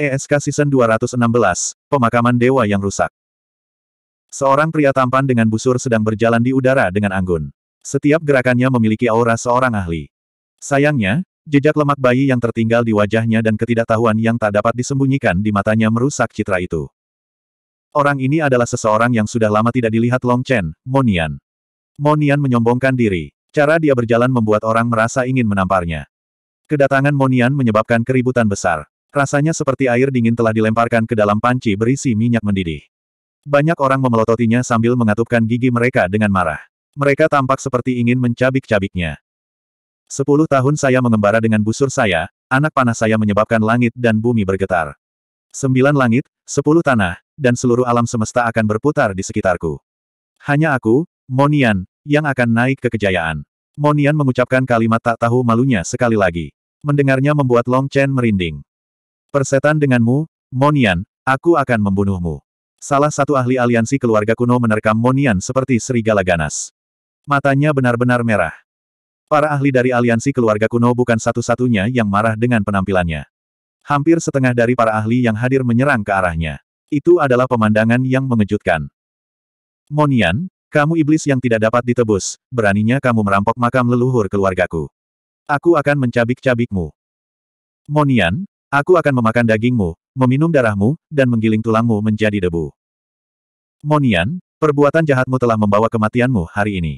ESK Season 216, Pemakaman Dewa yang Rusak. Seorang pria tampan dengan busur sedang berjalan di udara dengan anggun. Setiap gerakannya memiliki aura seorang ahli. Sayangnya, jejak lemak bayi yang tertinggal di wajahnya dan ketidaktahuan yang tak dapat disembunyikan di matanya merusak citra itu. Orang ini adalah seseorang yang sudah lama tidak dilihat Long Chen, Monian. Monian menyombongkan diri. Cara dia berjalan membuat orang merasa ingin menamparnya. Kedatangan Monian menyebabkan keributan besar. Rasanya seperti air dingin telah dilemparkan ke dalam panci berisi minyak mendidih. Banyak orang memelototinya sambil mengatupkan gigi mereka dengan marah. Mereka tampak seperti ingin mencabik-cabiknya. Sepuluh tahun saya mengembara dengan busur saya, anak panah saya menyebabkan langit dan bumi bergetar. Sembilan langit, sepuluh tanah, dan seluruh alam semesta akan berputar di sekitarku. Hanya aku, Monian, yang akan naik ke kejayaan. Monian mengucapkan kalimat tak tahu malunya sekali lagi. Mendengarnya membuat Long Chen merinding. Persetan denganmu, Monian, aku akan membunuhmu. Salah satu ahli aliansi keluarga kuno menerkam Monian seperti serigala ganas. Matanya benar-benar merah. Para ahli dari aliansi keluarga kuno bukan satu-satunya yang marah dengan penampilannya. Hampir setengah dari para ahli yang hadir menyerang ke arahnya. Itu adalah pemandangan yang mengejutkan. Monian, kamu iblis yang tidak dapat ditebus, beraninya kamu merampok makam leluhur keluargaku. Aku akan mencabik-cabikmu. Monian, Aku akan memakan dagingmu, meminum darahmu, dan menggiling tulangmu menjadi debu. Monian, perbuatan jahatmu telah membawa kematianmu hari ini.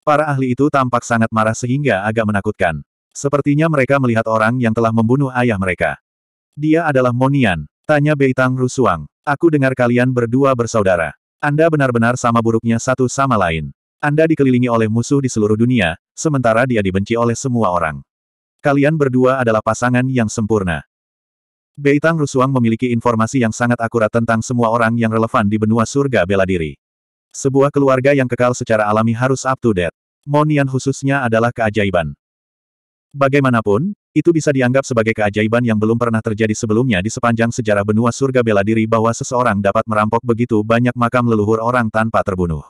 Para ahli itu tampak sangat marah sehingga agak menakutkan. Sepertinya mereka melihat orang yang telah membunuh ayah mereka. Dia adalah Monian, tanya Beitang Rusuang. Aku dengar kalian berdua bersaudara. Anda benar-benar sama buruknya satu sama lain. Anda dikelilingi oleh musuh di seluruh dunia, sementara dia dibenci oleh semua orang. Kalian berdua adalah pasangan yang sempurna. Beitang Rusuang memiliki informasi yang sangat akurat tentang semua orang yang relevan di benua surga bela diri. Sebuah keluarga yang kekal secara alami harus up to date. Monian khususnya adalah keajaiban. Bagaimanapun, itu bisa dianggap sebagai keajaiban yang belum pernah terjadi sebelumnya di sepanjang sejarah benua surga bela diri bahwa seseorang dapat merampok begitu banyak makam leluhur orang tanpa terbunuh.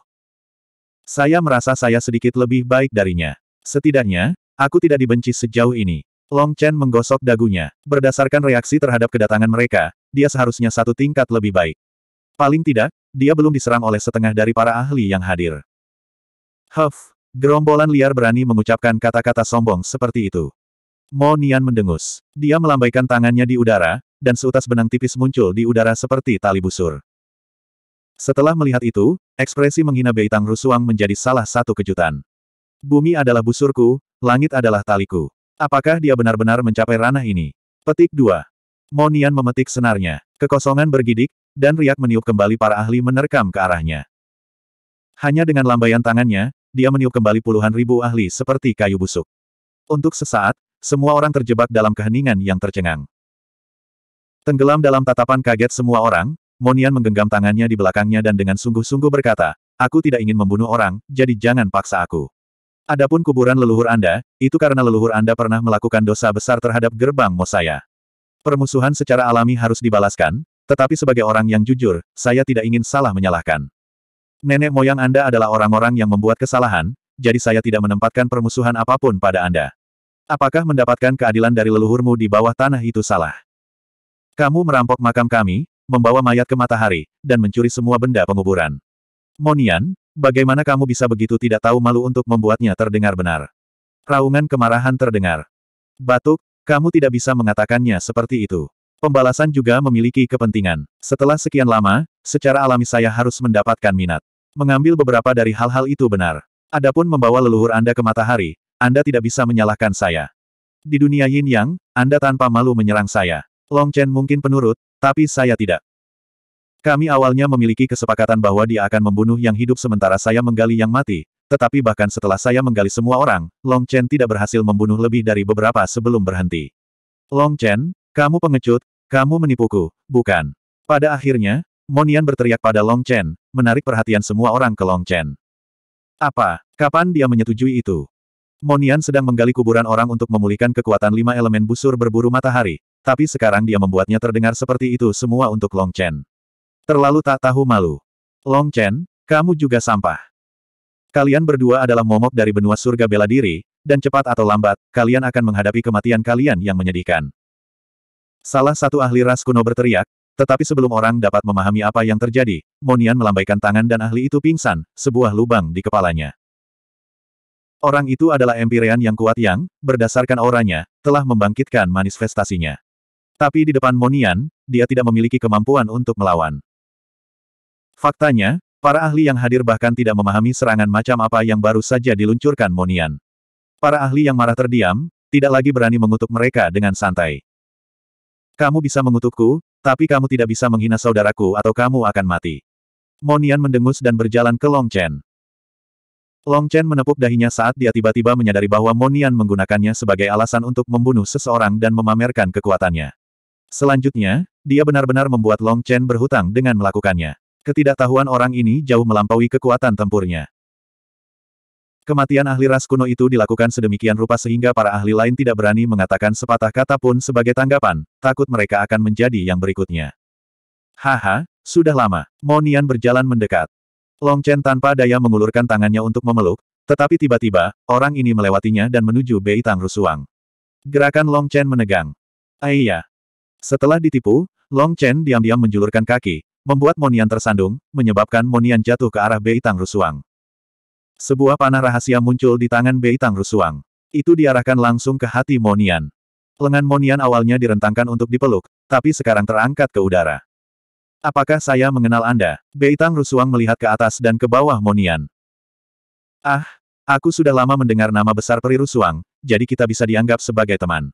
Saya merasa saya sedikit lebih baik darinya. Setidaknya, aku tidak dibenci sejauh ini. Long Chen menggosok dagunya. Berdasarkan reaksi terhadap kedatangan mereka, dia seharusnya satu tingkat lebih baik. Paling tidak, dia belum diserang oleh setengah dari para ahli yang hadir. Huff, gerombolan liar berani mengucapkan kata-kata sombong seperti itu. Mo Nian mendengus. Dia melambaikan tangannya di udara, dan seutas benang tipis muncul di udara seperti tali busur. Setelah melihat itu, ekspresi menghina Beitang Rusuang menjadi salah satu kejutan. Bumi adalah busurku, langit adalah taliku. Apakah dia benar-benar mencapai ranah ini? Petik 2. Monian memetik senarnya. Kekosongan bergidik, dan riak meniup kembali para ahli menerkam ke arahnya. Hanya dengan lambaian tangannya, dia meniup kembali puluhan ribu ahli seperti kayu busuk. Untuk sesaat, semua orang terjebak dalam keheningan yang tercengang. Tenggelam dalam tatapan kaget semua orang, Monian menggenggam tangannya di belakangnya dan dengan sungguh-sungguh berkata, Aku tidak ingin membunuh orang, jadi jangan paksa aku. Adapun kuburan leluhur Anda, itu karena leluhur Anda pernah melakukan dosa besar terhadap gerbang Mosaya. Permusuhan secara alami harus dibalaskan, tetapi sebagai orang yang jujur, saya tidak ingin salah menyalahkan. Nenek moyang Anda adalah orang-orang yang membuat kesalahan, jadi saya tidak menempatkan permusuhan apapun pada Anda. Apakah mendapatkan keadilan dari leluhurmu di bawah tanah itu salah? Kamu merampok makam kami, membawa mayat ke matahari, dan mencuri semua benda penguburan. Monian, Bagaimana kamu bisa begitu tidak tahu malu untuk membuatnya terdengar benar? Raungan kemarahan terdengar. Batuk, kamu tidak bisa mengatakannya seperti itu. Pembalasan juga memiliki kepentingan. Setelah sekian lama, secara alami saya harus mendapatkan minat. Mengambil beberapa dari hal-hal itu benar. Adapun membawa leluhur Anda ke matahari, Anda tidak bisa menyalahkan saya. Di dunia yin yang, Anda tanpa malu menyerang saya. Long Chen mungkin penurut, tapi saya tidak. Kami awalnya memiliki kesepakatan bahwa dia akan membunuh yang hidup sementara saya menggali yang mati, tetapi bahkan setelah saya menggali semua orang, Long Chen tidak berhasil membunuh lebih dari beberapa sebelum berhenti. Long Chen, kamu pengecut, kamu menipuku, bukan. Pada akhirnya, Monian berteriak pada Long Chen, menarik perhatian semua orang ke Long Chen. Apa? Kapan dia menyetujui itu? Monian sedang menggali kuburan orang untuk memulihkan kekuatan lima elemen busur berburu matahari, tapi sekarang dia membuatnya terdengar seperti itu semua untuk Long Chen. Terlalu tak tahu malu. Long Chen, kamu juga sampah. Kalian berdua adalah momok dari benua surga bela diri, dan cepat atau lambat, kalian akan menghadapi kematian kalian yang menyedihkan. Salah satu ahli ras kuno berteriak, tetapi sebelum orang dapat memahami apa yang terjadi, Monian melambaikan tangan dan ahli itu pingsan, sebuah lubang di kepalanya. Orang itu adalah Empirean yang kuat yang, berdasarkan auranya, telah membangkitkan manifestasinya. Tapi di depan Monian, dia tidak memiliki kemampuan untuk melawan. Faktanya, para ahli yang hadir bahkan tidak memahami serangan macam apa yang baru saja diluncurkan Monian. Para ahli yang marah terdiam, tidak lagi berani mengutuk mereka dengan santai. Kamu bisa mengutukku, tapi kamu tidak bisa menghina saudaraku atau kamu akan mati. Monian mendengus dan berjalan ke Long Chen. Long Chen menepuk dahinya saat dia tiba-tiba menyadari bahwa Monian menggunakannya sebagai alasan untuk membunuh seseorang dan memamerkan kekuatannya. Selanjutnya, dia benar-benar membuat Long Chen berhutang dengan melakukannya. Ketidaktahuan orang ini jauh melampaui kekuatan tempurnya. Kematian ahli ras kuno itu dilakukan sedemikian rupa sehingga para ahli lain tidak berani mengatakan sepatah kata pun sebagai tanggapan, takut mereka akan menjadi yang berikutnya. Haha, sudah lama. Monian berjalan mendekat. Long Chen tanpa daya mengulurkan tangannya untuk memeluk, tetapi tiba-tiba, orang ini melewatinya dan menuju Bei Tang Rusuang. Gerakan Long Chen menegang. Aiyah, Setelah ditipu, Long Chen diam-diam menjulurkan kaki, Membuat Monian tersandung, menyebabkan Monian jatuh ke arah Beitang Rusuang. Sebuah panah rahasia muncul di tangan Beitang Rusuang. Itu diarahkan langsung ke hati Monian. Lengan Monian awalnya direntangkan untuk dipeluk, tapi sekarang terangkat ke udara. Apakah saya mengenal Anda? Beitang Rusuang melihat ke atas dan ke bawah Monian. Ah, aku sudah lama mendengar nama besar Peri Rusuang, jadi kita bisa dianggap sebagai teman.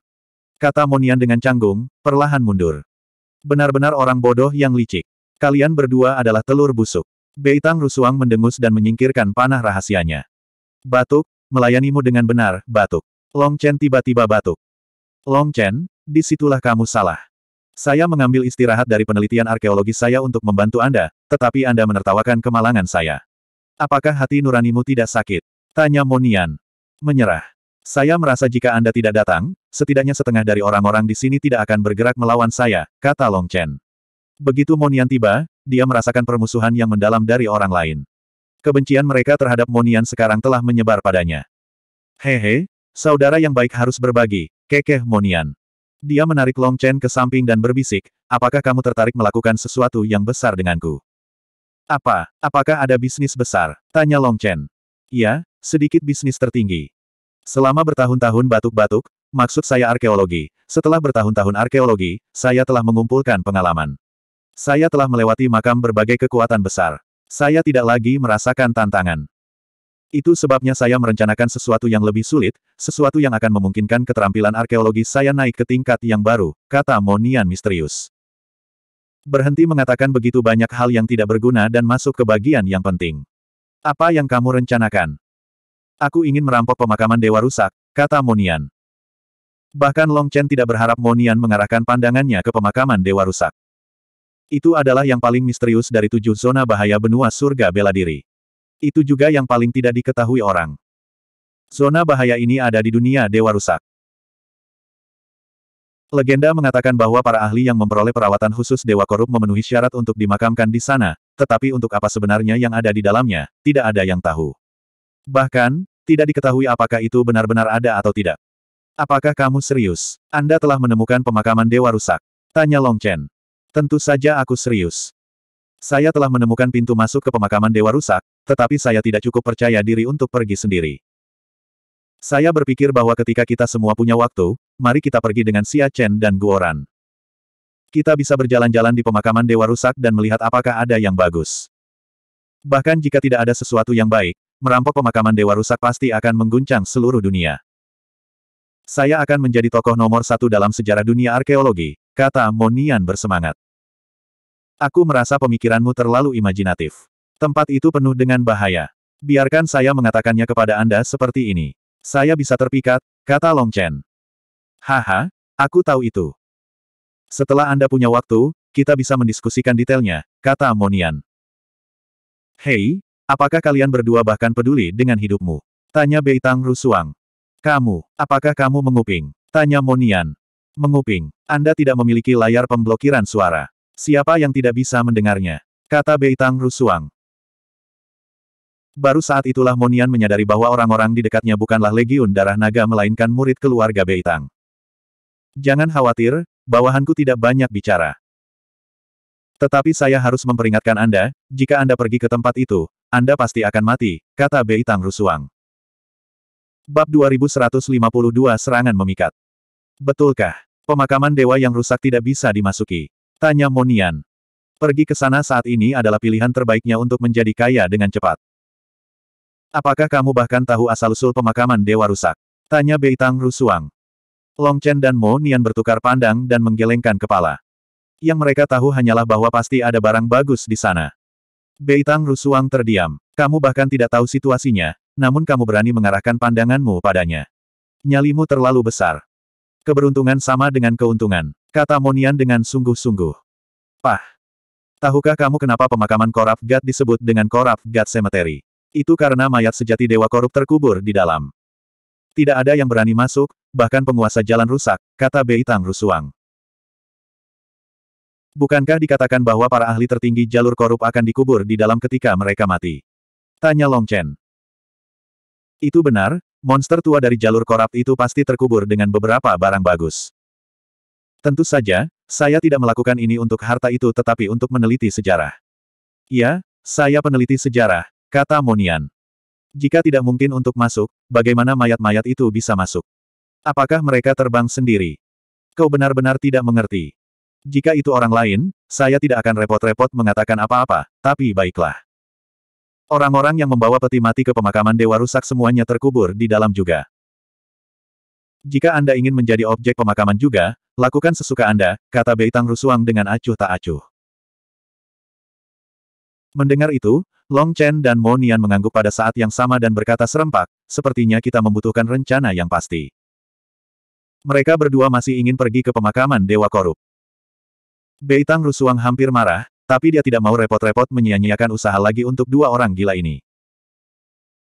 Kata Monian dengan canggung, perlahan mundur. Benar-benar orang bodoh yang licik. Kalian berdua adalah telur busuk. Beitang Rusuang mendengus dan menyingkirkan panah rahasianya. Batuk, melayanimu dengan benar, batuk. Long Chen tiba-tiba batuk. Long Chen, disitulah kamu salah. Saya mengambil istirahat dari penelitian arkeologi saya untuk membantu Anda, tetapi Anda menertawakan kemalangan saya. Apakah hati nuranimu tidak sakit? Tanya Monian. Menyerah. Saya merasa jika Anda tidak datang, setidaknya setengah dari orang-orang di sini tidak akan bergerak melawan saya, kata Long Chen. Begitu Monian tiba, dia merasakan permusuhan yang mendalam dari orang lain. Kebencian mereka terhadap Monian sekarang telah menyebar padanya. Hehe, saudara yang baik harus berbagi, kekeh Monian. Dia menarik Long Chen ke samping dan berbisik, apakah kamu tertarik melakukan sesuatu yang besar denganku? Apa, apakah ada bisnis besar? Tanya Long Chen. Ya, sedikit bisnis tertinggi. Selama bertahun-tahun batuk-batuk, maksud saya arkeologi. Setelah bertahun-tahun arkeologi, saya telah mengumpulkan pengalaman. Saya telah melewati makam berbagai kekuatan besar. Saya tidak lagi merasakan tantangan. Itu sebabnya saya merencanakan sesuatu yang lebih sulit, sesuatu yang akan memungkinkan keterampilan arkeologi saya naik ke tingkat yang baru, kata Monian misterius. Berhenti mengatakan begitu banyak hal yang tidak berguna dan masuk ke bagian yang penting. Apa yang kamu rencanakan? Aku ingin merampok pemakaman Dewa Rusak, kata Monian. Bahkan Long Chen tidak berharap Monian mengarahkan pandangannya ke pemakaman Dewa Rusak. Itu adalah yang paling misterius dari tujuh zona bahaya benua surga bela diri. Itu juga yang paling tidak diketahui orang. Zona bahaya ini ada di dunia Dewa Rusak. Legenda mengatakan bahwa para ahli yang memperoleh perawatan khusus Dewa Korup memenuhi syarat untuk dimakamkan di sana, tetapi untuk apa sebenarnya yang ada di dalamnya, tidak ada yang tahu. Bahkan, tidak diketahui apakah itu benar-benar ada atau tidak. Apakah kamu serius? Anda telah menemukan pemakaman Dewa Rusak. Tanya Long Chen. Tentu saja aku serius. Saya telah menemukan pintu masuk ke pemakaman Dewa Rusak, tetapi saya tidak cukup percaya diri untuk pergi sendiri. Saya berpikir bahwa ketika kita semua punya waktu, mari kita pergi dengan Xia Chen dan Guoran. Kita bisa berjalan-jalan di pemakaman Dewa Rusak dan melihat apakah ada yang bagus. Bahkan jika tidak ada sesuatu yang baik, merampok pemakaman Dewa Rusak pasti akan mengguncang seluruh dunia. Saya akan menjadi tokoh nomor satu dalam sejarah dunia arkeologi, Kata Monian bersemangat. Aku merasa pemikiranmu terlalu imajinatif. Tempat itu penuh dengan bahaya. Biarkan saya mengatakannya kepada Anda seperti ini. Saya bisa terpikat, kata Long Chen. Haha, aku tahu itu. Setelah Anda punya waktu, kita bisa mendiskusikan detailnya, kata Monian. Hei, apakah kalian berdua bahkan peduli dengan hidupmu? Tanya Beitang Rusuang. Kamu, apakah kamu menguping? Tanya Monian menguping. Anda tidak memiliki layar pemblokiran suara. Siapa yang tidak bisa mendengarnya? Kata Beitang Rusuang. Baru saat itulah Monian menyadari bahwa orang-orang di dekatnya bukanlah legiun darah naga melainkan murid keluarga Beitang. Jangan khawatir, bawahanku tidak banyak bicara. Tetapi saya harus memperingatkan Anda, jika Anda pergi ke tempat itu, Anda pasti akan mati, kata Beitang Rusuang. Bab 2152 Serangan Memikat Betulkah? Pemakaman dewa yang rusak tidak bisa dimasuki. Tanya Monian. Pergi ke sana saat ini adalah pilihan terbaiknya untuk menjadi kaya dengan cepat. Apakah kamu bahkan tahu asal-usul pemakaman dewa rusak? Tanya Beitang Rusuang. Long Chen dan Mo Nian bertukar pandang dan menggelengkan kepala. Yang mereka tahu hanyalah bahwa pasti ada barang bagus di sana. Beitang Rusuang terdiam. Kamu bahkan tidak tahu situasinya, namun kamu berani mengarahkan pandanganmu padanya. Nyalimu terlalu besar. Keberuntungan sama dengan keuntungan, kata Monian dengan sungguh-sungguh. Pah! Tahukah kamu kenapa pemakaman Korab Gat disebut dengan Korab Gat Cemetery? Itu karena mayat sejati Dewa Korup terkubur di dalam. Tidak ada yang berani masuk, bahkan penguasa jalan rusak, kata Bei Tang Rusuang. Bukankah dikatakan bahwa para ahli tertinggi jalur korup akan dikubur di dalam ketika mereka mati? Tanya Long Chen. Itu benar, Monster tua dari jalur korap itu pasti terkubur dengan beberapa barang bagus. Tentu saja, saya tidak melakukan ini untuk harta itu tetapi untuk meneliti sejarah. Ya, saya peneliti sejarah, kata Monian. Jika tidak mungkin untuk masuk, bagaimana mayat-mayat itu bisa masuk? Apakah mereka terbang sendiri? Kau benar-benar tidak mengerti. Jika itu orang lain, saya tidak akan repot-repot mengatakan apa-apa, tapi baiklah. Orang-orang yang membawa peti mati ke pemakaman Dewa Rusak semuanya terkubur di dalam juga. Jika Anda ingin menjadi objek pemakaman juga, lakukan sesuka Anda, kata Beitang Rusuang dengan acuh tak acuh. Mendengar itu, Long Chen dan Mo Nian mengangguk pada saat yang sama dan berkata serempak, sepertinya kita membutuhkan rencana yang pasti. Mereka berdua masih ingin pergi ke pemakaman Dewa Korup. Beitang Rusuang hampir marah, tapi dia tidak mau repot-repot menyia-nyiakan usaha lagi untuk dua orang gila ini.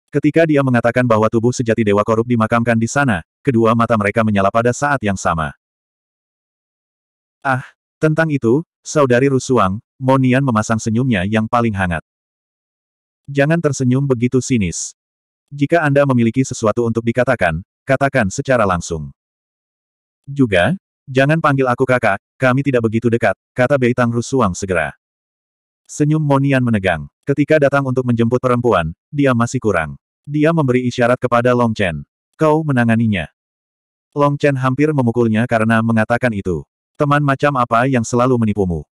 Ketika dia mengatakan bahwa tubuh sejati Dewa Korup dimakamkan di sana, kedua mata mereka menyala pada saat yang sama. Ah, tentang itu, saudari Rusuang, Monian memasang senyumnya yang paling hangat. Jangan tersenyum begitu sinis. Jika Anda memiliki sesuatu untuk dikatakan, katakan secara langsung. Juga, jangan panggil aku kakak, kami tidak begitu dekat, kata Beitang Rusuang segera. Senyum Monian menegang. Ketika datang untuk menjemput perempuan, dia masih kurang. Dia memberi isyarat kepada Long Chen. Kau menanganinya. Long Chen hampir memukulnya karena mengatakan itu. Teman macam apa yang selalu menipumu?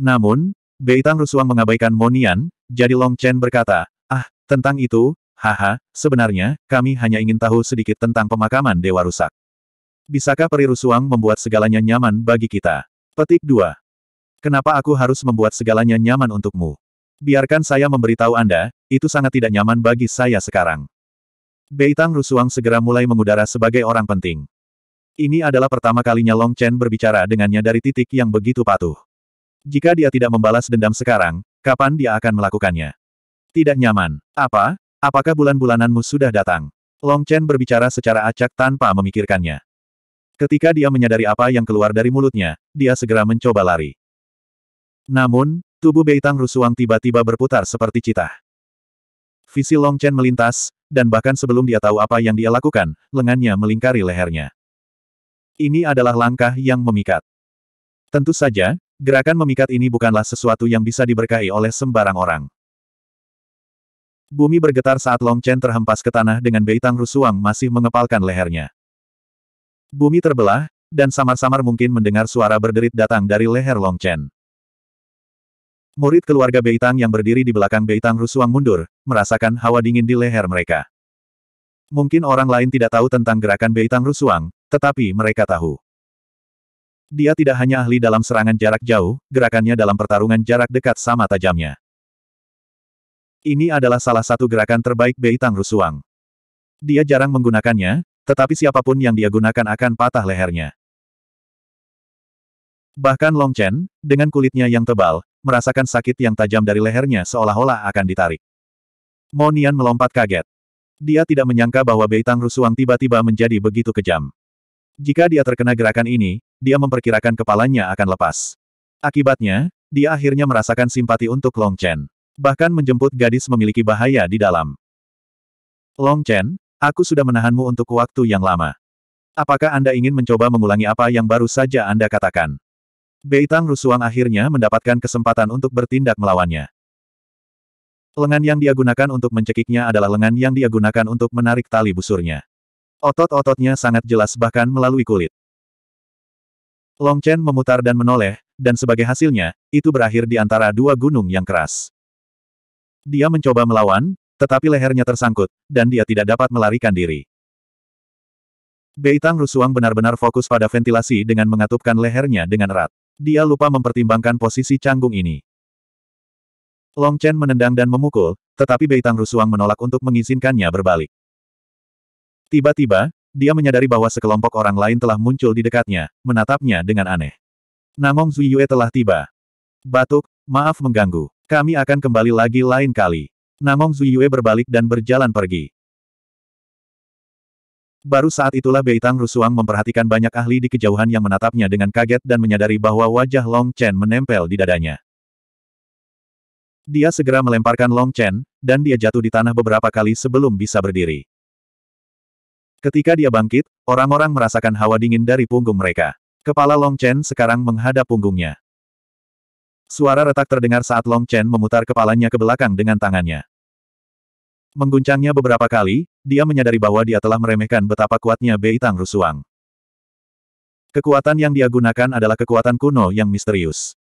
Namun, Beitang Rusuang mengabaikan Monian, jadi Long Chen berkata, Ah, tentang itu, haha, sebenarnya, kami hanya ingin tahu sedikit tentang pemakaman Dewa Rusak. Bisakah Peri Rusuang membuat segalanya nyaman bagi kita? Petik 2. Kenapa aku harus membuat segalanya nyaman untukmu? Biarkan saya memberitahu Anda, itu sangat tidak nyaman bagi saya sekarang. Beitang Rusuang segera mulai mengudara sebagai orang penting. Ini adalah pertama kalinya Long Chen berbicara dengannya dari titik yang begitu patuh. Jika dia tidak membalas dendam sekarang, kapan dia akan melakukannya? Tidak nyaman. Apa? Apakah bulan-bulananmu sudah datang? Long Chen berbicara secara acak tanpa memikirkannya. Ketika dia menyadari apa yang keluar dari mulutnya, dia segera mencoba lari. Namun, tubuh Beitang Rusuang tiba-tiba berputar seperti cita. Visi Long Chen melintas, dan bahkan sebelum dia tahu apa yang dia lakukan, lengannya melingkari lehernya. Ini adalah langkah yang memikat. Tentu saja, gerakan memikat ini bukanlah sesuatu yang bisa diberkahi oleh sembarang orang. Bumi bergetar saat Long Chen terhempas ke tanah dengan Beitang Rusuang masih mengepalkan lehernya. Bumi terbelah, dan samar-samar mungkin mendengar suara berderit datang dari leher Long Chen. Murid keluarga Beitang yang berdiri di belakang Beitang Rusuang mundur, merasakan hawa dingin di leher mereka. Mungkin orang lain tidak tahu tentang gerakan Beitang Rusuang, tetapi mereka tahu. Dia tidak hanya ahli dalam serangan jarak jauh, gerakannya dalam pertarungan jarak dekat sama tajamnya. Ini adalah salah satu gerakan terbaik Beitang Rusuang. Dia jarang menggunakannya, tetapi siapapun yang dia gunakan akan patah lehernya. Bahkan Long Chen, dengan kulitnya yang tebal, merasakan sakit yang tajam dari lehernya seolah-olah akan ditarik. Monian melompat kaget. Dia tidak menyangka bahwa Beitang Rusuang tiba-tiba menjadi begitu kejam. Jika dia terkena gerakan ini, dia memperkirakan kepalanya akan lepas. Akibatnya, dia akhirnya merasakan simpati untuk Long Chen. Bahkan menjemput gadis memiliki bahaya di dalam. Long Chen, aku sudah menahanmu untuk waktu yang lama. Apakah Anda ingin mencoba mengulangi apa yang baru saja Anda katakan? Beitang Rusuang akhirnya mendapatkan kesempatan untuk bertindak melawannya. Lengan yang dia gunakan untuk mencekiknya adalah lengan yang dia gunakan untuk menarik tali busurnya. Otot-ototnya sangat jelas bahkan melalui kulit. Long Chen memutar dan menoleh, dan sebagai hasilnya, itu berakhir di antara dua gunung yang keras. Dia mencoba melawan, tetapi lehernya tersangkut, dan dia tidak dapat melarikan diri. Beitang Rusuang benar-benar fokus pada ventilasi dengan mengatupkan lehernya dengan erat. Dia lupa mempertimbangkan posisi canggung ini. Long Chen menendang dan memukul, tetapi Beitang Rusuang menolak untuk mengizinkannya berbalik. Tiba-tiba, dia menyadari bahwa sekelompok orang lain telah muncul di dekatnya, menatapnya dengan aneh. Namong Zuyue telah tiba. Batuk, maaf mengganggu. Kami akan kembali lagi lain kali. Namong Zuyue berbalik dan berjalan pergi. Baru saat itulah Beitang Rusuang memperhatikan banyak ahli di kejauhan yang menatapnya dengan kaget dan menyadari bahwa wajah Long Chen menempel di dadanya. Dia segera melemparkan Long Chen, dan dia jatuh di tanah beberapa kali sebelum bisa berdiri. Ketika dia bangkit, orang-orang merasakan hawa dingin dari punggung mereka. Kepala Long Chen sekarang menghadap punggungnya. Suara retak terdengar saat Long Chen memutar kepalanya ke belakang dengan tangannya. Mengguncangnya beberapa kali, dia menyadari bahwa dia telah meremehkan betapa kuatnya Bei Tang Rusuang. Kekuatan yang dia gunakan adalah kekuatan kuno yang misterius.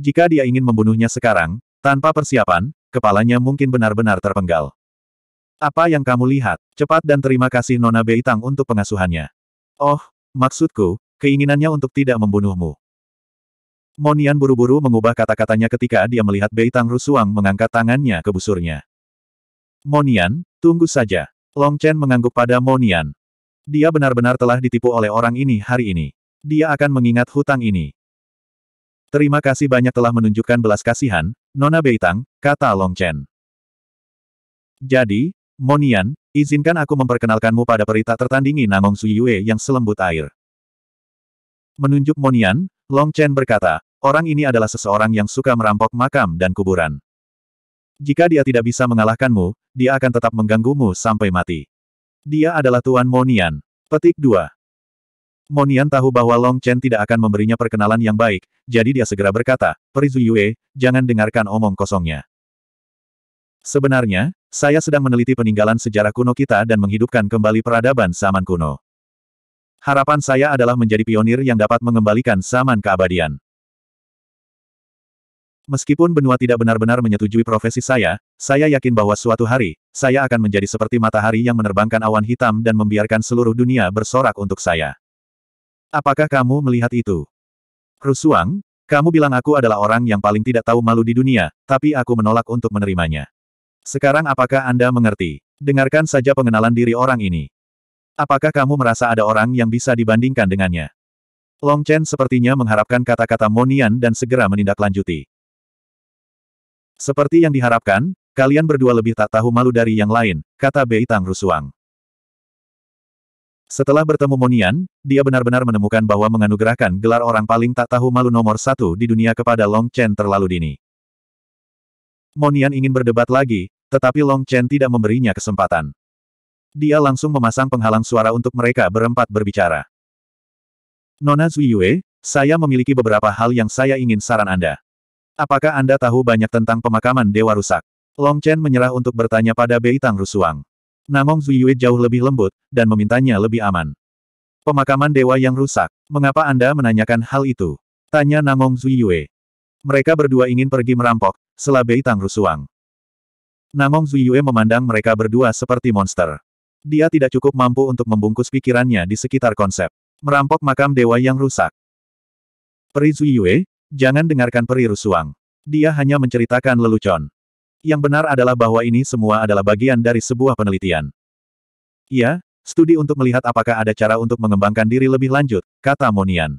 Jika dia ingin membunuhnya sekarang, tanpa persiapan, kepalanya mungkin benar-benar terpenggal. Apa yang kamu lihat? Cepat dan terima kasih Nona Bei Tang untuk pengasuhannya. Oh, maksudku, keinginannya untuk tidak membunuhmu. Monian buru-buru mengubah kata-katanya ketika dia melihat Bei Tang Rusuang mengangkat tangannya ke busurnya. Monian, tunggu saja. Long Chen mengangguk pada Monian. Dia benar-benar telah ditipu oleh orang ini hari ini. Dia akan mengingat hutang ini. Terima kasih banyak telah menunjukkan belas kasihan, Nona Beitang, kata Long Chen. Jadi, Monian, izinkan aku memperkenalkanmu pada perita tertandingi Nangong Suyue yang selembut air. Menunjuk Monian, Long Chen berkata, orang ini adalah seseorang yang suka merampok makam dan kuburan. Jika dia tidak bisa mengalahkanmu, dia akan tetap mengganggumu sampai mati. Dia adalah Tuan Monian. Petik 2. Monian tahu bahwa Long Chen tidak akan memberinya perkenalan yang baik, jadi dia segera berkata, Perizu Yue, jangan dengarkan omong kosongnya. Sebenarnya, saya sedang meneliti peninggalan sejarah kuno kita dan menghidupkan kembali peradaban zaman kuno. Harapan saya adalah menjadi pionir yang dapat mengembalikan zaman keabadian. Meskipun benua tidak benar-benar menyetujui profesi saya, saya yakin bahwa suatu hari, saya akan menjadi seperti matahari yang menerbangkan awan hitam dan membiarkan seluruh dunia bersorak untuk saya. Apakah kamu melihat itu? Rusuang, kamu bilang aku adalah orang yang paling tidak tahu malu di dunia, tapi aku menolak untuk menerimanya. Sekarang apakah Anda mengerti? Dengarkan saja pengenalan diri orang ini. Apakah kamu merasa ada orang yang bisa dibandingkan dengannya? Long Chen sepertinya mengharapkan kata-kata Monian dan segera menindaklanjuti. Seperti yang diharapkan, kalian berdua lebih tak tahu malu dari yang lain, kata Bei Beitang Rusuang. Setelah bertemu Monian, dia benar-benar menemukan bahwa menganugerahkan gelar orang paling tak tahu malu nomor satu di dunia kepada Long Chen terlalu dini. Monian ingin berdebat lagi, tetapi Long Chen tidak memberinya kesempatan. Dia langsung memasang penghalang suara untuk mereka berempat berbicara. Nona Yue, saya memiliki beberapa hal yang saya ingin saran Anda. Apakah Anda tahu banyak tentang pemakaman Dewa Rusak? Long Chen menyerah untuk bertanya pada Bei Tang Rusuang. Namong Zuyue jauh lebih lembut, dan memintanya lebih aman. Pemakaman Dewa yang rusak, mengapa Anda menanyakan hal itu? Tanya Namong Zuyue. Mereka berdua ingin pergi merampok, selah Tang Rusuang. Namong Zuyue memandang mereka berdua seperti monster. Dia tidak cukup mampu untuk membungkus pikirannya di sekitar konsep. Merampok makam dewa yang rusak. Peri Zuyue, Jangan dengarkan peri rusuang. Dia hanya menceritakan lelucon. Yang benar adalah bahwa ini semua adalah bagian dari sebuah penelitian. Iya, studi untuk melihat apakah ada cara untuk mengembangkan diri lebih lanjut, kata Monian.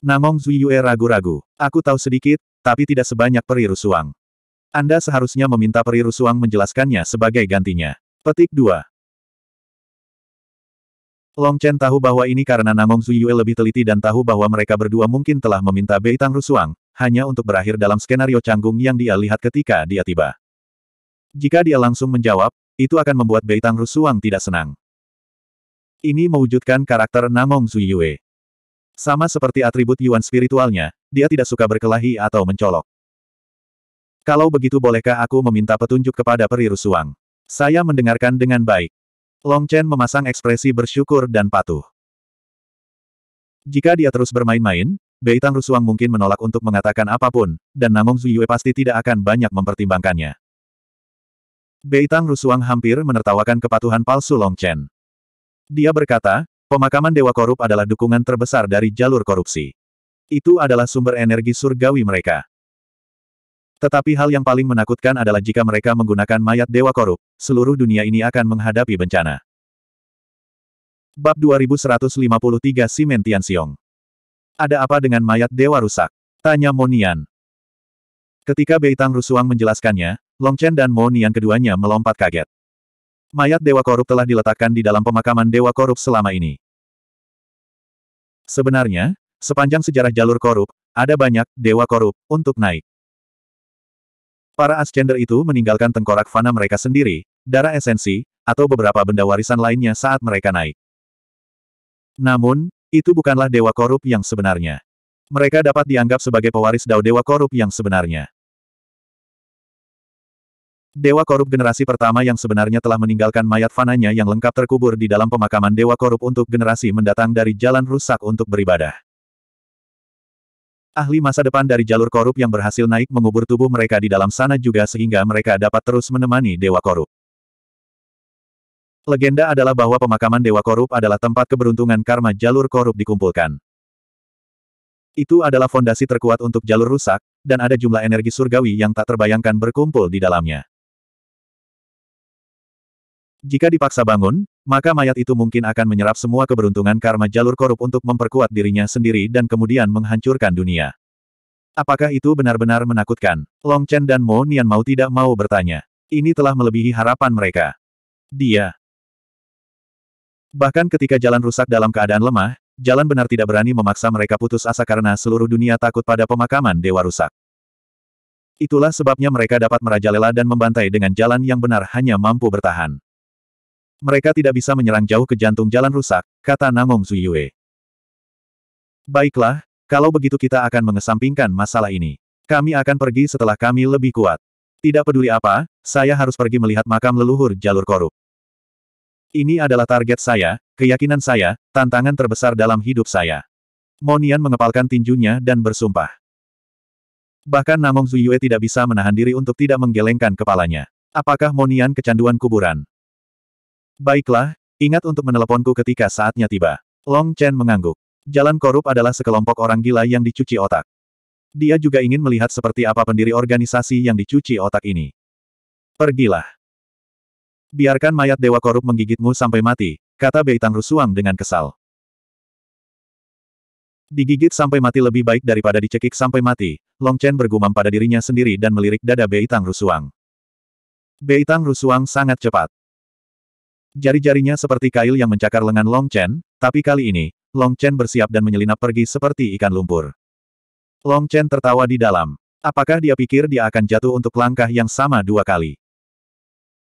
Namong Zuyue ragu-ragu. Aku tahu sedikit, tapi tidak sebanyak peri rusuang. Anda seharusnya meminta peri rusuang menjelaskannya sebagai gantinya. Petik 2. Long Chen tahu bahwa ini karena Nangong Yue lebih teliti dan tahu bahwa mereka berdua mungkin telah meminta Bei Beitang Rusuang, hanya untuk berakhir dalam skenario canggung yang dia lihat ketika dia tiba. Jika dia langsung menjawab, itu akan membuat Bei Beitang Rusuang tidak senang. Ini mewujudkan karakter Nangong Yue. Sama seperti atribut Yuan spiritualnya, dia tidak suka berkelahi atau mencolok. Kalau begitu bolehkah aku meminta petunjuk kepada Peri Rusuang? Saya mendengarkan dengan baik. Long Chen memasang ekspresi bersyukur dan patuh. Jika dia terus bermain-main, Bei Tang Rusuang mungkin menolak untuk mengatakan apapun, dan Namong Zuyue pasti tidak akan banyak mempertimbangkannya. Bei Tang Rusuang hampir menertawakan kepatuhan palsu Long Chen. Dia berkata, pemakaman Dewa Korup adalah dukungan terbesar dari jalur korupsi. Itu adalah sumber energi surgawi mereka. Tetapi hal yang paling menakutkan adalah jika mereka menggunakan mayat dewa korup, seluruh dunia ini akan menghadapi bencana. Bab 2153 Simen Xiong. Ada apa dengan mayat dewa rusak? Tanya Monian. Ketika Beitang Rusuang menjelaskannya, Long Chen dan Monian keduanya melompat kaget. Mayat dewa korup telah diletakkan di dalam pemakaman dewa korup selama ini. Sebenarnya, sepanjang sejarah jalur korup, ada banyak dewa korup untuk naik. Para Ascender itu meninggalkan tengkorak fana mereka sendiri, darah esensi, atau beberapa benda warisan lainnya saat mereka naik. Namun, itu bukanlah Dewa Korup yang sebenarnya. Mereka dapat dianggap sebagai pewaris Dao Dewa Korup yang sebenarnya. Dewa Korup generasi pertama yang sebenarnya telah meninggalkan mayat fananya yang lengkap terkubur di dalam pemakaman Dewa Korup untuk generasi mendatang dari jalan rusak untuk beribadah. Ahli masa depan dari jalur korup yang berhasil naik mengubur tubuh mereka di dalam sana juga sehingga mereka dapat terus menemani Dewa Korup. Legenda adalah bahwa pemakaman Dewa Korup adalah tempat keberuntungan karma jalur korup dikumpulkan. Itu adalah fondasi terkuat untuk jalur rusak, dan ada jumlah energi surgawi yang tak terbayangkan berkumpul di dalamnya. Jika dipaksa bangun, maka mayat itu mungkin akan menyerap semua keberuntungan karma jalur korup untuk memperkuat dirinya sendiri dan kemudian menghancurkan dunia. Apakah itu benar-benar menakutkan? Long Chen dan Mo Nian mau tidak mau bertanya. Ini telah melebihi harapan mereka. Dia. Bahkan ketika jalan rusak dalam keadaan lemah, jalan benar tidak berani memaksa mereka putus asa karena seluruh dunia takut pada pemakaman dewa rusak. Itulah sebabnya mereka dapat merajalela dan membantai dengan jalan yang benar hanya mampu bertahan. Mereka tidak bisa menyerang jauh ke jantung jalan rusak, kata Namong Zuyue. Baiklah, kalau begitu kita akan mengesampingkan masalah ini. Kami akan pergi setelah kami lebih kuat. Tidak peduli apa, saya harus pergi melihat makam leluhur jalur korup. Ini adalah target saya, keyakinan saya, tantangan terbesar dalam hidup saya. Monian mengepalkan tinjunya dan bersumpah. Bahkan Namong Zuyue tidak bisa menahan diri untuk tidak menggelengkan kepalanya. Apakah Monian kecanduan kuburan? Baiklah, ingat untuk meneleponku ketika saatnya tiba. Long Chen mengangguk. Jalan korup adalah sekelompok orang gila yang dicuci otak. Dia juga ingin melihat seperti apa pendiri organisasi yang dicuci otak ini. Pergilah. Biarkan mayat dewa korup menggigitmu sampai mati, kata Bei Tang Rusuang dengan kesal. Digigit sampai mati lebih baik daripada dicekik sampai mati, Long Chen bergumam pada dirinya sendiri dan melirik dada Bei Tang Rusuang. Bei Tang Rusuang sangat cepat. Jari-jarinya seperti kail yang mencakar lengan Long Chen, tapi kali ini, Long Chen bersiap dan menyelinap pergi seperti ikan lumpur. Long Chen tertawa di dalam. Apakah dia pikir dia akan jatuh untuk langkah yang sama dua kali?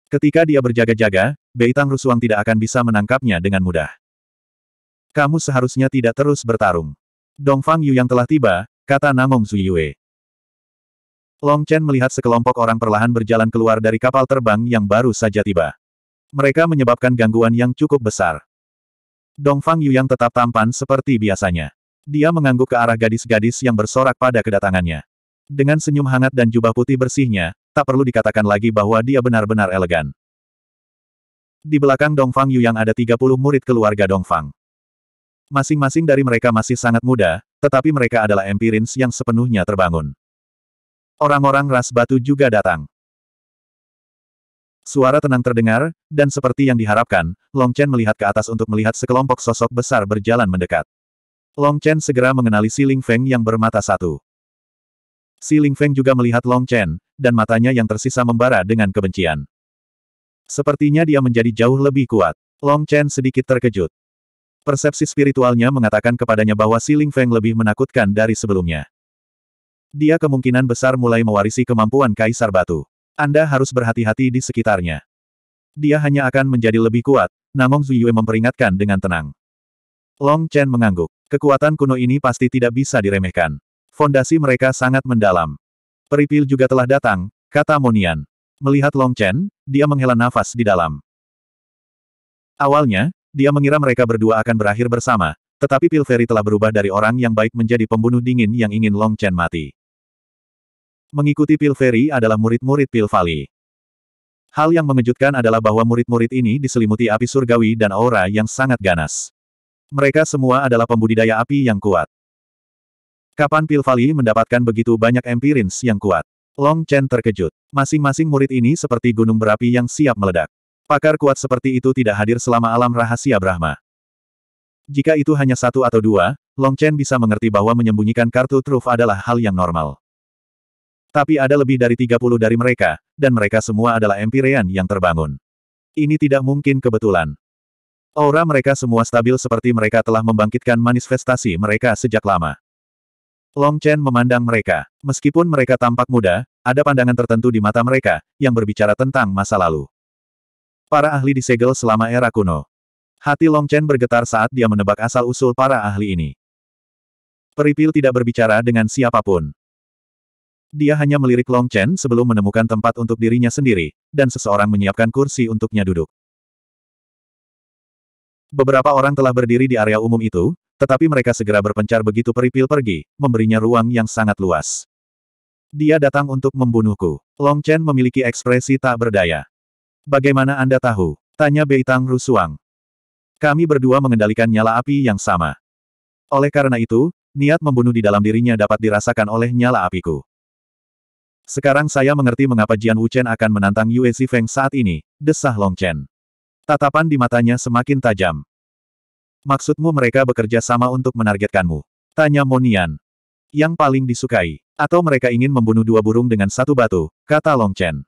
Ketika dia berjaga-jaga, Beitang Rusuang tidak akan bisa menangkapnya dengan mudah. Kamu seharusnya tidak terus bertarung. Dongfang Yu yang telah tiba, kata Namong Zuyue. Long Chen melihat sekelompok orang perlahan berjalan keluar dari kapal terbang yang baru saja tiba. Mereka menyebabkan gangguan yang cukup besar. Dongfang yang tetap tampan seperti biasanya. Dia mengangguk ke arah gadis-gadis yang bersorak pada kedatangannya. Dengan senyum hangat dan jubah putih bersihnya, tak perlu dikatakan lagi bahwa dia benar-benar elegan. Di belakang Dongfang yang ada 30 murid keluarga Dongfang. Masing-masing dari mereka masih sangat muda, tetapi mereka adalah empirins yang sepenuhnya terbangun. Orang-orang ras batu juga datang. Suara tenang terdengar, dan seperti yang diharapkan, Long Chen melihat ke atas untuk melihat sekelompok sosok besar berjalan mendekat. Long Chen segera mengenali Si Ling Feng yang bermata satu. Si Ling Feng juga melihat Long Chen, dan matanya yang tersisa membara dengan kebencian. Sepertinya dia menjadi jauh lebih kuat. Long Chen sedikit terkejut. Persepsi spiritualnya mengatakan kepadanya bahwa Si Ling Feng lebih menakutkan dari sebelumnya. Dia kemungkinan besar mulai mewarisi kemampuan Kaisar Batu. Anda harus berhati-hati di sekitarnya. Dia hanya akan menjadi lebih kuat, Namong Zuyue memperingatkan dengan tenang. Long Chen mengangguk. Kekuatan kuno ini pasti tidak bisa diremehkan. Fondasi mereka sangat mendalam. Peripil juga telah datang, kata Monian. Melihat Long Chen, dia menghela nafas di dalam. Awalnya, dia mengira mereka berdua akan berakhir bersama, tetapi Pilferi telah berubah dari orang yang baik menjadi pembunuh dingin yang ingin Long Chen mati. Mengikuti Pilferi adalah murid-murid Pilvali. Hal yang mengejutkan adalah bahwa murid-murid ini diselimuti api surgawi dan aura yang sangat ganas. Mereka semua adalah pembudidaya api yang kuat. Kapan Pilvali mendapatkan begitu banyak empirins yang kuat? Long Chen terkejut. Masing-masing murid ini seperti gunung berapi yang siap meledak. Pakar kuat seperti itu tidak hadir selama alam rahasia Brahma. Jika itu hanya satu atau dua, Long Chen bisa mengerti bahwa menyembunyikan kartu truf adalah hal yang normal. Tapi ada lebih dari 30 dari mereka, dan mereka semua adalah Empirean yang terbangun. Ini tidak mungkin kebetulan. Aura mereka semua stabil seperti mereka telah membangkitkan manifestasi mereka sejak lama. Long Chen memandang mereka. Meskipun mereka tampak muda, ada pandangan tertentu di mata mereka, yang berbicara tentang masa lalu. Para ahli disegel selama era kuno. Hati Long Chen bergetar saat dia menebak asal-usul para ahli ini. Peripil tidak berbicara dengan siapapun. Dia hanya melirik Long Chen sebelum menemukan tempat untuk dirinya sendiri, dan seseorang menyiapkan kursi untuknya duduk. Beberapa orang telah berdiri di area umum itu, tetapi mereka segera berpencar begitu peripil pergi, memberinya ruang yang sangat luas. Dia datang untuk membunuhku. Long Chen memiliki ekspresi tak berdaya. Bagaimana Anda tahu? Tanya Bei Tang Rusuang. Kami berdua mengendalikan nyala api yang sama. Oleh karena itu, niat membunuh di dalam dirinya dapat dirasakan oleh nyala apiku. Sekarang saya mengerti mengapa Jian Wuchen akan menantang Yue Zifeng saat ini, desah Long Chen. Tatapan di matanya semakin tajam. Maksudmu mereka bekerja sama untuk menargetkanmu? Tanya Monian. Yang paling disukai. Atau mereka ingin membunuh dua burung dengan satu batu, kata Long Chen.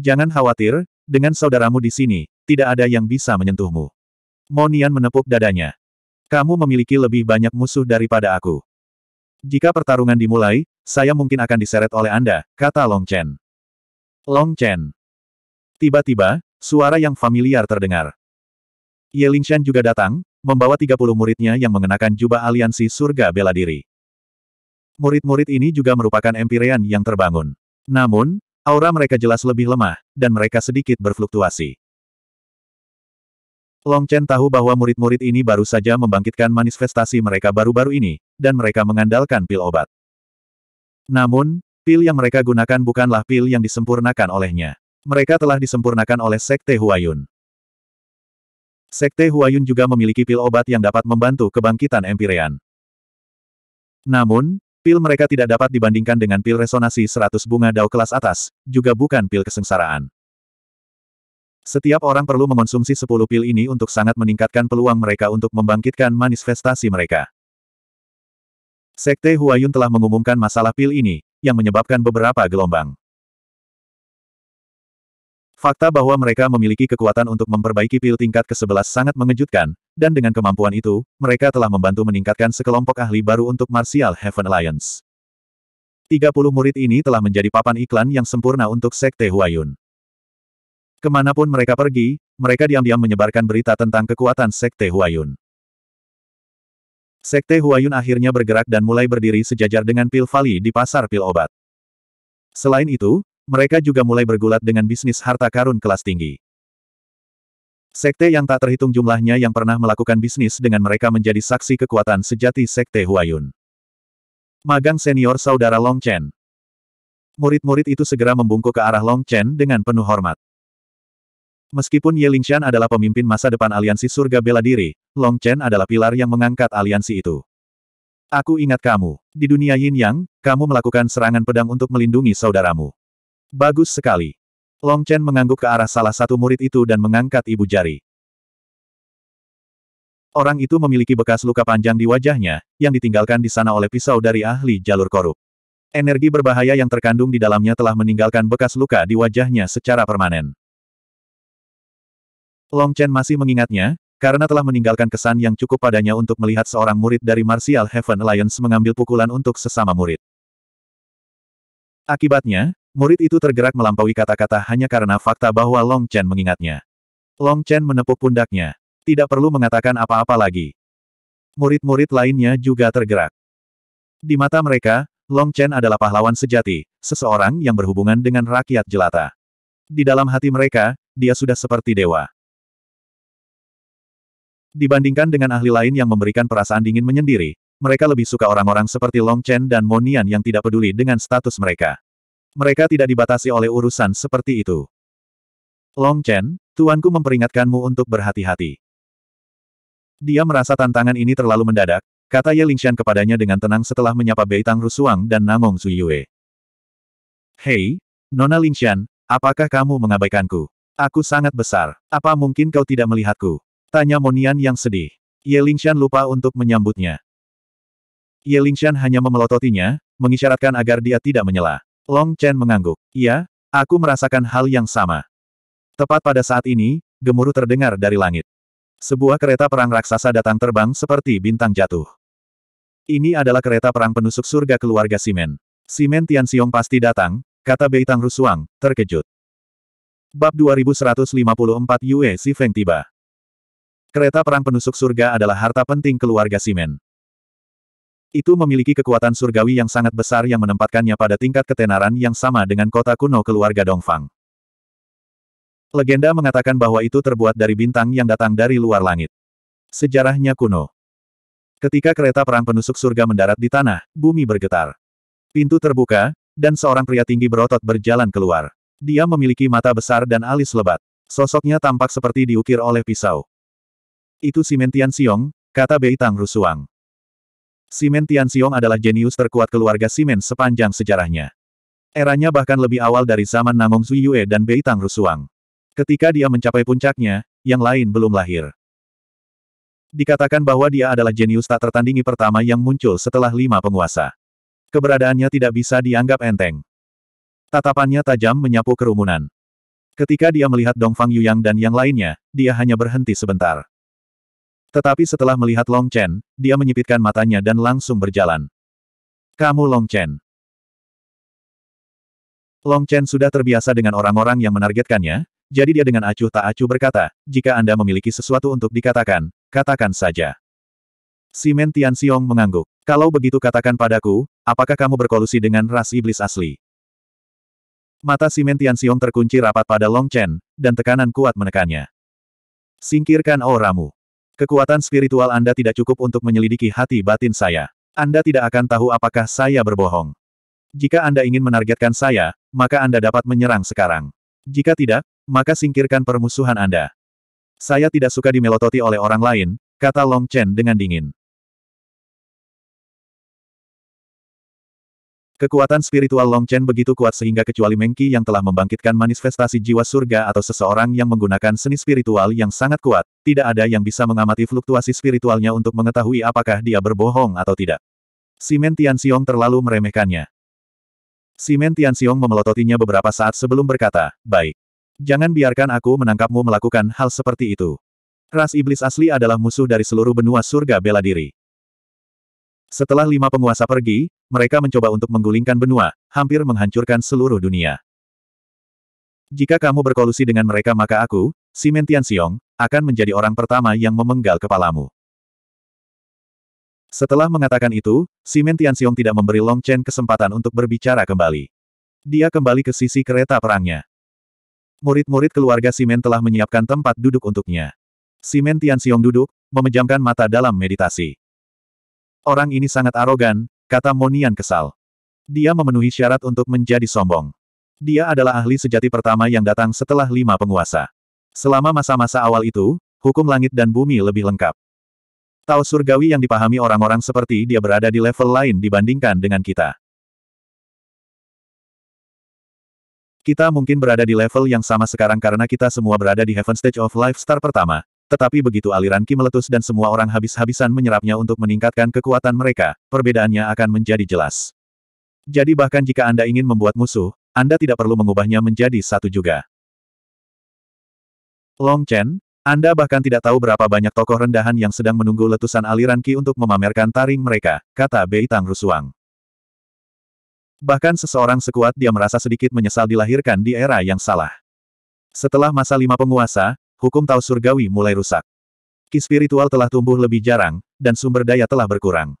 Jangan khawatir, dengan saudaramu di sini, tidak ada yang bisa menyentuhmu. Monian menepuk dadanya. Kamu memiliki lebih banyak musuh daripada aku. Jika pertarungan dimulai, saya mungkin akan diseret oleh Anda, kata Long Chen. Long Chen. Tiba-tiba, suara yang familiar terdengar. Ye Lingshan juga datang, membawa 30 muridnya yang mengenakan jubah aliansi surga bela diri. Murid-murid ini juga merupakan Empirean yang terbangun. Namun, aura mereka jelas lebih lemah, dan mereka sedikit berfluktuasi. Long Chen tahu bahwa murid-murid ini baru saja membangkitkan manifestasi mereka baru-baru ini, dan mereka mengandalkan pil obat. Namun, pil yang mereka gunakan bukanlah pil yang disempurnakan olehnya. Mereka telah disempurnakan oleh Sekte Huayun. Sekte Huayun juga memiliki pil obat yang dapat membantu kebangkitan Empyrean. Namun, pil mereka tidak dapat dibandingkan dengan pil resonasi 100 bunga dao kelas atas, juga bukan pil kesengsaraan. Setiap orang perlu mengonsumsi 10 pil ini untuk sangat meningkatkan peluang mereka untuk membangkitkan manifestasi mereka. Sekte Huayun telah mengumumkan masalah pil ini, yang menyebabkan beberapa gelombang. Fakta bahwa mereka memiliki kekuatan untuk memperbaiki pil tingkat ke-11 sangat mengejutkan, dan dengan kemampuan itu, mereka telah membantu meningkatkan sekelompok ahli baru untuk Martial Heaven Alliance. 30 murid ini telah menjadi papan iklan yang sempurna untuk Sekte Huayun. Kemanapun mereka pergi, mereka diam-diam menyebarkan berita tentang kekuatan Sekte Huayun. Sekte Huayun akhirnya bergerak dan mulai berdiri sejajar dengan pil Vali di pasar pil obat. Selain itu, mereka juga mulai bergulat dengan bisnis harta karun kelas tinggi. Sekte yang tak terhitung jumlahnya yang pernah melakukan bisnis dengan mereka menjadi saksi kekuatan sejati Sekte Huayun. Magang senior saudara Long Chen. Murid-murid itu segera membungkuk ke arah Long Chen dengan penuh hormat. Meskipun Ye Lingshan adalah pemimpin masa depan aliansi surga bela diri, Long Chen adalah pilar yang mengangkat aliansi itu. Aku ingat kamu. Di dunia Yin Yang, kamu melakukan serangan pedang untuk melindungi saudaramu. Bagus sekali. Long Chen mengangguk ke arah salah satu murid itu dan mengangkat ibu jari. Orang itu memiliki bekas luka panjang di wajahnya, yang ditinggalkan di sana oleh pisau dari ahli jalur korup. Energi berbahaya yang terkandung di dalamnya telah meninggalkan bekas luka di wajahnya secara permanen. Long Chen masih mengingatnya, karena telah meninggalkan kesan yang cukup padanya untuk melihat seorang murid dari Martial Heaven Alliance mengambil pukulan untuk sesama murid. Akibatnya, murid itu tergerak melampaui kata-kata hanya karena fakta bahwa Long Chen mengingatnya. Long Chen menepuk pundaknya. Tidak perlu mengatakan apa-apa lagi. Murid-murid lainnya juga tergerak. Di mata mereka, Long Chen adalah pahlawan sejati, seseorang yang berhubungan dengan rakyat jelata. Di dalam hati mereka, dia sudah seperti dewa. Dibandingkan dengan ahli lain yang memberikan perasaan dingin menyendiri, mereka lebih suka orang-orang seperti Long Chen dan Monian yang tidak peduli dengan status mereka. Mereka tidak dibatasi oleh urusan seperti itu. Long Chen, tuanku memperingatkanmu untuk berhati-hati. Dia merasa tantangan ini terlalu mendadak, kata Ye Lingxian kepadanya dengan tenang setelah menyapa Beitang Rusuang dan Namong Zuyue. Hei, Nona Lingxian, apakah kamu mengabaikanku? Aku sangat besar, apa mungkin kau tidak melihatku? Tanya Monian yang sedih. Ye Lingshan lupa untuk menyambutnya. Ye Lingshan hanya memelototinya, mengisyaratkan agar dia tidak menyela. Long Chen mengangguk. Iya, aku merasakan hal yang sama. Tepat pada saat ini, gemuruh terdengar dari langit. Sebuah kereta perang raksasa datang terbang seperti bintang jatuh. Ini adalah kereta perang penusuk surga keluarga Simen. Simen Tianxiong pasti datang, kata Beitang Rusuang, terkejut. Bab 2154 Yue Si Feng tiba. Kereta perang penusuk surga adalah harta penting keluarga Simen. Itu memiliki kekuatan surgawi yang sangat besar yang menempatkannya pada tingkat ketenaran yang sama dengan kota kuno keluarga Dongfang. Legenda mengatakan bahwa itu terbuat dari bintang yang datang dari luar langit. Sejarahnya kuno. Ketika kereta perang penusuk surga mendarat di tanah, bumi bergetar. Pintu terbuka, dan seorang pria tinggi berotot berjalan keluar. Dia memiliki mata besar dan alis lebat. Sosoknya tampak seperti diukir oleh pisau. Itu Simen Xiong, kata Bei Tang Rusuang. Simen Xiong adalah jenius terkuat keluarga Simen sepanjang sejarahnya. Eranya bahkan lebih awal dari zaman Namong Zuyue dan Bei Tang Rusuang. Ketika dia mencapai puncaknya, yang lain belum lahir. Dikatakan bahwa dia adalah jenius tak tertandingi pertama yang muncul setelah lima penguasa. Keberadaannya tidak bisa dianggap enteng. Tatapannya tajam menyapu kerumunan. Ketika dia melihat Dongfang Yuyang dan yang lainnya, dia hanya berhenti sebentar. Tetapi setelah melihat Long Chen, dia menyipitkan matanya dan langsung berjalan. Kamu Long Chen. Long Chen sudah terbiasa dengan orang-orang yang menargetkannya, jadi dia dengan acuh tak acuh berkata, jika Anda memiliki sesuatu untuk dikatakan, katakan saja. Tian Tianxiong mengangguk. Kalau begitu katakan padaku, apakah kamu berkolusi dengan ras iblis asli? Mata Tian Tianxiong terkunci rapat pada Long Chen, dan tekanan kuat menekannya. Singkirkan auramu. Kekuatan spiritual Anda tidak cukup untuk menyelidiki hati batin saya. Anda tidak akan tahu apakah saya berbohong. Jika Anda ingin menargetkan saya, maka Anda dapat menyerang sekarang. Jika tidak, maka singkirkan permusuhan Anda. Saya tidak suka dimelototi oleh orang lain, kata Long Chen dengan dingin. Kekuatan spiritual Long Chen begitu kuat sehingga kecuali Mengki yang telah membangkitkan manifestasi jiwa surga atau seseorang yang menggunakan seni spiritual yang sangat kuat, tidak ada yang bisa mengamati fluktuasi spiritualnya untuk mengetahui apakah dia berbohong atau tidak. Simen Tianxiong terlalu meremehkannya. Simen Tianxiong memelototinya beberapa saat sebelum berkata, Baik. Jangan biarkan aku menangkapmu melakukan hal seperti itu. Ras iblis asli adalah musuh dari seluruh benua surga bela diri. Setelah lima penguasa pergi, mereka mencoba untuk menggulingkan benua, hampir menghancurkan seluruh dunia. Jika kamu berkolusi dengan mereka maka aku, Simen Tianxiong, akan menjadi orang pertama yang memenggal kepalamu. Setelah mengatakan itu, Simen Tianxiong tidak memberi Long Chen kesempatan untuk berbicara kembali. Dia kembali ke sisi kereta perangnya. Murid-murid keluarga Simen telah menyiapkan tempat duduk untuknya. Simen Tianxiong duduk, memejamkan mata dalam meditasi. Orang ini sangat arogan, kata Monian kesal. Dia memenuhi syarat untuk menjadi sombong. Dia adalah ahli sejati pertama yang datang setelah lima penguasa. Selama masa-masa awal itu, hukum langit dan bumi lebih lengkap. Tao surgawi yang dipahami orang-orang seperti dia berada di level lain dibandingkan dengan kita. Kita mungkin berada di level yang sama sekarang karena kita semua berada di Heaven Stage of Life Star pertama, tetapi begitu aliran Ki meletus dan semua orang habis-habisan menyerapnya untuk meningkatkan kekuatan mereka, perbedaannya akan menjadi jelas. Jadi bahkan jika Anda ingin membuat musuh, Anda tidak perlu mengubahnya menjadi satu juga. Long Chen, Anda bahkan tidak tahu berapa banyak tokoh rendahan yang sedang menunggu letusan aliran Ki untuk memamerkan taring mereka, kata Bei Tang Rusuang. Bahkan seseorang sekuat dia merasa sedikit menyesal dilahirkan di era yang salah. Setelah masa lima penguasa, hukum Tao Surgawi mulai rusak. Ki spiritual telah tumbuh lebih jarang, dan sumber daya telah berkurang.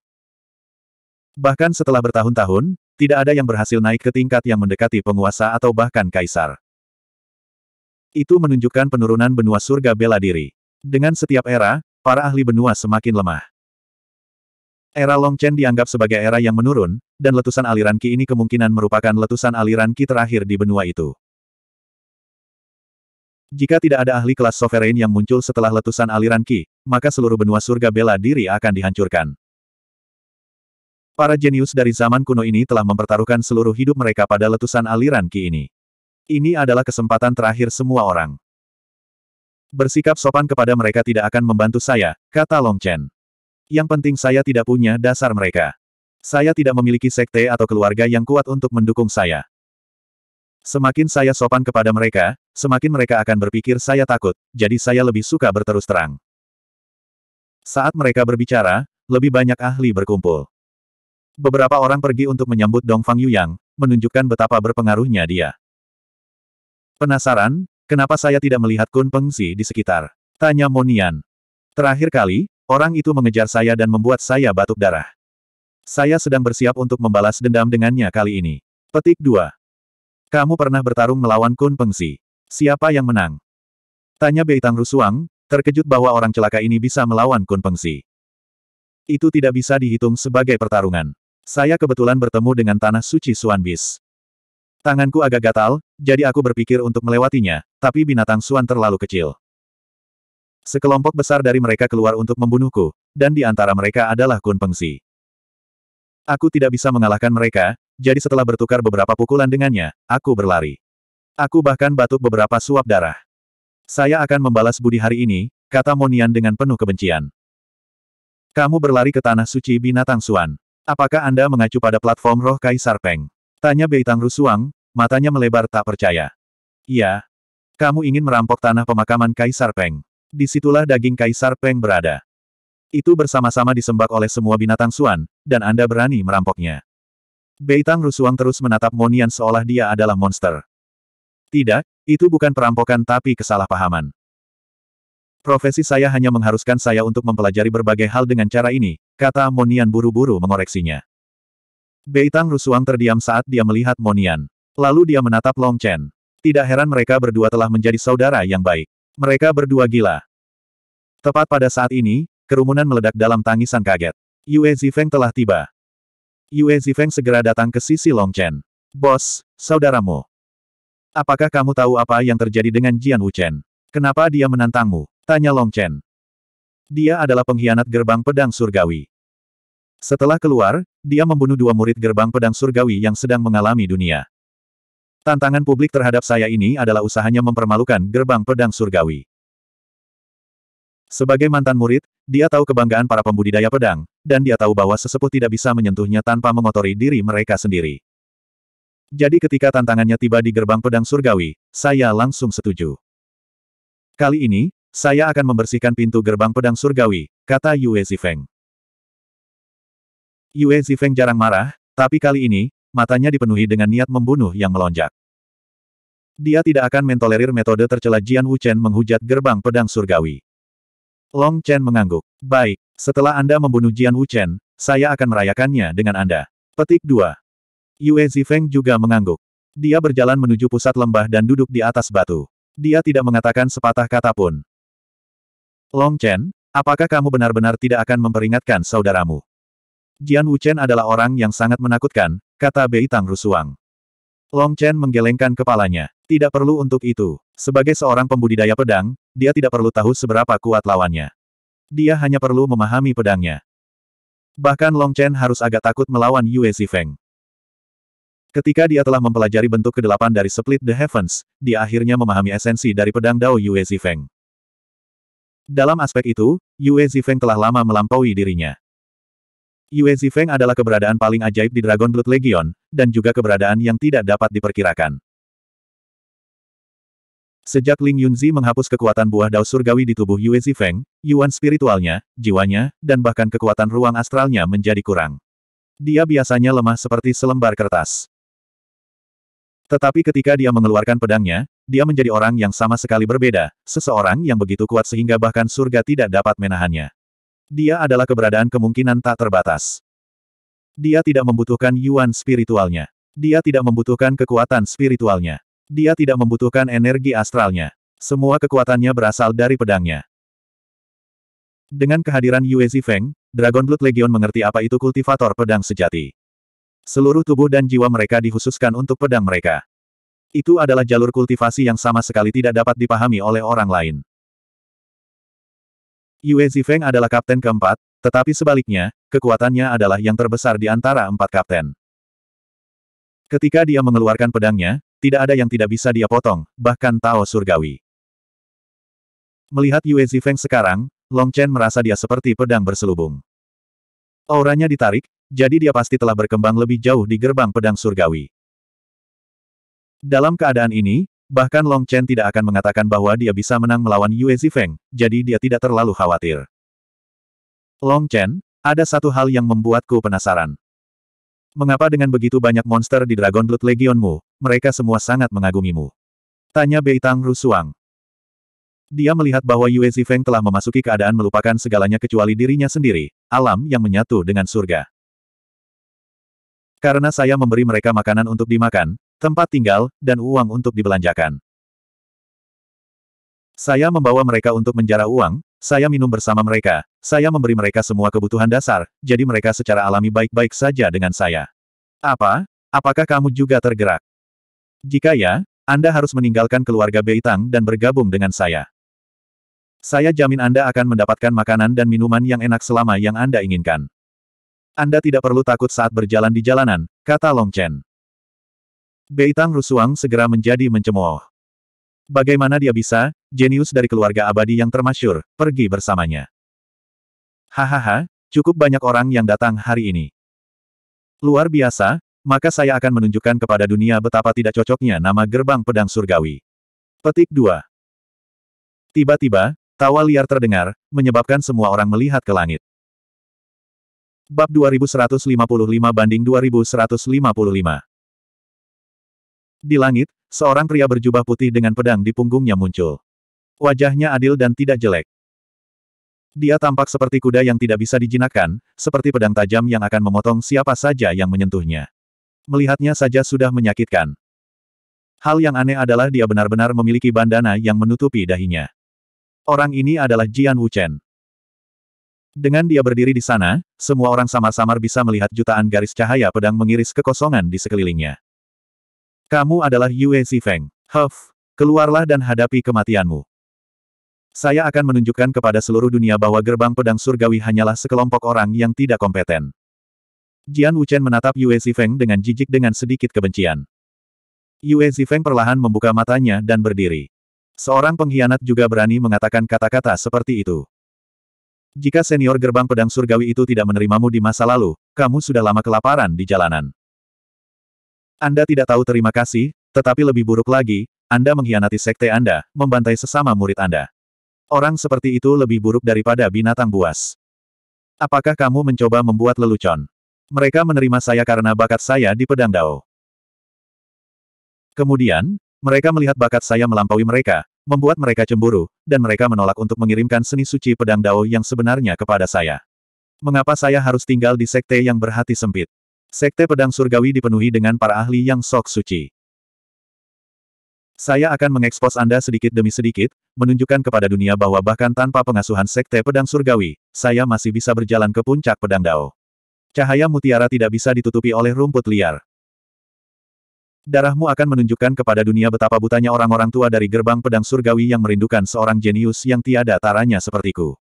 Bahkan setelah bertahun-tahun, tidak ada yang berhasil naik ke tingkat yang mendekati penguasa atau bahkan kaisar. Itu menunjukkan penurunan benua surga bela diri. Dengan setiap era, para ahli benua semakin lemah. Era Longchen dianggap sebagai era yang menurun, dan letusan aliran Ki ini kemungkinan merupakan letusan aliran Ki terakhir di benua itu. Jika tidak ada ahli kelas sovereign yang muncul setelah letusan aliran Ki, maka seluruh benua surga bela diri akan dihancurkan. Para jenius dari zaman kuno ini telah mempertaruhkan seluruh hidup mereka pada letusan aliran Ki ini. Ini adalah kesempatan terakhir semua orang. Bersikap sopan kepada mereka tidak akan membantu saya, kata Long Chen. Yang penting saya tidak punya dasar mereka. Saya tidak memiliki sekte atau keluarga yang kuat untuk mendukung saya. Semakin saya sopan kepada mereka, semakin mereka akan berpikir saya takut, jadi saya lebih suka berterus terang. Saat mereka berbicara, lebih banyak ahli berkumpul. Beberapa orang pergi untuk menyambut Dongfang Fang Yuyang, menunjukkan betapa berpengaruhnya dia. Penasaran, kenapa saya tidak melihat Kun Pengsi di sekitar? Tanya Monian. Terakhir kali, orang itu mengejar saya dan membuat saya batuk darah. Saya sedang bersiap untuk membalas dendam dengannya kali ini. Petik 2. Kamu pernah bertarung melawan Kun Pengsi. Siapa yang menang? Tanya Beitang Rusuang, terkejut bahwa orang celaka ini bisa melawan Kun Pengsi. Itu tidak bisa dihitung sebagai pertarungan. Saya kebetulan bertemu dengan tanah suci Suan Bis. Tanganku agak gatal, jadi aku berpikir untuk melewatinya, tapi binatang Suan terlalu kecil. Sekelompok besar dari mereka keluar untuk membunuhku, dan di antara mereka adalah Kun Pengsi. Aku tidak bisa mengalahkan mereka, jadi setelah bertukar beberapa pukulan dengannya, aku berlari. Aku bahkan batuk beberapa suap darah. Saya akan membalas budi hari ini, kata Monian dengan penuh kebencian. Kamu berlari ke tanah suci binatang Suan. Apakah Anda mengacu pada platform roh Kaisar Peng? Tanya Beitang Rusuang, matanya melebar tak percaya. Iya. Kamu ingin merampok tanah pemakaman Kaisar Peng. Disitulah daging Kaisar Peng berada. Itu bersama-sama disembak oleh semua binatang Suan, dan Anda berani merampoknya. Beitang Rusuang terus menatap Monian seolah dia adalah monster. Tidak, itu bukan perampokan tapi kesalahpahaman. Profesi saya hanya mengharuskan saya untuk mempelajari berbagai hal dengan cara ini, kata Monian buru-buru mengoreksinya. Beitang Rusuang terdiam saat dia melihat Monian. Lalu dia menatap Long Chen. Tidak heran mereka berdua telah menjadi saudara yang baik. Mereka berdua gila. Tepat pada saat ini, kerumunan meledak dalam tangisan kaget. Yue Zifeng telah tiba. Yue Zifeng segera datang ke sisi Long Chen. Bos, saudaramu. Apakah kamu tahu apa yang terjadi dengan Jian Wuchen? Kenapa dia menantangmu? Tanya Long Chen. Dia adalah pengkhianat gerbang pedang surgawi. Setelah keluar, dia membunuh dua murid gerbang pedang surgawi yang sedang mengalami dunia. Tantangan publik terhadap saya ini adalah usahanya mempermalukan gerbang pedang surgawi. Sebagai mantan murid, dia tahu kebanggaan para pembudidaya pedang, dan dia tahu bahwa sesepuh tidak bisa menyentuhnya tanpa mengotori diri mereka sendiri. Jadi ketika tantangannya tiba di gerbang pedang surgawi, saya langsung setuju. Kali ini, saya akan membersihkan pintu gerbang pedang surgawi, kata Yue Zifeng. Yue Zifeng jarang marah, tapi kali ini, matanya dipenuhi dengan niat membunuh yang melonjak. Dia tidak akan mentolerir metode tercela Jian Wu Chen menghujat gerbang pedang surgawi. Long Chen mengangguk. Baik, setelah Anda membunuh Jian Wu Chen, saya akan merayakannya dengan Anda. Petik 2. Yue Zifeng juga mengangguk. Dia berjalan menuju pusat lembah dan duduk di atas batu. Dia tidak mengatakan sepatah kata pun. Long Chen, apakah kamu benar-benar tidak akan memperingatkan saudaramu? Jian Wu Chen adalah orang yang sangat menakutkan, kata Bei Tang Rusuang. Long Chen menggelengkan kepalanya. Tidak perlu untuk itu. Sebagai seorang pembudidaya pedang, dia tidak perlu tahu seberapa kuat lawannya. Dia hanya perlu memahami pedangnya. Bahkan Long Chen harus agak takut melawan Yue Zifeng. Ketika dia telah mempelajari bentuk kedelapan dari Split the Heavens, dia akhirnya memahami esensi dari pedang Dao Yue Zifeng. Dalam aspek itu, Yue Zifeng telah lama melampaui dirinya. Yue Zifeng adalah keberadaan paling ajaib di Dragon Blood Legion, dan juga keberadaan yang tidak dapat diperkirakan. Sejak Ling Yunzi menghapus kekuatan buah dao surgawi di tubuh Yue Zifeng, yuan spiritualnya, jiwanya, dan bahkan kekuatan ruang astralnya menjadi kurang. Dia biasanya lemah seperti selembar kertas. Tetapi ketika dia mengeluarkan pedangnya, dia menjadi orang yang sama sekali berbeda, seseorang yang begitu kuat sehingga bahkan surga tidak dapat menahannya. Dia adalah keberadaan kemungkinan tak terbatas. Dia tidak membutuhkan yuan spiritualnya. Dia tidak membutuhkan kekuatan spiritualnya. Dia tidak membutuhkan energi astralnya. Semua kekuatannya berasal dari pedangnya. Dengan kehadiran Yue Zifeng, Dragon Blood Legion mengerti apa itu kultivator pedang sejati. Seluruh tubuh dan jiwa mereka dihususkan untuk pedang mereka. Itu adalah jalur kultivasi yang sama sekali tidak dapat dipahami oleh orang lain. Yue Zifeng adalah kapten keempat, tetapi sebaliknya, kekuatannya adalah yang terbesar di antara empat kapten. Ketika dia mengeluarkan pedangnya, tidak ada yang tidak bisa dia potong, bahkan Tao Surgawi. Melihat Yue Zifeng sekarang, Long Chen merasa dia seperti pedang berselubung. Auranya ditarik, jadi dia pasti telah berkembang lebih jauh di gerbang pedang surgawi. Dalam keadaan ini, bahkan Long Chen tidak akan mengatakan bahwa dia bisa menang melawan Yue Zifeng, jadi dia tidak terlalu khawatir. Long Chen, ada satu hal yang membuatku penasaran. Mengapa dengan begitu banyak monster di Dragon Blood Legionmu, mereka semua sangat mengagumimu? Tanya Bei Tang Rusuang. Dia melihat bahwa Yue Zifeng telah memasuki keadaan melupakan segalanya kecuali dirinya sendiri, alam yang menyatu dengan surga. Karena saya memberi mereka makanan untuk dimakan, tempat tinggal, dan uang untuk dibelanjakan. Saya membawa mereka untuk menjara uang, saya minum bersama mereka, saya memberi mereka semua kebutuhan dasar, jadi mereka secara alami baik-baik saja dengan saya. Apa? Apakah kamu juga tergerak? Jika ya, Anda harus meninggalkan keluarga Beitang dan bergabung dengan saya. Saya jamin Anda akan mendapatkan makanan dan minuman yang enak selama yang Anda inginkan. Anda tidak perlu takut saat berjalan di jalanan, kata Long Chen. Beitang Rusuang segera menjadi mencemooh. Bagaimana dia bisa, jenius dari keluarga abadi yang termasyur, pergi bersamanya. Hahaha, cukup banyak orang yang datang hari ini. Luar biasa, maka saya akan menunjukkan kepada dunia betapa tidak cocoknya nama gerbang pedang surgawi. Petik 2. Tiba-tiba, tawa liar terdengar, menyebabkan semua orang melihat ke langit. Bab 2155 banding 2155 Di langit, seorang pria berjubah putih dengan pedang di punggungnya muncul. Wajahnya adil dan tidak jelek. Dia tampak seperti kuda yang tidak bisa dijinakkan, seperti pedang tajam yang akan memotong siapa saja yang menyentuhnya. Melihatnya saja sudah menyakitkan. Hal yang aneh adalah dia benar-benar memiliki bandana yang menutupi dahinya. Orang ini adalah Jian Wuchen. Dengan dia berdiri di sana, semua orang samar-samar bisa melihat jutaan garis cahaya pedang mengiris kekosongan di sekelilingnya. Kamu adalah Yue Zifeng. Huff, keluarlah dan hadapi kematianmu. Saya akan menunjukkan kepada seluruh dunia bahwa gerbang pedang surgawi hanyalah sekelompok orang yang tidak kompeten. Jian Wuchen menatap Yue Zifeng dengan jijik dengan sedikit kebencian. Yue Zifeng perlahan membuka matanya dan berdiri. Seorang pengkhianat juga berani mengatakan kata-kata seperti itu. Jika senior gerbang pedang surgawi itu tidak menerimamu di masa lalu, kamu sudah lama kelaparan di jalanan. Anda tidak tahu terima kasih, tetapi lebih buruk lagi, Anda mengkhianati sekte Anda, membantai sesama murid Anda. Orang seperti itu lebih buruk daripada binatang buas. Apakah kamu mencoba membuat lelucon? Mereka menerima saya karena bakat saya di pedang Dao. Kemudian, mereka melihat bakat saya melampaui mereka, membuat mereka cemburu, dan mereka menolak untuk mengirimkan seni suci pedang Dao yang sebenarnya kepada saya. Mengapa saya harus tinggal di sekte yang berhati sempit? Sekte pedang surgawi dipenuhi dengan para ahli yang sok suci. Saya akan mengekspos Anda sedikit demi sedikit, menunjukkan kepada dunia bahwa bahkan tanpa pengasuhan sekte pedang surgawi, saya masih bisa berjalan ke puncak pedang Dao. Cahaya mutiara tidak bisa ditutupi oleh rumput liar. Darahmu akan menunjukkan kepada dunia betapa butanya orang-orang tua dari gerbang pedang surgawi yang merindukan seorang jenius yang tiada taranya sepertiku.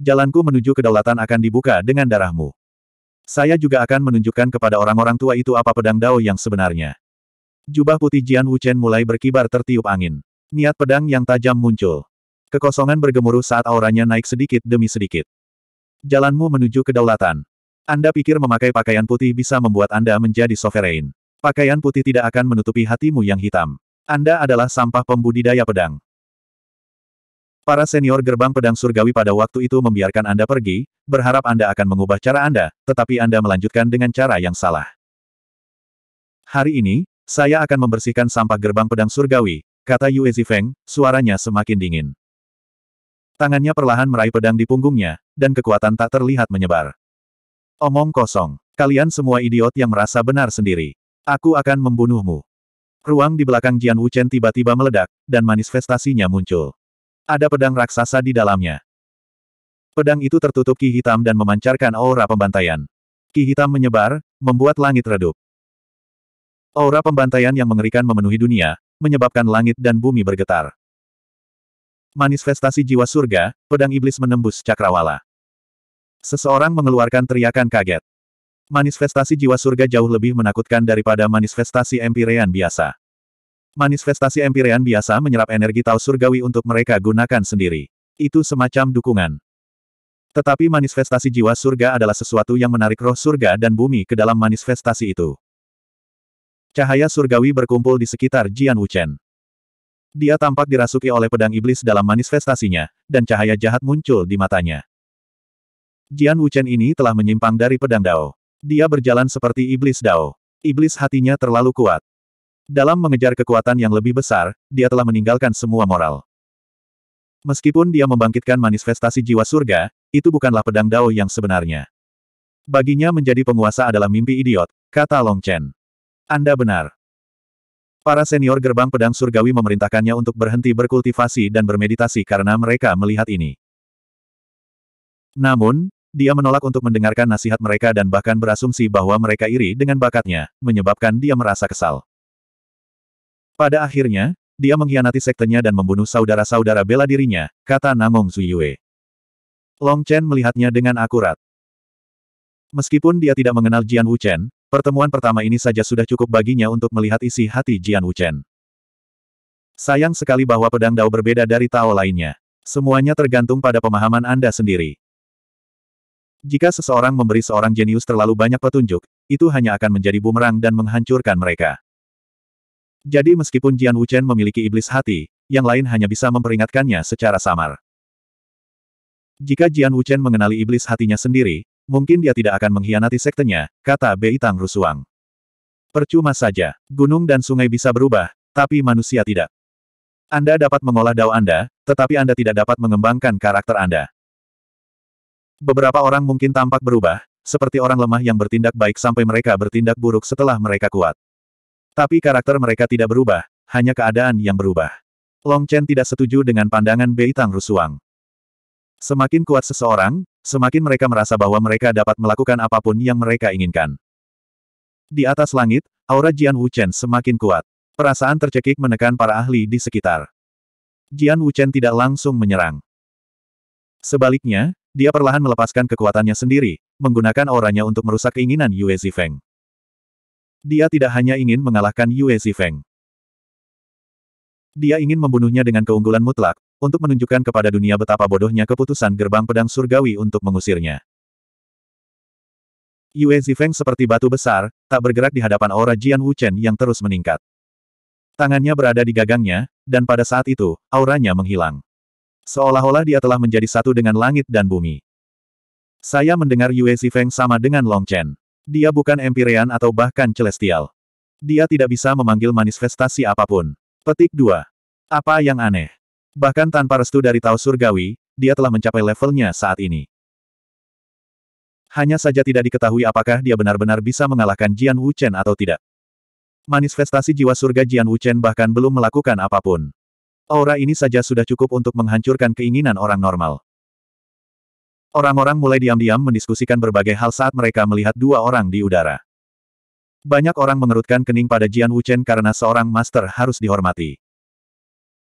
Jalanku menuju kedaulatan akan dibuka dengan darahmu. Saya juga akan menunjukkan kepada orang-orang tua itu apa pedang dao yang sebenarnya. Jubah putih Jian Wuchen mulai berkibar tertiup angin. Niat pedang yang tajam muncul. Kekosongan bergemuruh saat auranya naik sedikit demi sedikit. Jalanmu menuju kedaulatan. Anda pikir memakai pakaian putih bisa membuat Anda menjadi sovereign. Pakaian putih tidak akan menutupi hatimu yang hitam. Anda adalah sampah pembudidaya pedang. Para senior gerbang pedang surgawi pada waktu itu membiarkan Anda pergi, berharap Anda akan mengubah cara Anda, tetapi Anda melanjutkan dengan cara yang salah. Hari ini, saya akan membersihkan sampah gerbang pedang surgawi, kata Yue Zifeng, suaranya semakin dingin. Tangannya perlahan meraih pedang di punggungnya, dan kekuatan tak terlihat menyebar. Omong kosong, kalian semua idiot yang merasa benar sendiri. Aku akan membunuhmu. Ruang di belakang Jian Wuchen tiba-tiba meledak, dan manifestasinya muncul. Ada pedang raksasa di dalamnya. Pedang itu tertutup ki hitam dan memancarkan aura pembantaian. Ki hitam menyebar, membuat langit redup. Aura pembantaian yang mengerikan memenuhi dunia, menyebabkan langit dan bumi bergetar. Manifestasi jiwa surga, pedang iblis menembus cakrawala. Seseorang mengeluarkan teriakan kaget. Manifestasi jiwa surga jauh lebih menakutkan daripada manifestasi empirean biasa. Manifestasi empirean biasa menyerap energi Tao surgawi untuk mereka gunakan sendiri. Itu semacam dukungan. Tetapi manifestasi jiwa surga adalah sesuatu yang menarik roh surga dan bumi ke dalam manifestasi itu. Cahaya surgawi berkumpul di sekitar Jian Wuchen. Dia tampak dirasuki oleh pedang iblis dalam manifestasinya, dan cahaya jahat muncul di matanya. Jian Wuchen ini telah menyimpang dari pedang Dao. Dia berjalan seperti iblis Dao. Iblis hatinya terlalu kuat. Dalam mengejar kekuatan yang lebih besar, dia telah meninggalkan semua moral. Meskipun dia membangkitkan manifestasi jiwa surga, itu bukanlah pedang Dao yang sebenarnya. Baginya menjadi penguasa adalah mimpi idiot, kata Long Chen. Anda benar. Para senior gerbang pedang surgawi memerintahkannya untuk berhenti berkultivasi dan bermeditasi karena mereka melihat ini. Namun, dia menolak untuk mendengarkan nasihat mereka dan bahkan berasumsi bahwa mereka iri dengan bakatnya, menyebabkan dia merasa kesal. Pada akhirnya, dia mengkhianati sektenya dan membunuh saudara-saudara bela dirinya, kata Namong Zuyue. Long Chen melihatnya dengan akurat. Meskipun dia tidak mengenal Jian Wu Chen, pertemuan pertama ini saja sudah cukup baginya untuk melihat isi hati Jian Wu Chen. Sayang sekali bahwa pedang Dao berbeda dari Tao lainnya. Semuanya tergantung pada pemahaman Anda sendiri. Jika seseorang memberi seorang jenius terlalu banyak petunjuk, itu hanya akan menjadi bumerang dan menghancurkan mereka. Jadi meskipun Jian Wuchen memiliki iblis hati, yang lain hanya bisa memperingatkannya secara samar. Jika Jian Wuchen mengenali iblis hatinya sendiri, mungkin dia tidak akan mengkhianati sektenya, kata Bei Tang Rusuang. Percuma saja, gunung dan sungai bisa berubah, tapi manusia tidak. Anda dapat mengolah dao Anda, tetapi Anda tidak dapat mengembangkan karakter Anda. Beberapa orang mungkin tampak berubah, seperti orang lemah yang bertindak baik sampai mereka bertindak buruk setelah mereka kuat. Tapi karakter mereka tidak berubah, hanya keadaan yang berubah. Long Chen tidak setuju dengan pandangan Bei Tang Rusuang. Semakin kuat seseorang, semakin mereka merasa bahwa mereka dapat melakukan apapun yang mereka inginkan. Di atas langit, aura Jian Wuchen semakin kuat. Perasaan tercekik menekan para ahli di sekitar. Jian Wuchen tidak langsung menyerang. Sebaliknya, dia perlahan melepaskan kekuatannya sendiri, menggunakan auranya untuk merusak keinginan Yue Zifeng. Dia tidak hanya ingin mengalahkan Yue Zifeng. Dia ingin membunuhnya dengan keunggulan mutlak, untuk menunjukkan kepada dunia betapa bodohnya keputusan gerbang pedang surgawi untuk mengusirnya. Yue Zifeng seperti batu besar, tak bergerak di hadapan aura Jian Wuchen yang terus meningkat. Tangannya berada di gagangnya, dan pada saat itu, auranya menghilang. Seolah-olah dia telah menjadi satu dengan langit dan bumi. Saya mendengar Yue Zifeng sama dengan Long Chen. Dia bukan Empyrean atau bahkan Celestial. Dia tidak bisa memanggil manifestasi apapun. Petik 2. Apa yang aneh. Bahkan tanpa restu dari Tao Surgawi, dia telah mencapai levelnya saat ini. Hanya saja tidak diketahui apakah dia benar-benar bisa mengalahkan Jian Wuchen atau tidak. Manifestasi jiwa surga Jian Wuchen bahkan belum melakukan apapun. Aura ini saja sudah cukup untuk menghancurkan keinginan orang normal. Orang-orang mulai diam-diam mendiskusikan berbagai hal saat mereka melihat dua orang di udara. Banyak orang mengerutkan kening pada Jian Wuchen karena seorang master harus dihormati.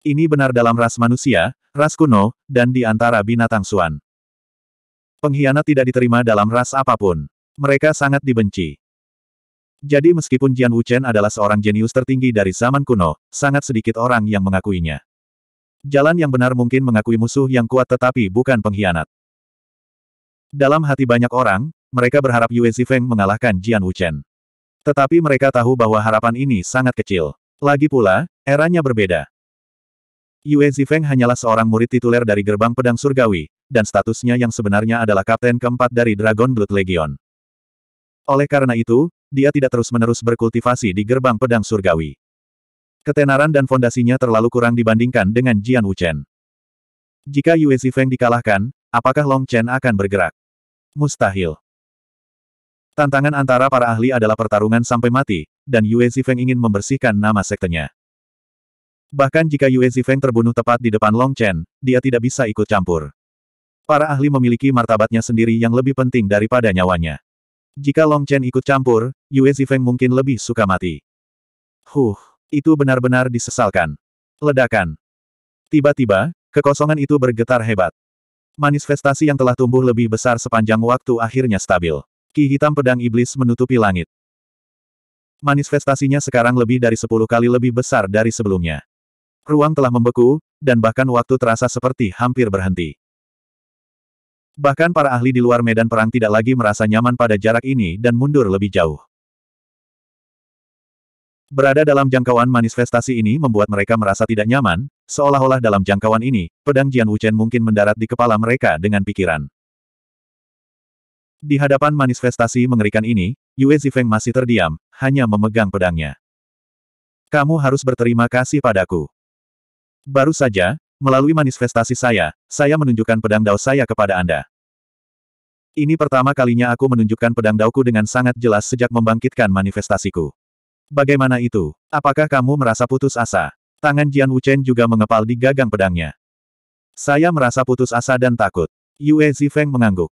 Ini benar dalam ras manusia, ras kuno, dan di antara binatang suan. Pengkhianat tidak diterima dalam ras apapun. Mereka sangat dibenci. Jadi meskipun Jian Wuchen adalah seorang jenius tertinggi dari zaman kuno, sangat sedikit orang yang mengakuinya. Jalan yang benar mungkin mengakui musuh yang kuat tetapi bukan pengkhianat. Dalam hati banyak orang, mereka berharap Yue Zifeng mengalahkan Jian Wuchen. Tetapi mereka tahu bahwa harapan ini sangat kecil. Lagi pula, eranya berbeda. Yue Zifeng hanyalah seorang murid tituler dari Gerbang Pedang Surgawi, dan statusnya yang sebenarnya adalah kapten keempat dari Dragon Blood Legion. Oleh karena itu, dia tidak terus-menerus berkultivasi di Gerbang Pedang Surgawi. Ketenaran dan fondasinya terlalu kurang dibandingkan dengan Jian Wuchen. Jika Yue Zifeng dikalahkan, apakah Long Chen akan bergerak? Mustahil. Tantangan antara para ahli adalah pertarungan sampai mati, dan Yue Zifeng ingin membersihkan nama sektenya. Bahkan jika Yue Zifeng terbunuh tepat di depan Long Chen, dia tidak bisa ikut campur. Para ahli memiliki martabatnya sendiri yang lebih penting daripada nyawanya. Jika Long Chen ikut campur, Yue Zifeng mungkin lebih suka mati. Huh. Itu benar-benar disesalkan. Ledakan. Tiba-tiba, kekosongan itu bergetar hebat. Manifestasi yang telah tumbuh lebih besar sepanjang waktu akhirnya stabil. Ki hitam pedang iblis menutupi langit. Manifestasinya sekarang lebih dari sepuluh kali lebih besar dari sebelumnya. Ruang telah membeku, dan bahkan waktu terasa seperti hampir berhenti. Bahkan para ahli di luar medan perang tidak lagi merasa nyaman pada jarak ini dan mundur lebih jauh. Berada dalam jangkauan manifestasi ini membuat mereka merasa tidak nyaman, seolah-olah dalam jangkauan ini, pedang Jian Wuchen mungkin mendarat di kepala mereka dengan pikiran. Di hadapan manifestasi mengerikan ini, Yue Zifeng masih terdiam, hanya memegang pedangnya. Kamu harus berterima kasih padaku. Baru saja, melalui manifestasi saya, saya menunjukkan pedang dao saya kepada Anda. Ini pertama kalinya aku menunjukkan pedang dauku dengan sangat jelas sejak membangkitkan manifestasiku. Bagaimana itu? Apakah kamu merasa putus asa? Tangan Jian Wuchen juga mengepal di gagang pedangnya. Saya merasa putus asa dan takut. Yue Zifeng mengangguk.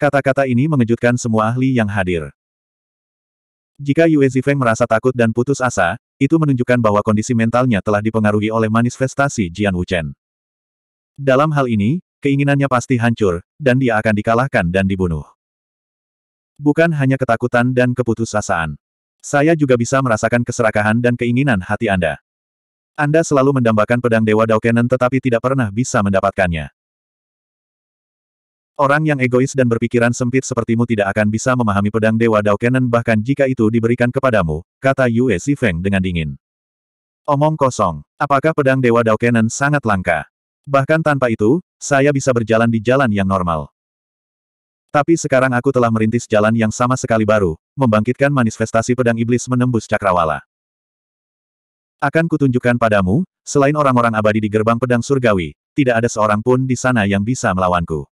Kata-kata ini mengejutkan semua ahli yang hadir. Jika Yue Zifeng merasa takut dan putus asa, itu menunjukkan bahwa kondisi mentalnya telah dipengaruhi oleh manifestasi Jian Wuchen. Dalam hal ini, keinginannya pasti hancur, dan dia akan dikalahkan dan dibunuh. Bukan hanya ketakutan dan keputusasaan. Saya juga bisa merasakan keserakahan dan keinginan hati Anda. Anda selalu mendambakan pedang Dewa Daokenen tetapi tidak pernah bisa mendapatkannya. Orang yang egois dan berpikiran sempit sepertimu tidak akan bisa memahami pedang Dewa Daokenen bahkan jika itu diberikan kepadamu, kata Yue Sifeng dengan dingin. Omong kosong, apakah pedang Dewa Daokenen sangat langka? Bahkan tanpa itu, saya bisa berjalan di jalan yang normal. Tapi sekarang aku telah merintis jalan yang sama sekali baru, membangkitkan manifestasi pedang iblis menembus cakrawala. Akan kutunjukkan padamu, selain orang-orang abadi di gerbang pedang surgawi, tidak ada seorang pun di sana yang bisa melawanku.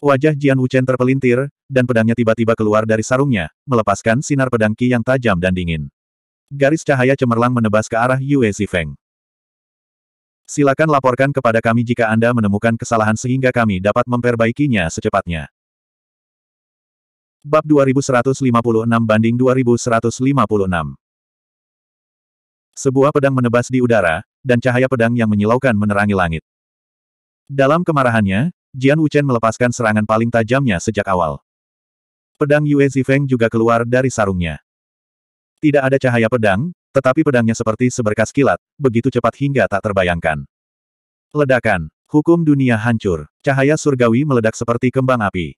Wajah Jian Wuchen terpelintir, dan pedangnya tiba-tiba keluar dari sarungnya, melepaskan sinar pedang Qi yang tajam dan dingin. Garis cahaya cemerlang menebas ke arah Yue Zifeng. Silakan laporkan kepada kami jika Anda menemukan kesalahan sehingga kami dapat memperbaikinya secepatnya. Bab 2156 banding 2156 Sebuah pedang menebas di udara, dan cahaya pedang yang menyilaukan menerangi langit. Dalam kemarahannya, Jian Wuchen melepaskan serangan paling tajamnya sejak awal. Pedang Yue Zifeng juga keluar dari sarungnya. Tidak ada cahaya pedang, tetapi pedangnya seperti seberkas kilat, begitu cepat hingga tak terbayangkan. Ledakan, hukum dunia hancur, cahaya surgawi meledak seperti kembang api.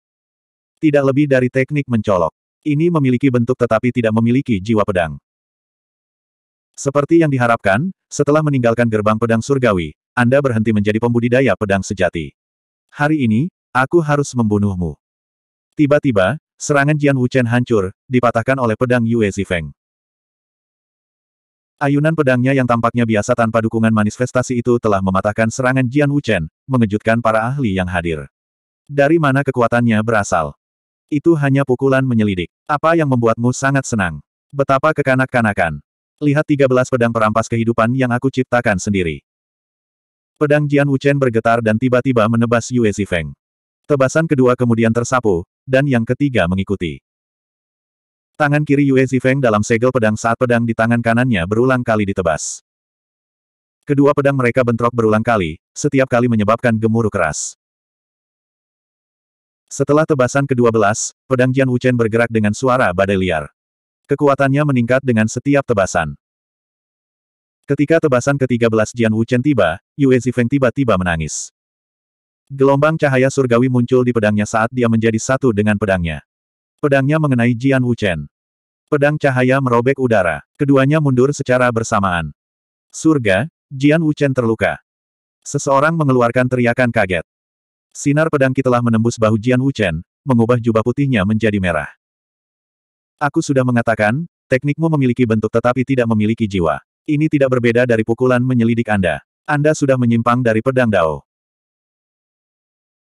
Tidak lebih dari teknik mencolok. Ini memiliki bentuk tetapi tidak memiliki jiwa pedang. Seperti yang diharapkan, setelah meninggalkan gerbang pedang surgawi, Anda berhenti menjadi pembudidaya pedang sejati. Hari ini, aku harus membunuhmu. Tiba-tiba, serangan Jian Wuchen hancur, dipatahkan oleh pedang Yue Zifeng. Ayunan pedangnya yang tampaknya biasa tanpa dukungan manifestasi itu telah mematahkan serangan Jian Wuchen, mengejutkan para ahli yang hadir. Dari mana kekuatannya berasal? Itu hanya pukulan menyelidik. Apa yang membuatmu sangat senang? Betapa kekanak-kanakan. Lihat 13 pedang perampas kehidupan yang aku ciptakan sendiri. Pedang Jian Wuchen bergetar dan tiba-tiba menebas Yue Zifeng. Tebasan kedua kemudian tersapu, dan yang ketiga mengikuti. Tangan kiri Yue Zifeng dalam segel pedang saat pedang di tangan kanannya berulang kali ditebas. Kedua pedang mereka bentrok berulang kali, setiap kali menyebabkan gemuruh keras. Setelah tebasan ke-12, pedang Jian Wuchen bergerak dengan suara badai liar. Kekuatannya meningkat dengan setiap tebasan. Ketika tebasan ke-13 Jian Wuchen tiba, Yue Zifeng tiba-tiba menangis. Gelombang cahaya surgawi muncul di pedangnya saat dia menjadi satu dengan pedangnya. Pedangnya mengenai Jian Wuchen. Pedang cahaya merobek udara. Keduanya mundur secara bersamaan. Surga, Jian Wuchen terluka. Seseorang mengeluarkan teriakan kaget. Sinar pedang Ki telah menembus bahu Jian Wuchen, mengubah jubah putihnya menjadi merah. Aku sudah mengatakan, teknikmu memiliki bentuk tetapi tidak memiliki jiwa. Ini tidak berbeda dari pukulan menyelidik Anda. Anda sudah menyimpang dari pedang Dao.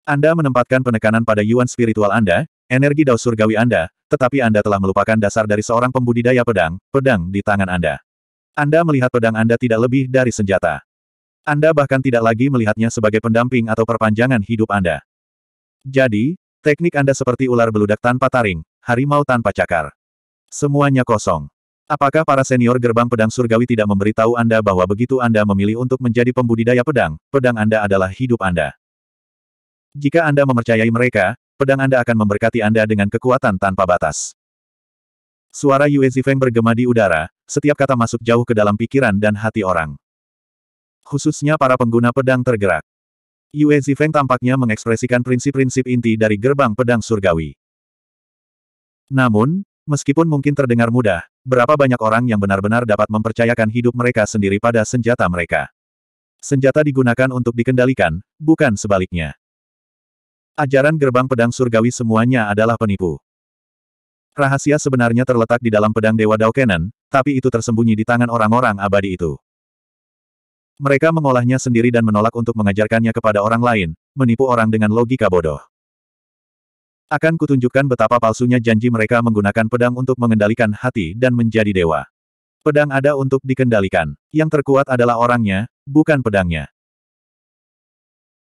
Anda menempatkan penekanan pada yuan spiritual Anda, energi Dao surgawi Anda, tetapi Anda telah melupakan dasar dari seorang pembudidaya pedang, pedang di tangan Anda. Anda melihat pedang Anda tidak lebih dari senjata. Anda bahkan tidak lagi melihatnya sebagai pendamping atau perpanjangan hidup Anda. Jadi, teknik Anda seperti ular beludak tanpa taring, harimau tanpa cakar. Semuanya kosong. Apakah para senior gerbang pedang surgawi tidak memberitahu Anda bahwa begitu Anda memilih untuk menjadi pembudidaya pedang, pedang Anda adalah hidup Anda? Jika Anda mempercayai mereka, pedang Anda akan memberkati Anda dengan kekuatan tanpa batas. Suara Yue Zifeng bergema di udara, setiap kata masuk jauh ke dalam pikiran dan hati orang khususnya para pengguna pedang tergerak. Yue Zifeng tampaknya mengekspresikan prinsip-prinsip inti dari gerbang pedang surgawi. Namun, meskipun mungkin terdengar mudah, berapa banyak orang yang benar-benar dapat mempercayakan hidup mereka sendiri pada senjata mereka. Senjata digunakan untuk dikendalikan, bukan sebaliknya. Ajaran gerbang pedang surgawi semuanya adalah penipu. Rahasia sebenarnya terletak di dalam pedang Dewa Dao tapi itu tersembunyi di tangan orang-orang abadi itu. Mereka mengolahnya sendiri dan menolak untuk mengajarkannya kepada orang lain, menipu orang dengan logika bodoh. Akan kutunjukkan betapa palsunya janji mereka menggunakan pedang untuk mengendalikan hati dan menjadi dewa. Pedang ada untuk dikendalikan. Yang terkuat adalah orangnya, bukan pedangnya.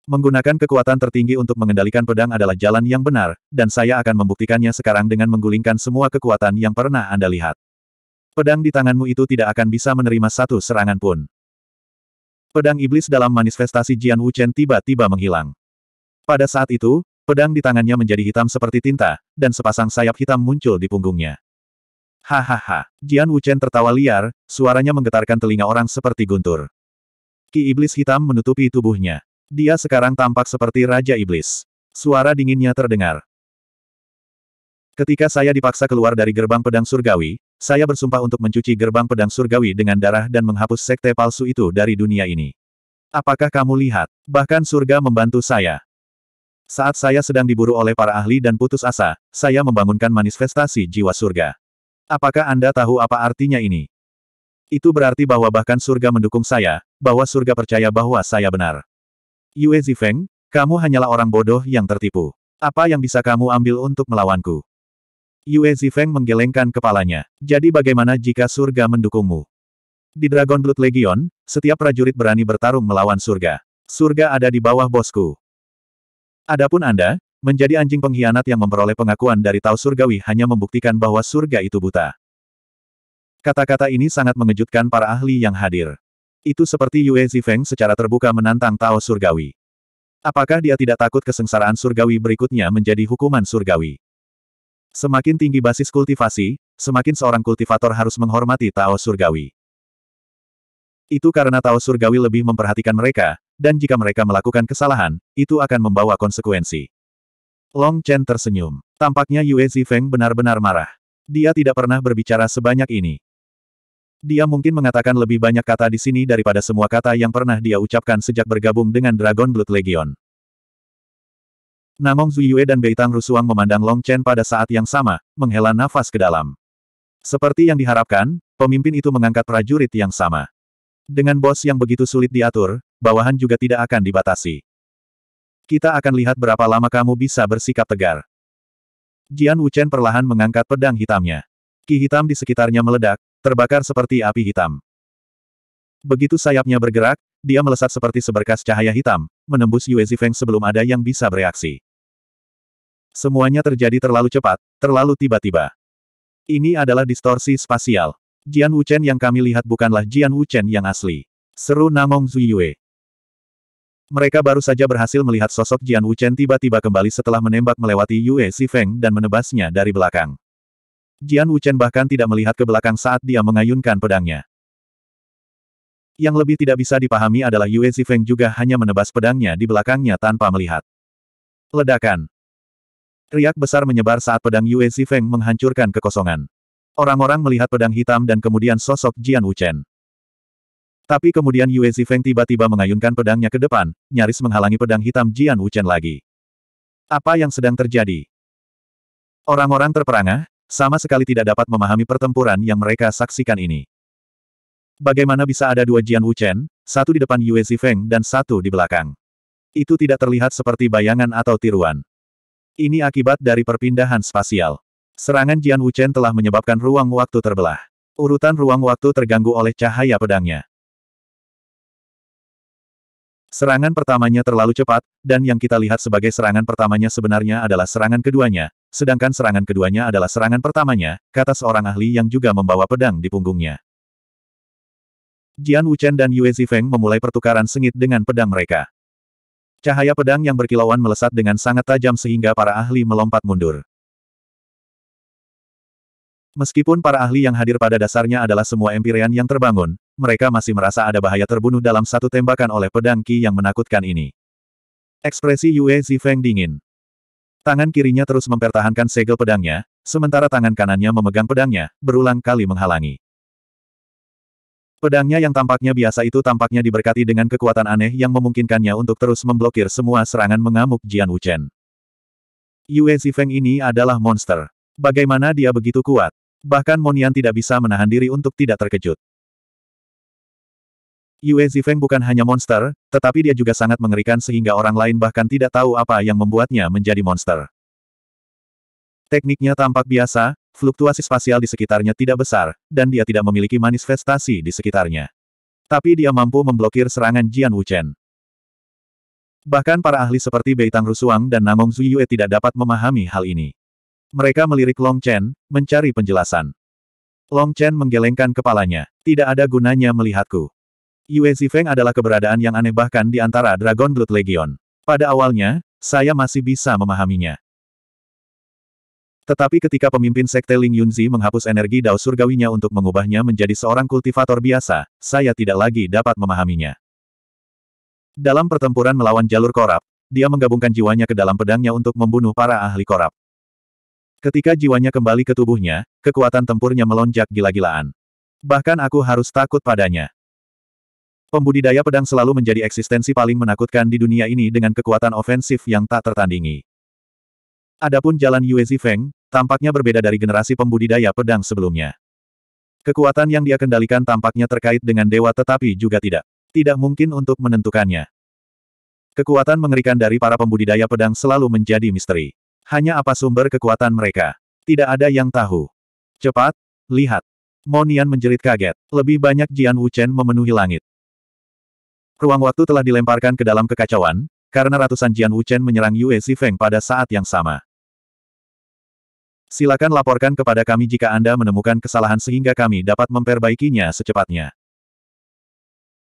Menggunakan kekuatan tertinggi untuk mengendalikan pedang adalah jalan yang benar, dan saya akan membuktikannya sekarang dengan menggulingkan semua kekuatan yang pernah Anda lihat. Pedang di tanganmu itu tidak akan bisa menerima satu serangan pun. Pedang iblis dalam manifestasi Jian Wuchen tiba-tiba menghilang. Pada saat itu, pedang di tangannya menjadi hitam seperti tinta, dan sepasang sayap hitam muncul di punggungnya. Hahaha, Jian Wuchen tertawa liar, suaranya menggetarkan telinga orang seperti guntur. Ki iblis hitam menutupi tubuhnya. Dia sekarang tampak seperti Raja Iblis. Suara dinginnya terdengar. Ketika saya dipaksa keluar dari gerbang pedang surgawi, saya bersumpah untuk mencuci gerbang pedang surgawi dengan darah dan menghapus sekte palsu itu dari dunia ini. Apakah kamu lihat? Bahkan surga membantu saya. Saat saya sedang diburu oleh para ahli dan putus asa, saya membangunkan manifestasi jiwa surga. Apakah Anda tahu apa artinya ini? Itu berarti bahwa bahkan surga mendukung saya, bahwa surga percaya bahwa saya benar. Yue Zifeng, kamu hanyalah orang bodoh yang tertipu. Apa yang bisa kamu ambil untuk melawanku? Yue Zifeng menggelengkan kepalanya. Jadi bagaimana jika surga mendukungmu? Di Dragon Blood Legion, setiap prajurit berani bertarung melawan surga. Surga ada di bawah bosku. Adapun Anda, menjadi anjing pengkhianat yang memperoleh pengakuan dari Tao Surgawi hanya membuktikan bahwa surga itu buta. Kata-kata ini sangat mengejutkan para ahli yang hadir. Itu seperti Yue Zifeng secara terbuka menantang Tao Surgawi. Apakah dia tidak takut kesengsaraan surgawi berikutnya menjadi hukuman surgawi? Semakin tinggi basis kultivasi, semakin seorang kultivator harus menghormati Tao Surgawi. Itu karena Tao Surgawi lebih memperhatikan mereka, dan jika mereka melakukan kesalahan, itu akan membawa konsekuensi. Long Chen tersenyum. Tampaknya Yue Zifeng benar-benar marah. Dia tidak pernah berbicara sebanyak ini. Dia mungkin mengatakan lebih banyak kata di sini daripada semua kata yang pernah dia ucapkan sejak bergabung dengan Dragon Blood Legion. Namong Zuyue dan Beitang Rusuang memandang Long Chen pada saat yang sama, menghela nafas ke dalam. Seperti yang diharapkan, pemimpin itu mengangkat prajurit yang sama. Dengan bos yang begitu sulit diatur, bawahan juga tidak akan dibatasi. Kita akan lihat berapa lama kamu bisa bersikap tegar. Jian Wuchen perlahan mengangkat pedang hitamnya. Ki hitam di sekitarnya meledak, terbakar seperti api hitam. Begitu sayapnya bergerak, dia melesat seperti seberkas cahaya hitam, menembus Yue Zifeng sebelum ada yang bisa bereaksi. Semuanya terjadi terlalu cepat, terlalu tiba-tiba. Ini adalah distorsi spasial. Jian Wuchen yang kami lihat bukanlah Jian Wuchen yang asli. Seru Namong Zuyue. Mereka baru saja berhasil melihat sosok Jian Wuchen tiba-tiba kembali setelah menembak melewati Yue Sifeng dan menebasnya dari belakang. Jian Wuchen bahkan tidak melihat ke belakang saat dia mengayunkan pedangnya. Yang lebih tidak bisa dipahami adalah Yue Sifeng juga hanya menebas pedangnya di belakangnya tanpa melihat. Ledakan. Riak besar menyebar saat pedang Yue Zifeng menghancurkan kekosongan. Orang-orang melihat pedang hitam dan kemudian sosok Jian Wuchen. Tapi kemudian Yue Zifeng tiba-tiba mengayunkan pedangnya ke depan, nyaris menghalangi pedang hitam Jian Wuchen lagi. Apa yang sedang terjadi? Orang-orang terperangah, sama sekali tidak dapat memahami pertempuran yang mereka saksikan ini. Bagaimana bisa ada dua Jian Wuchen, satu di depan Yue Zifeng dan satu di belakang? Itu tidak terlihat seperti bayangan atau tiruan. Ini akibat dari perpindahan spasial. Serangan Jian Wuchen telah menyebabkan ruang waktu terbelah. Urutan ruang waktu terganggu oleh cahaya pedangnya. Serangan pertamanya terlalu cepat, dan yang kita lihat sebagai serangan pertamanya sebenarnya adalah serangan keduanya, sedangkan serangan keduanya adalah serangan pertamanya, kata seorang ahli yang juga membawa pedang di punggungnya. Jian Wuchen dan Yue Zifeng memulai pertukaran sengit dengan pedang mereka. Cahaya pedang yang berkilauan melesat dengan sangat tajam sehingga para ahli melompat mundur. Meskipun para ahli yang hadir pada dasarnya adalah semua empirian yang terbangun, mereka masih merasa ada bahaya terbunuh dalam satu tembakan oleh pedang Qi yang menakutkan ini. Ekspresi Yue Zifeng dingin. Tangan kirinya terus mempertahankan segel pedangnya, sementara tangan kanannya memegang pedangnya, berulang kali menghalangi. Pedangnya yang tampaknya biasa itu tampaknya diberkati dengan kekuatan aneh yang memungkinkannya untuk terus memblokir semua serangan mengamuk Jian Wuchen. Yue Zifeng ini adalah monster. Bagaimana dia begitu kuat? Bahkan Monian tidak bisa menahan diri untuk tidak terkejut. Yue Zifeng bukan hanya monster, tetapi dia juga sangat mengerikan sehingga orang lain bahkan tidak tahu apa yang membuatnya menjadi monster. Tekniknya tampak biasa, fluktuasi spasial di sekitarnya tidak besar, dan dia tidak memiliki manifestasi di sekitarnya. Tapi dia mampu memblokir serangan Jian Wuchen. Bahkan para ahli seperti Bei Beitang Rusuang dan Namong Zuyue tidak dapat memahami hal ini. Mereka melirik Long Chen, mencari penjelasan. Long Chen menggelengkan kepalanya. Tidak ada gunanya melihatku. Yue Zifeng adalah keberadaan yang aneh bahkan di antara Dragon Blood Legion. Pada awalnya, saya masih bisa memahaminya. Tetapi ketika pemimpin sekte Ling Yunzi menghapus energi dao surgawinya untuk mengubahnya menjadi seorang kultivator biasa, saya tidak lagi dapat memahaminya. Dalam pertempuran melawan jalur korap, dia menggabungkan jiwanya ke dalam pedangnya untuk membunuh para ahli korap. Ketika jiwanya kembali ke tubuhnya, kekuatan tempurnya melonjak gila-gilaan. Bahkan aku harus takut padanya. Pembudidaya pedang selalu menjadi eksistensi paling menakutkan di dunia ini dengan kekuatan ofensif yang tak tertandingi. Adapun jalan Yue Zifeng, tampaknya berbeda dari generasi pembudidaya pedang sebelumnya. Kekuatan yang dia kendalikan tampaknya terkait dengan dewa tetapi juga tidak. Tidak mungkin untuk menentukannya. Kekuatan mengerikan dari para pembudidaya pedang selalu menjadi misteri. Hanya apa sumber kekuatan mereka? Tidak ada yang tahu. Cepat, lihat. Monian menjerit kaget. Lebih banyak Jian Wuchen memenuhi langit. Ruang waktu telah dilemparkan ke dalam kekacauan, karena ratusan Jian Wuchen menyerang Yue Sifeng pada saat yang sama. Silakan laporkan kepada kami jika Anda menemukan kesalahan sehingga kami dapat memperbaikinya secepatnya.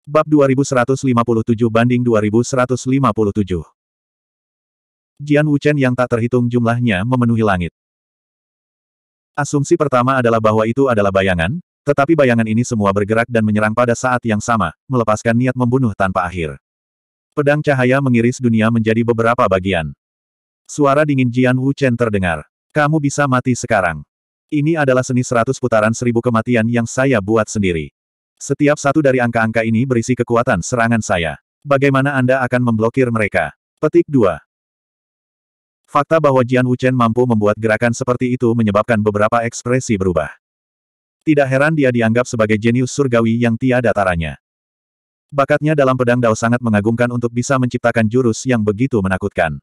Bab 2157 banding 2157 Jian Wuchen yang tak terhitung jumlahnya memenuhi langit. Asumsi pertama adalah bahwa itu adalah bayangan, tetapi bayangan ini semua bergerak dan menyerang pada saat yang sama, melepaskan niat membunuh tanpa akhir. Pedang cahaya mengiris dunia menjadi beberapa bagian. Suara dingin Jian Wu Chen terdengar. Kamu bisa mati sekarang. Ini adalah seni seratus putaran seribu kematian yang saya buat sendiri. Setiap satu dari angka-angka ini berisi kekuatan serangan saya. Bagaimana Anda akan memblokir mereka? Petik 2. Fakta bahwa Jian Wuchen mampu membuat gerakan seperti itu menyebabkan beberapa ekspresi berubah. Tidak heran dia dianggap sebagai jenius surgawi yang tiada taranya. Bakatnya dalam pedang Dao sangat mengagumkan untuk bisa menciptakan jurus yang begitu menakutkan.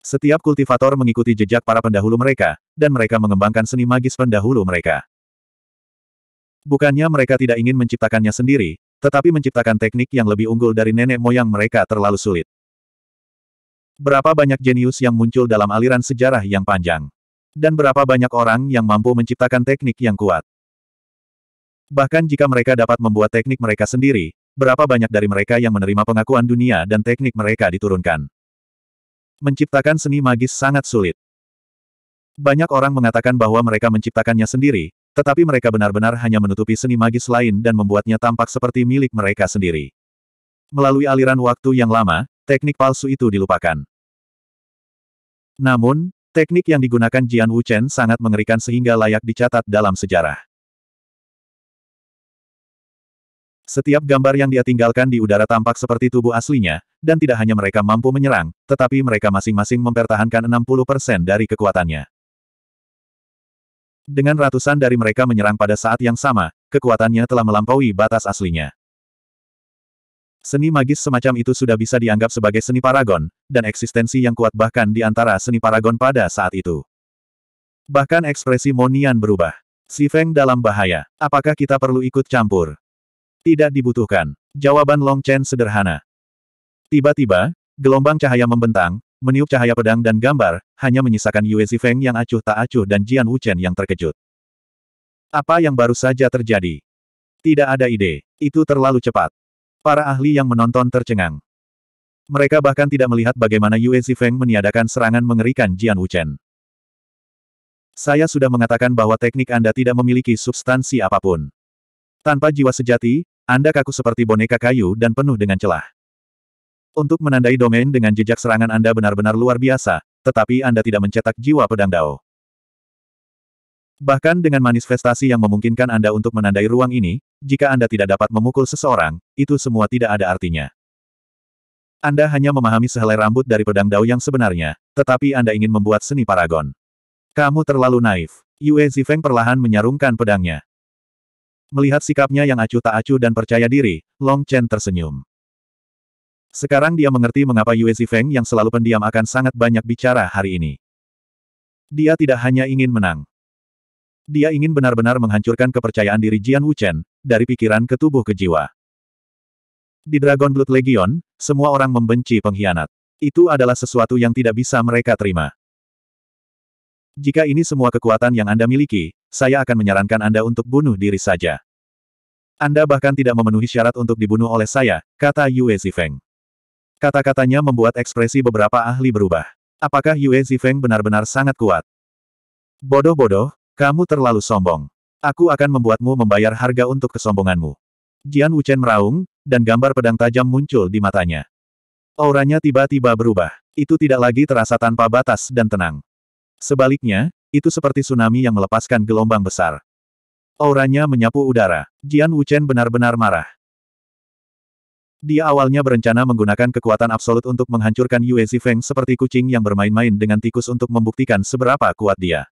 Setiap kultivator mengikuti jejak para pendahulu mereka, dan mereka mengembangkan seni magis pendahulu mereka. Bukannya mereka tidak ingin menciptakannya sendiri, tetapi menciptakan teknik yang lebih unggul dari nenek moyang mereka terlalu sulit. Berapa banyak jenius yang muncul dalam aliran sejarah yang panjang? Dan berapa banyak orang yang mampu menciptakan teknik yang kuat? Bahkan jika mereka dapat membuat teknik mereka sendiri, berapa banyak dari mereka yang menerima pengakuan dunia dan teknik mereka diturunkan. Menciptakan seni magis sangat sulit. Banyak orang mengatakan bahwa mereka menciptakannya sendiri, tetapi mereka benar-benar hanya menutupi seni magis lain dan membuatnya tampak seperti milik mereka sendiri. Melalui aliran waktu yang lama, teknik palsu itu dilupakan. Namun, teknik yang digunakan Jian Wuchen sangat mengerikan sehingga layak dicatat dalam sejarah. Setiap gambar yang dia tinggalkan di udara tampak seperti tubuh aslinya, dan tidak hanya mereka mampu menyerang, tetapi mereka masing-masing mempertahankan 60% dari kekuatannya. Dengan ratusan dari mereka menyerang pada saat yang sama, kekuatannya telah melampaui batas aslinya. Seni magis semacam itu sudah bisa dianggap sebagai seni paragon, dan eksistensi yang kuat bahkan di antara seni paragon pada saat itu. Bahkan ekspresi Monian berubah. Si Feng dalam bahaya. Apakah kita perlu ikut campur? Tidak dibutuhkan. Jawaban Long Chen sederhana. Tiba-tiba, gelombang cahaya membentang, meniup cahaya pedang dan gambar, hanya menyisakan Yue Zifeng yang acuh tak acuh dan Jian Wuchen yang terkejut. Apa yang baru saja terjadi? Tidak ada ide. Itu terlalu cepat. Para ahli yang menonton tercengang. Mereka bahkan tidak melihat bagaimana Yue Zifeng meniadakan serangan mengerikan Jian Wuchen. Saya sudah mengatakan bahwa teknik Anda tidak memiliki substansi apapun. Tanpa jiwa sejati, Anda kaku seperti boneka kayu dan penuh dengan celah. Untuk menandai domain dengan jejak serangan Anda benar-benar luar biasa, tetapi Anda tidak mencetak jiwa pedang Dao. Bahkan dengan manifestasi yang memungkinkan Anda untuk menandai ruang ini, jika Anda tidak dapat memukul seseorang, itu semua tidak ada artinya. Anda hanya memahami sehelai rambut dari pedang Dao yang sebenarnya, tetapi Anda ingin membuat seni paragon. Kamu terlalu naif. Yue Zifeng perlahan menyarungkan pedangnya. Melihat sikapnya yang acuh tak acuh dan percaya diri, Long Chen tersenyum. Sekarang dia mengerti mengapa Yue Zifeng yang selalu pendiam akan sangat banyak bicara hari ini. Dia tidak hanya ingin menang. Dia ingin benar-benar menghancurkan kepercayaan diri Jian Wuchen, dari pikiran ke tubuh ke jiwa. Di Dragon Blood Legion, semua orang membenci pengkhianat. Itu adalah sesuatu yang tidak bisa mereka terima. Jika ini semua kekuatan yang Anda miliki, saya akan menyarankan Anda untuk bunuh diri saja. Anda bahkan tidak memenuhi syarat untuk dibunuh oleh saya, kata Yue Zifeng. Kata-katanya membuat ekspresi beberapa ahli berubah. Apakah Yue Zifeng benar-benar sangat kuat? Bodoh-bodoh, kamu terlalu sombong. Aku akan membuatmu membayar harga untuk kesombonganmu. Jian Wuchen meraung, dan gambar pedang tajam muncul di matanya. Auranya tiba-tiba berubah. Itu tidak lagi terasa tanpa batas dan tenang. Sebaliknya, itu seperti tsunami yang melepaskan gelombang besar. Auranya menyapu udara. Jian Wuchen benar-benar marah. Dia awalnya berencana menggunakan kekuatan absolut untuk menghancurkan Yue Zifeng seperti kucing yang bermain-main dengan tikus untuk membuktikan seberapa kuat dia.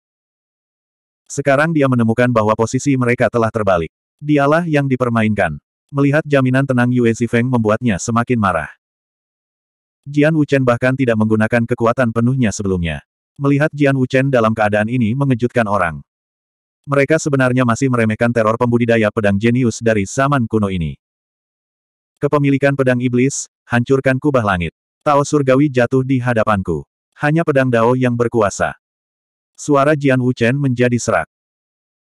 Sekarang dia menemukan bahwa posisi mereka telah terbalik. Dialah yang dipermainkan. Melihat jaminan tenang Yue Zifeng membuatnya semakin marah. Jian Wuchen bahkan tidak menggunakan kekuatan penuhnya sebelumnya. Melihat Jian Wuchen dalam keadaan ini mengejutkan orang. Mereka sebenarnya masih meremehkan teror pembudidaya pedang jenius dari zaman kuno ini. Kepemilikan pedang iblis, hancurkan kubah langit. Tao surgawi jatuh di hadapanku. Hanya pedang Dao yang berkuasa. Suara Jian Wuchen menjadi serak.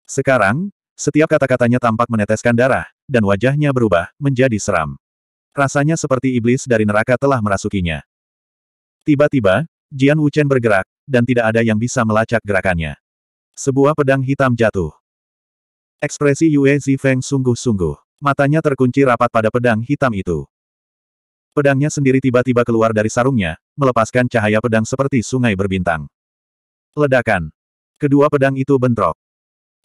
Sekarang, setiap kata-katanya tampak meneteskan darah, dan wajahnya berubah, menjadi seram. Rasanya seperti iblis dari neraka telah merasukinya. Tiba-tiba, Jian Wuchen bergerak, dan tidak ada yang bisa melacak gerakannya. Sebuah pedang hitam jatuh. Ekspresi Yue Zifeng sungguh-sungguh. Matanya terkunci rapat pada pedang hitam itu. Pedangnya sendiri tiba-tiba keluar dari sarungnya, melepaskan cahaya pedang seperti sungai berbintang. Ledakan. Kedua pedang itu bentrok.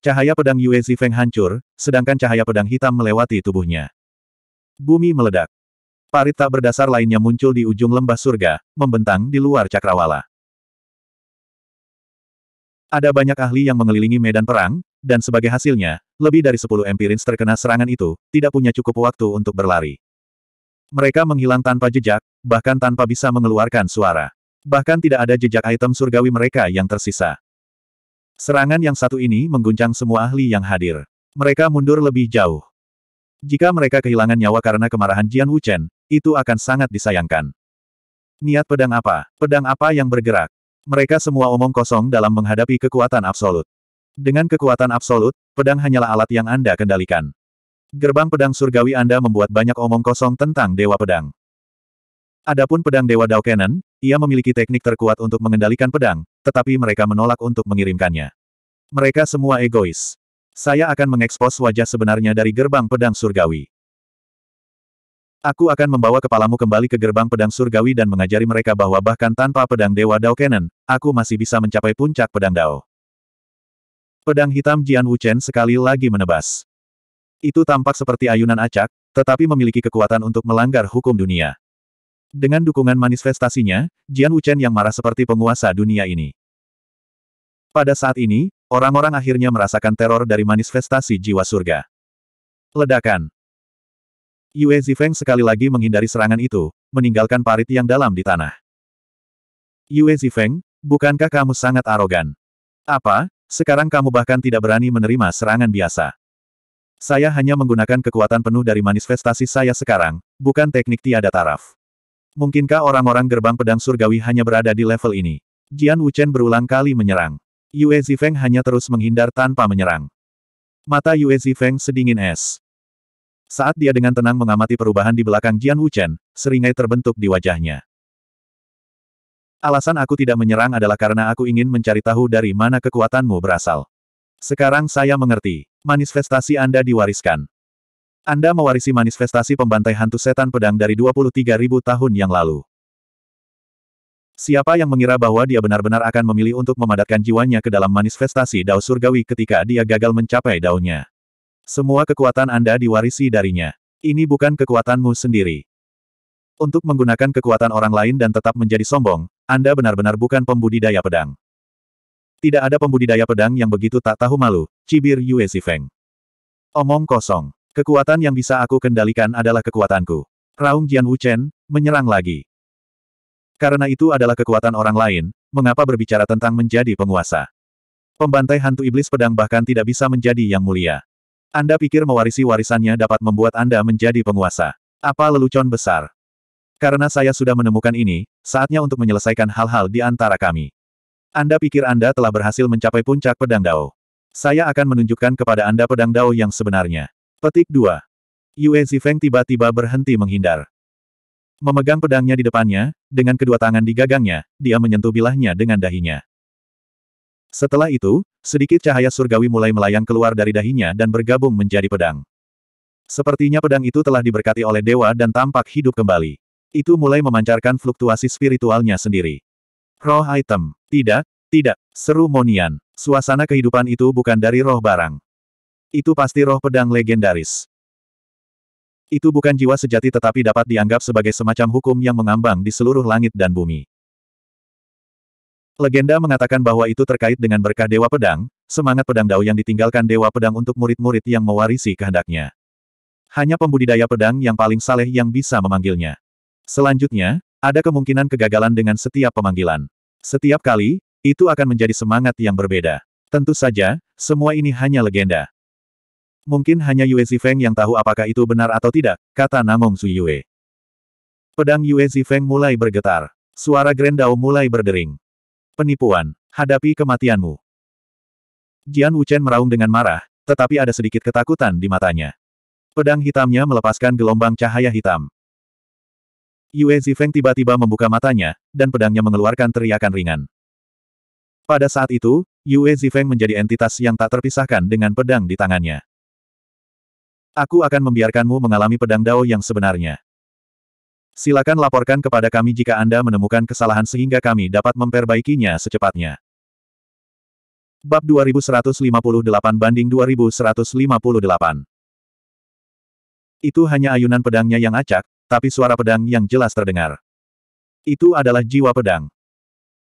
Cahaya pedang Yue Zifeng hancur, sedangkan cahaya pedang hitam melewati tubuhnya. Bumi meledak. Parit tak berdasar lainnya muncul di ujung lembah surga, membentang di luar cakrawala. Ada banyak ahli yang mengelilingi medan perang, dan sebagai hasilnya, lebih dari 10 empirins terkena serangan itu, tidak punya cukup waktu untuk berlari. Mereka menghilang tanpa jejak, bahkan tanpa bisa mengeluarkan suara. Bahkan tidak ada jejak item surgawi mereka yang tersisa. Serangan yang satu ini mengguncang semua ahli yang hadir. Mereka mundur lebih jauh. Jika mereka kehilangan nyawa karena kemarahan Jian Wuchen, itu akan sangat disayangkan. Niat pedang apa? Pedang apa yang bergerak? Mereka semua omong kosong dalam menghadapi kekuatan absolut. Dengan kekuatan absolut, pedang hanyalah alat yang Anda kendalikan. Gerbang pedang surgawi Anda membuat banyak omong kosong tentang Dewa Pedang. Adapun pedang Dewa Dao ia memiliki teknik terkuat untuk mengendalikan pedang, tetapi mereka menolak untuk mengirimkannya. Mereka semua egois. Saya akan mengekspos wajah sebenarnya dari gerbang pedang surgawi. Aku akan membawa kepalamu kembali ke gerbang pedang surgawi dan mengajari mereka bahwa bahkan tanpa pedang Dewa Dao Canon, aku masih bisa mencapai puncak pedang Dao. Pedang hitam Jian Wuchen sekali lagi menebas. Itu tampak seperti ayunan acak, tetapi memiliki kekuatan untuk melanggar hukum dunia. Dengan dukungan manifestasinya, Jian Wuchen yang marah seperti penguasa dunia ini. Pada saat ini, orang-orang akhirnya merasakan teror dari manifestasi jiwa surga. Ledakan. Yue Zifeng sekali lagi menghindari serangan itu, meninggalkan parit yang dalam di tanah. Yue Zifeng, bukankah kamu sangat arogan? Apa, sekarang kamu bahkan tidak berani menerima serangan biasa? Saya hanya menggunakan kekuatan penuh dari manifestasi saya sekarang, bukan teknik tiada taraf. Mungkinkah orang-orang gerbang pedang surgawi hanya berada di level ini? Jian Wuchen berulang kali menyerang. Yue Zifeng hanya terus menghindar tanpa menyerang. Mata Yue Zifeng sedingin es. Saat dia dengan tenang mengamati perubahan di belakang Jian Wuchen, seringai terbentuk di wajahnya. Alasan aku tidak menyerang adalah karena aku ingin mencari tahu dari mana kekuatanmu berasal. Sekarang saya mengerti. Manifestasi Anda diwariskan. Anda mewarisi manifestasi pembantai hantu setan pedang dari 23.000 tahun yang lalu. Siapa yang mengira bahwa dia benar-benar akan memilih untuk memadatkan jiwanya ke dalam manifestasi dao surgawi ketika dia gagal mencapai daunnya? Semua kekuatan Anda diwarisi darinya. Ini bukan kekuatanmu sendiri. Untuk menggunakan kekuatan orang lain dan tetap menjadi sombong, Anda benar-benar bukan pembudidaya pedang. Tidak ada pembudidaya pedang yang begitu tak tahu malu, cibir Yue Feng. Omong kosong. Kekuatan yang bisa aku kendalikan adalah kekuatanku. Raung Jian Chen, menyerang lagi. Karena itu adalah kekuatan orang lain, mengapa berbicara tentang menjadi penguasa? Pembantai hantu iblis pedang bahkan tidak bisa menjadi yang mulia. Anda pikir mewarisi warisannya dapat membuat Anda menjadi penguasa? Apa lelucon besar? Karena saya sudah menemukan ini, saatnya untuk menyelesaikan hal-hal di antara kami. Anda pikir Anda telah berhasil mencapai puncak pedang Dao. Saya akan menunjukkan kepada Anda pedang Dao yang sebenarnya. Petik 2. Yue Zifeng tiba-tiba berhenti menghindar. Memegang pedangnya di depannya, dengan kedua tangan di gagangnya, dia menyentuh bilahnya dengan dahinya. Setelah itu, sedikit cahaya surgawi mulai melayang keluar dari dahinya dan bergabung menjadi pedang. Sepertinya pedang itu telah diberkati oleh dewa dan tampak hidup kembali. Itu mulai memancarkan fluktuasi spiritualnya sendiri. Roh item. Tidak, tidak, seru Monian. Suasana kehidupan itu bukan dari roh barang. Itu pasti roh pedang legendaris. Itu bukan jiwa sejati tetapi dapat dianggap sebagai semacam hukum yang mengambang di seluruh langit dan bumi. Legenda mengatakan bahwa itu terkait dengan berkah Dewa Pedang, semangat pedang dao yang ditinggalkan Dewa Pedang untuk murid-murid yang mewarisi kehendaknya. Hanya pembudidaya pedang yang paling saleh yang bisa memanggilnya. Selanjutnya, ada kemungkinan kegagalan dengan setiap pemanggilan. Setiap kali, itu akan menjadi semangat yang berbeda. Tentu saja, semua ini hanya legenda. Mungkin hanya Yue Zifeng yang tahu apakah itu benar atau tidak, kata Namong Su Yue. Pedang Yue Zifeng mulai bergetar. Suara Grendao mulai berdering. Penipuan. Hadapi kematianmu. Jian Wuchen meraung dengan marah, tetapi ada sedikit ketakutan di matanya. Pedang hitamnya melepaskan gelombang cahaya hitam. Yue Zifeng tiba-tiba membuka matanya, dan pedangnya mengeluarkan teriakan ringan. Pada saat itu, Yue Zifeng menjadi entitas yang tak terpisahkan dengan pedang di tangannya. Aku akan membiarkanmu mengalami pedang Dao yang sebenarnya. Silakan laporkan kepada kami jika Anda menemukan kesalahan sehingga kami dapat memperbaikinya secepatnya. Bab 2158 banding 2158 Itu hanya ayunan pedangnya yang acak, tapi suara pedang yang jelas terdengar. Itu adalah jiwa pedang.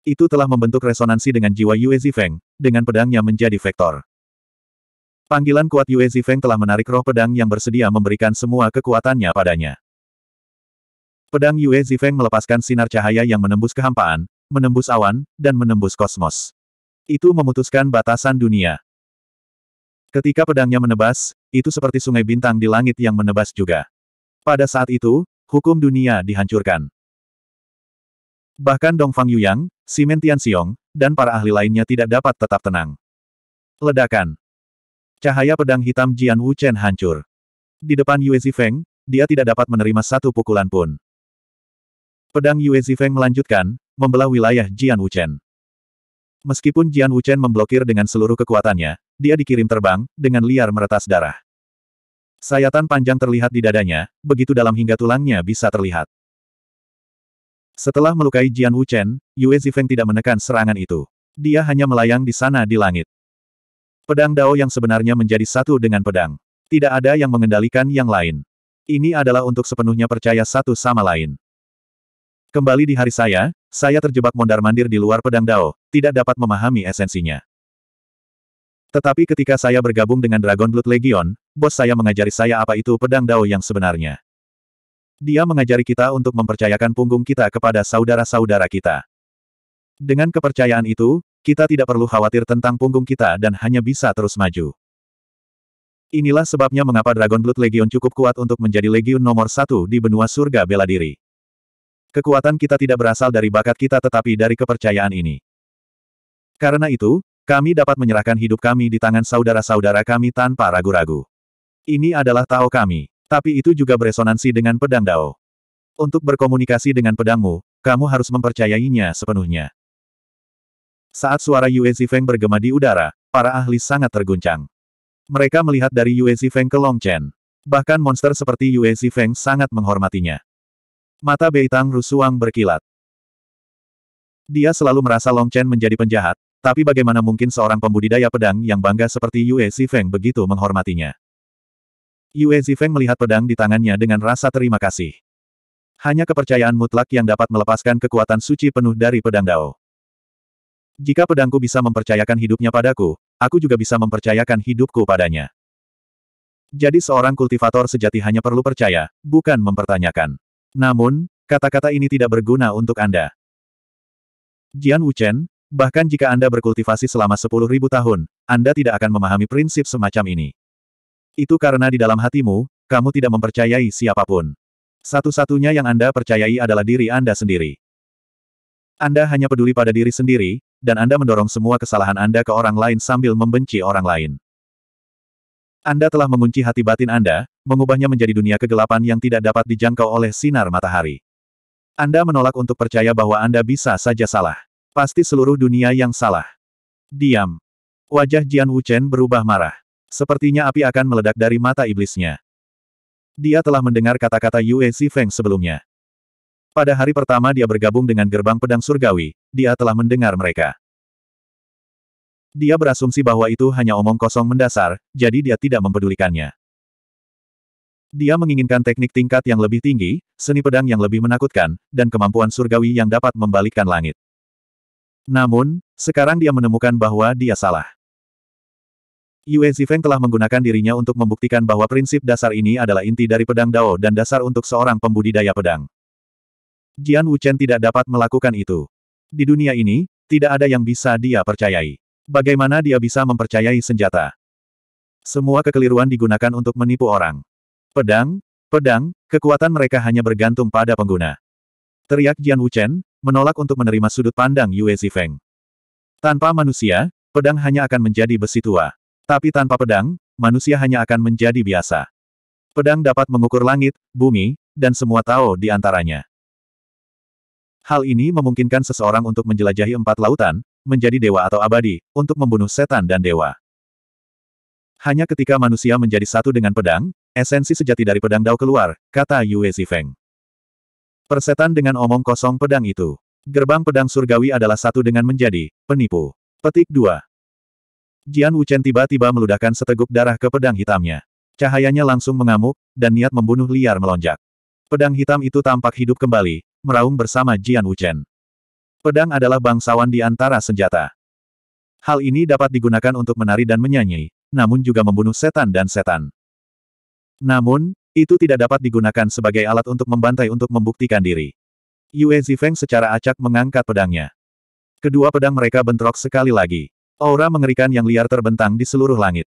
Itu telah membentuk resonansi dengan jiwa Yue Zifeng, dengan pedangnya menjadi vektor. Panggilan kuat Yue Zifeng telah menarik roh pedang yang bersedia memberikan semua kekuatannya padanya. Pedang Yue Zifeng melepaskan sinar cahaya yang menembus kehampaan, menembus awan, dan menembus kosmos. Itu memutuskan batasan dunia. Ketika pedangnya menebas, itu seperti sungai bintang di langit yang menebas juga. Pada saat itu, hukum dunia dihancurkan. Bahkan Dongfang Yuyang, Simen Tianxiong, dan para ahli lainnya tidak dapat tetap tenang. Ledakan. Cahaya pedang hitam Jian Wu Chen hancur. Di depan Yue Zifeng, dia tidak dapat menerima satu pukulan pun. Pedang Yue Zifeng melanjutkan, membelah wilayah Jian Wuchen. Meskipun Jian Wuchen memblokir dengan seluruh kekuatannya, dia dikirim terbang, dengan liar meretas darah. Sayatan panjang terlihat di dadanya, begitu dalam hingga tulangnya bisa terlihat. Setelah melukai Jian Wuchen, Yue Zifeng tidak menekan serangan itu. Dia hanya melayang di sana di langit. Pedang Dao yang sebenarnya menjadi satu dengan pedang. Tidak ada yang mengendalikan yang lain. Ini adalah untuk sepenuhnya percaya satu sama lain. Kembali di hari saya, saya terjebak mondar-mandir di luar pedang Dao, tidak dapat memahami esensinya. Tetapi ketika saya bergabung dengan Dragon Blood Legion, bos saya mengajari saya apa itu pedang Dao yang sebenarnya. Dia mengajari kita untuk mempercayakan punggung kita kepada saudara-saudara kita. Dengan kepercayaan itu, kita tidak perlu khawatir tentang punggung kita dan hanya bisa terus maju. Inilah sebabnya mengapa Dragon Blood Legion cukup kuat untuk menjadi legion nomor satu di benua surga bela diri. Kekuatan kita tidak berasal dari bakat kita tetapi dari kepercayaan ini. Karena itu, kami dapat menyerahkan hidup kami di tangan saudara-saudara kami tanpa ragu-ragu. Ini adalah Tao kami, tapi itu juga beresonansi dengan pedang Dao. Untuk berkomunikasi dengan pedangmu, kamu harus mempercayainya sepenuhnya. Saat suara Yue Zifeng bergema di udara, para ahli sangat terguncang. Mereka melihat dari Yue Zifeng ke Long Chen. Bahkan monster seperti Yue Zifeng sangat menghormatinya. Mata Beitang rusuang berkilat. Dia selalu merasa Long Chen menjadi penjahat, tapi bagaimana mungkin seorang pembudidaya pedang yang bangga seperti Yue Zifeng begitu menghormatinya. Yue Zifeng melihat pedang di tangannya dengan rasa terima kasih. Hanya kepercayaan mutlak yang dapat melepaskan kekuatan suci penuh dari pedang Dao. Jika pedangku bisa mempercayakan hidupnya padaku, aku juga bisa mempercayakan hidupku padanya. Jadi seorang kultivator sejati hanya perlu percaya, bukan mempertanyakan. Namun, kata-kata ini tidak berguna untuk Anda. Jian Wuchen, bahkan jika Anda berkultivasi selama 10.000 tahun, Anda tidak akan memahami prinsip semacam ini. Itu karena di dalam hatimu, kamu tidak mempercayai siapapun. Satu-satunya yang Anda percayai adalah diri Anda sendiri. Anda hanya peduli pada diri sendiri, dan Anda mendorong semua kesalahan Anda ke orang lain sambil membenci orang lain. Anda telah mengunci hati batin Anda, mengubahnya menjadi dunia kegelapan yang tidak dapat dijangkau oleh sinar matahari. Anda menolak untuk percaya bahwa Anda bisa saja salah. Pasti seluruh dunia yang salah. Diam. Wajah Jian Wuchen berubah marah. Sepertinya api akan meledak dari mata iblisnya. Dia telah mendengar kata-kata Yue Feng sebelumnya. Pada hari pertama dia bergabung dengan gerbang pedang surgawi, dia telah mendengar mereka. Dia berasumsi bahwa itu hanya omong kosong mendasar, jadi dia tidak mempedulikannya. Dia menginginkan teknik tingkat yang lebih tinggi, seni pedang yang lebih menakutkan, dan kemampuan surgawi yang dapat membalikkan langit. Namun, sekarang dia menemukan bahwa dia salah. Yue Zifeng telah menggunakan dirinya untuk membuktikan bahwa prinsip dasar ini adalah inti dari pedang Dao dan dasar untuk seorang pembudidaya pedang. Jian Wuchen tidak dapat melakukan itu. Di dunia ini, tidak ada yang bisa dia percayai. Bagaimana dia bisa mempercayai senjata? Semua kekeliruan digunakan untuk menipu orang. Pedang, pedang, kekuatan mereka hanya bergantung pada pengguna. Teriak Jian Wuchen, menolak untuk menerima sudut pandang Yue Zifeng. Tanpa manusia, pedang hanya akan menjadi besi tua. Tapi tanpa pedang, manusia hanya akan menjadi biasa. Pedang dapat mengukur langit, bumi, dan semua Tao di antaranya. Hal ini memungkinkan seseorang untuk menjelajahi empat lautan, menjadi dewa atau abadi, untuk membunuh setan dan dewa. Hanya ketika manusia menjadi satu dengan pedang, esensi sejati dari pedang Dao keluar, kata Yue Zifeng. Persetan dengan omong kosong pedang itu. Gerbang pedang surgawi adalah satu dengan menjadi penipu. Petik 2. Jian Wuchen tiba-tiba meludahkan seteguk darah ke pedang hitamnya. Cahayanya langsung mengamuk, dan niat membunuh liar melonjak. Pedang hitam itu tampak hidup kembali, meraung bersama Jian Wuchen. Pedang adalah bangsawan di antara senjata. Hal ini dapat digunakan untuk menari dan menyanyi, namun juga membunuh setan dan setan. Namun, itu tidak dapat digunakan sebagai alat untuk membantai untuk membuktikan diri. Yue Zifeng secara acak mengangkat pedangnya. Kedua pedang mereka bentrok sekali lagi. Aura mengerikan yang liar terbentang di seluruh langit.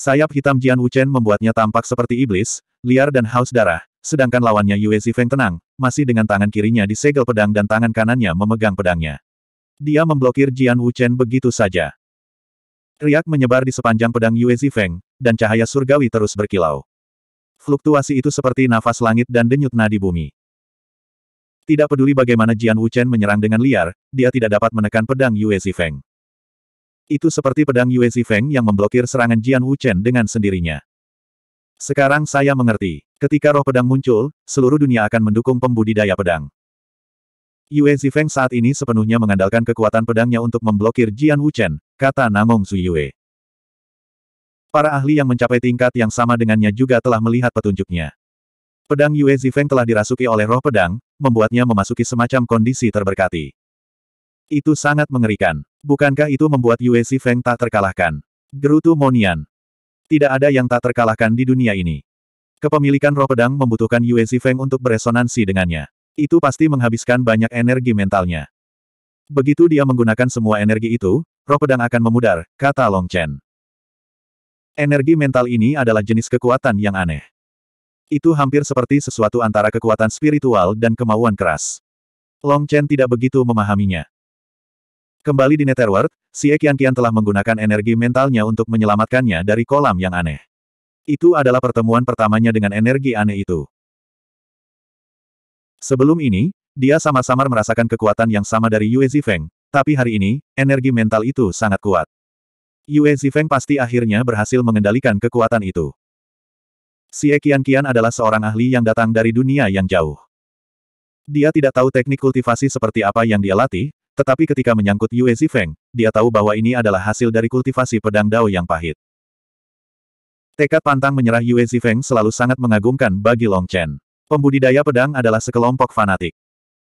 Sayap hitam Jian Wuchen membuatnya tampak seperti iblis, liar dan haus darah, sedangkan lawannya Yue Zifeng tenang, masih dengan tangan kirinya disegel pedang dan tangan kanannya memegang pedangnya. Dia memblokir Jian Wuchen begitu saja. Riak menyebar di sepanjang pedang Yue Zifeng, dan cahaya surgawi terus berkilau. Fluktuasi itu seperti nafas langit dan denyut nadi bumi. Tidak peduli bagaimana Jian Wuchen menyerang dengan liar, dia tidak dapat menekan pedang Yue Zifeng. Itu seperti pedang Yue Zifeng yang memblokir serangan Jian Wuchen dengan sendirinya. Sekarang saya mengerti. Ketika roh pedang muncul, seluruh dunia akan mendukung pembudidaya pedang. Yue Zifeng saat ini sepenuhnya mengandalkan kekuatan pedangnya untuk memblokir Jian Wuchen, kata Nangong Suyue. Para ahli yang mencapai tingkat yang sama dengannya juga telah melihat petunjuknya. Pedang Yue Zifeng telah dirasuki oleh roh pedang, membuatnya memasuki semacam kondisi terberkati. Itu sangat mengerikan. Bukankah itu membuat Yue Zifeng tak terkalahkan? Gerutu Monian. Tidak ada yang tak terkalahkan di dunia ini. Kepemilikan roh pedang membutuhkan Yue Zifeng untuk beresonansi dengannya. Itu pasti menghabiskan banyak energi mentalnya. Begitu dia menggunakan semua energi itu, roh pedang akan memudar, kata Long Chen. Energi mental ini adalah jenis kekuatan yang aneh. Itu hampir seperti sesuatu antara kekuatan spiritual dan kemauan keras. Long Chen tidak begitu memahaminya. Kembali di Netherworld, Xie Kian telah menggunakan energi mentalnya untuk menyelamatkannya dari kolam yang aneh. Itu adalah pertemuan pertamanya dengan energi aneh itu. Sebelum ini, dia sama samar merasakan kekuatan yang sama dari Yue Zifeng, tapi hari ini, energi mental itu sangat kuat. Yue Zifeng pasti akhirnya berhasil mengendalikan kekuatan itu. Xie Kian adalah seorang ahli yang datang dari dunia yang jauh. Dia tidak tahu teknik kultivasi seperti apa yang dia latih, tetapi ketika menyangkut Yue Zifeng, dia tahu bahwa ini adalah hasil dari kultivasi pedang dao yang pahit. Tekad pantang menyerah Yue Zifeng selalu sangat mengagumkan bagi Long Chen. Pembudidaya pedang adalah sekelompok fanatik.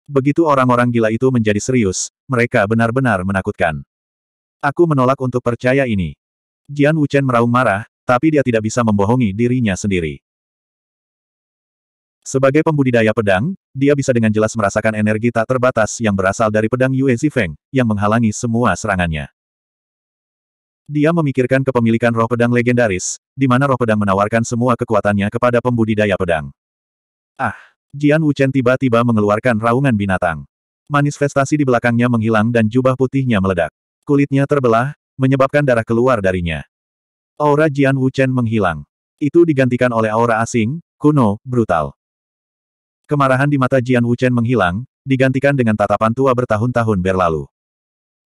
Begitu orang-orang gila itu menjadi serius, mereka benar-benar menakutkan. Aku menolak untuk percaya ini. Jian Wuchen meraung marah, tapi dia tidak bisa membohongi dirinya sendiri. Sebagai pembudidaya pedang, dia bisa dengan jelas merasakan energi tak terbatas yang berasal dari pedang Yue Zifeng, yang menghalangi semua serangannya. Dia memikirkan kepemilikan roh pedang legendaris, di mana roh pedang menawarkan semua kekuatannya kepada pembudidaya pedang. Ah! Jian Wuchen tiba-tiba mengeluarkan raungan binatang. Manifestasi di belakangnya menghilang dan jubah putihnya meledak. Kulitnya terbelah, menyebabkan darah keluar darinya. Aura Jian Wuchen menghilang. Itu digantikan oleh aura asing, kuno, brutal. Kemarahan di mata Jian Wuchen menghilang, digantikan dengan tatapan tua bertahun-tahun berlalu.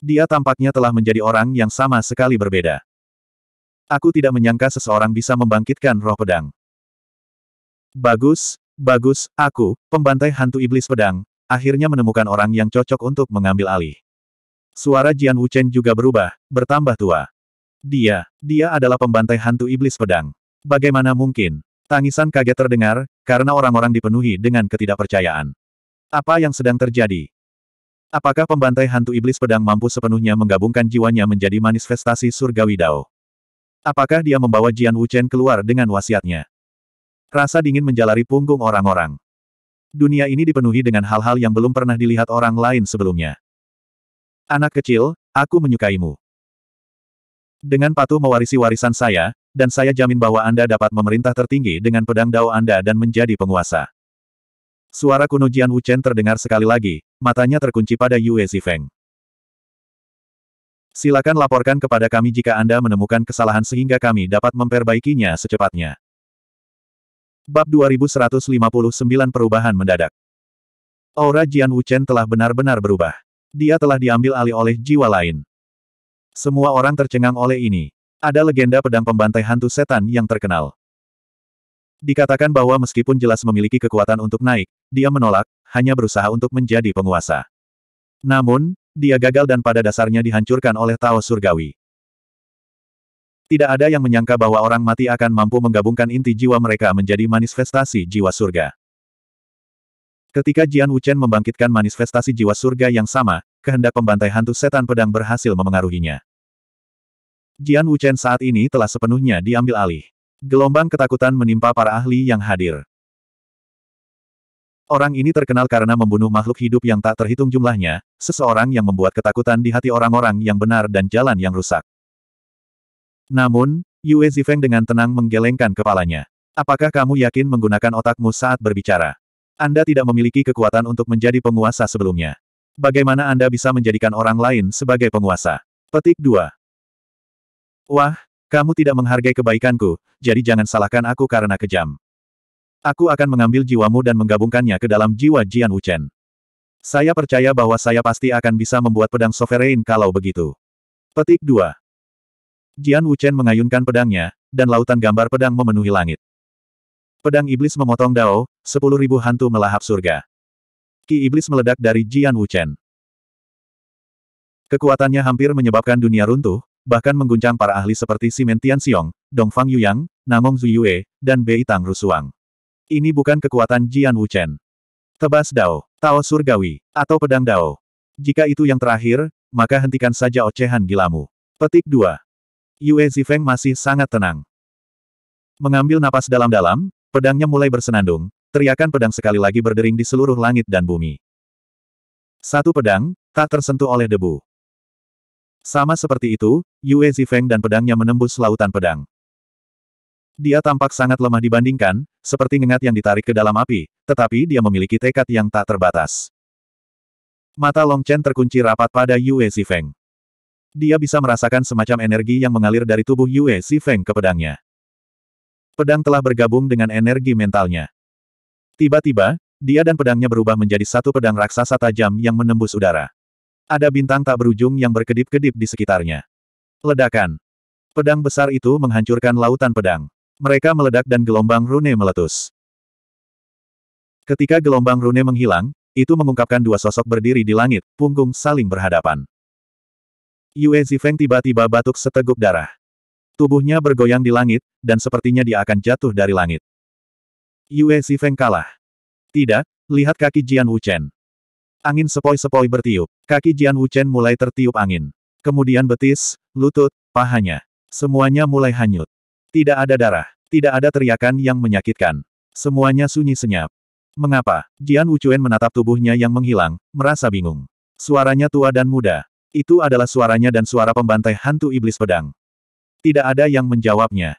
Dia tampaknya telah menjadi orang yang sama sekali berbeda. Aku tidak menyangka seseorang bisa membangkitkan roh pedang. Bagus, Bagus, aku, pembantai hantu iblis pedang, akhirnya menemukan orang yang cocok untuk mengambil alih. Suara Jian Wuchen juga berubah, bertambah tua. Dia, dia adalah pembantai hantu iblis pedang. Bagaimana mungkin? Tangisan kaget terdengar, karena orang-orang dipenuhi dengan ketidakpercayaan. Apa yang sedang terjadi? Apakah pembantai hantu iblis pedang mampu sepenuhnya menggabungkan jiwanya menjadi manifestasi surgawi Dao? Apakah dia membawa Jian Wuchen keluar dengan wasiatnya? Rasa dingin menjalari punggung orang-orang. Dunia ini dipenuhi dengan hal-hal yang belum pernah dilihat orang lain sebelumnya. Anak kecil, aku menyukaimu. Dengan patuh mewarisi warisan saya, dan saya jamin bahwa Anda dapat memerintah tertinggi dengan pedang dao Anda dan menjadi penguasa. Suara kuno Jian Wuchen terdengar sekali lagi, matanya terkunci pada Yue Zifeng. Silakan laporkan kepada kami jika Anda menemukan kesalahan sehingga kami dapat memperbaikinya secepatnya. Bab 2159 Perubahan Mendadak Aura Jian Wuchen telah benar-benar berubah. Dia telah diambil alih oleh jiwa lain. Semua orang tercengang oleh ini. Ada legenda pedang pembantai hantu setan yang terkenal. Dikatakan bahwa meskipun jelas memiliki kekuatan untuk naik, dia menolak, hanya berusaha untuk menjadi penguasa. Namun, dia gagal dan pada dasarnya dihancurkan oleh Tao Surgawi. Tidak ada yang menyangka bahwa orang mati akan mampu menggabungkan inti jiwa mereka menjadi manifestasi jiwa surga. Ketika Jian Wuchen membangkitkan manifestasi jiwa surga yang sama, kehendak pembantai hantu setan pedang berhasil memengaruhinya. Jian Wuchen saat ini telah sepenuhnya diambil alih. Gelombang ketakutan menimpa para ahli yang hadir. Orang ini terkenal karena membunuh makhluk hidup yang tak terhitung jumlahnya, seseorang yang membuat ketakutan di hati orang-orang yang benar dan jalan yang rusak. Namun, Yue Zifeng dengan tenang menggelengkan kepalanya. Apakah kamu yakin menggunakan otakmu saat berbicara? Anda tidak memiliki kekuatan untuk menjadi penguasa sebelumnya. Bagaimana Anda bisa menjadikan orang lain sebagai penguasa? Petik 2. Wah, kamu tidak menghargai kebaikanku, jadi jangan salahkan aku karena kejam. Aku akan mengambil jiwamu dan menggabungkannya ke dalam jiwa Jian Wuchen. Saya percaya bahwa saya pasti akan bisa membuat pedang sovereign kalau begitu. Petik 2. Jian Wuchen mengayunkan pedangnya, dan lautan gambar pedang memenuhi langit. Pedang iblis memotong dao, sepuluh ribu hantu melahap surga. Ki iblis meledak dari Jian Wuchen. Kekuatannya hampir menyebabkan dunia runtuh, bahkan mengguncang para ahli seperti Simen Tianxiong, Dongfang Yuyang, Namong Zuyue, dan Bei Tang Rusuang. Ini bukan kekuatan Jian Wuchen. Tebas Dao, Tao Surgawi, atau Pedang Dao. Jika itu yang terakhir, maka hentikan saja ocehan gilamu. Petik 2. Yue Zifeng masih sangat tenang. Mengambil napas dalam-dalam, pedangnya mulai bersenandung, teriakan pedang sekali lagi berdering di seluruh langit dan bumi. Satu pedang, tak tersentuh oleh debu. Sama seperti itu, Yue Zifeng dan pedangnya menembus lautan pedang. Dia tampak sangat lemah dibandingkan, seperti ngengat yang ditarik ke dalam api, tetapi dia memiliki tekad yang tak terbatas. Mata Long Chen terkunci rapat pada Yue Zifeng. Dia bisa merasakan semacam energi yang mengalir dari tubuh Yue Feng ke pedangnya. Pedang telah bergabung dengan energi mentalnya. Tiba-tiba, dia dan pedangnya berubah menjadi satu pedang raksasa tajam yang menembus udara. Ada bintang tak berujung yang berkedip-kedip di sekitarnya. Ledakan. Pedang besar itu menghancurkan lautan pedang. Mereka meledak dan gelombang rune meletus. Ketika gelombang rune menghilang, itu mengungkapkan dua sosok berdiri di langit, punggung saling berhadapan. Yue Zifeng tiba-tiba batuk seteguk darah. Tubuhnya bergoyang di langit, dan sepertinya dia akan jatuh dari langit. Yue Zifeng kalah. Tidak, lihat kaki Jian Wuchen. Angin sepoi-sepoi bertiup. Kaki Jian Wuchen mulai tertiup angin. Kemudian betis, lutut, pahanya. Semuanya mulai hanyut. Tidak ada darah. Tidak ada teriakan yang menyakitkan. Semuanya sunyi senyap. Mengapa? Jian Wuchen menatap tubuhnya yang menghilang, merasa bingung. Suaranya tua dan muda, itu adalah suaranya dan suara pembantai hantu iblis pedang. Tidak ada yang menjawabnya.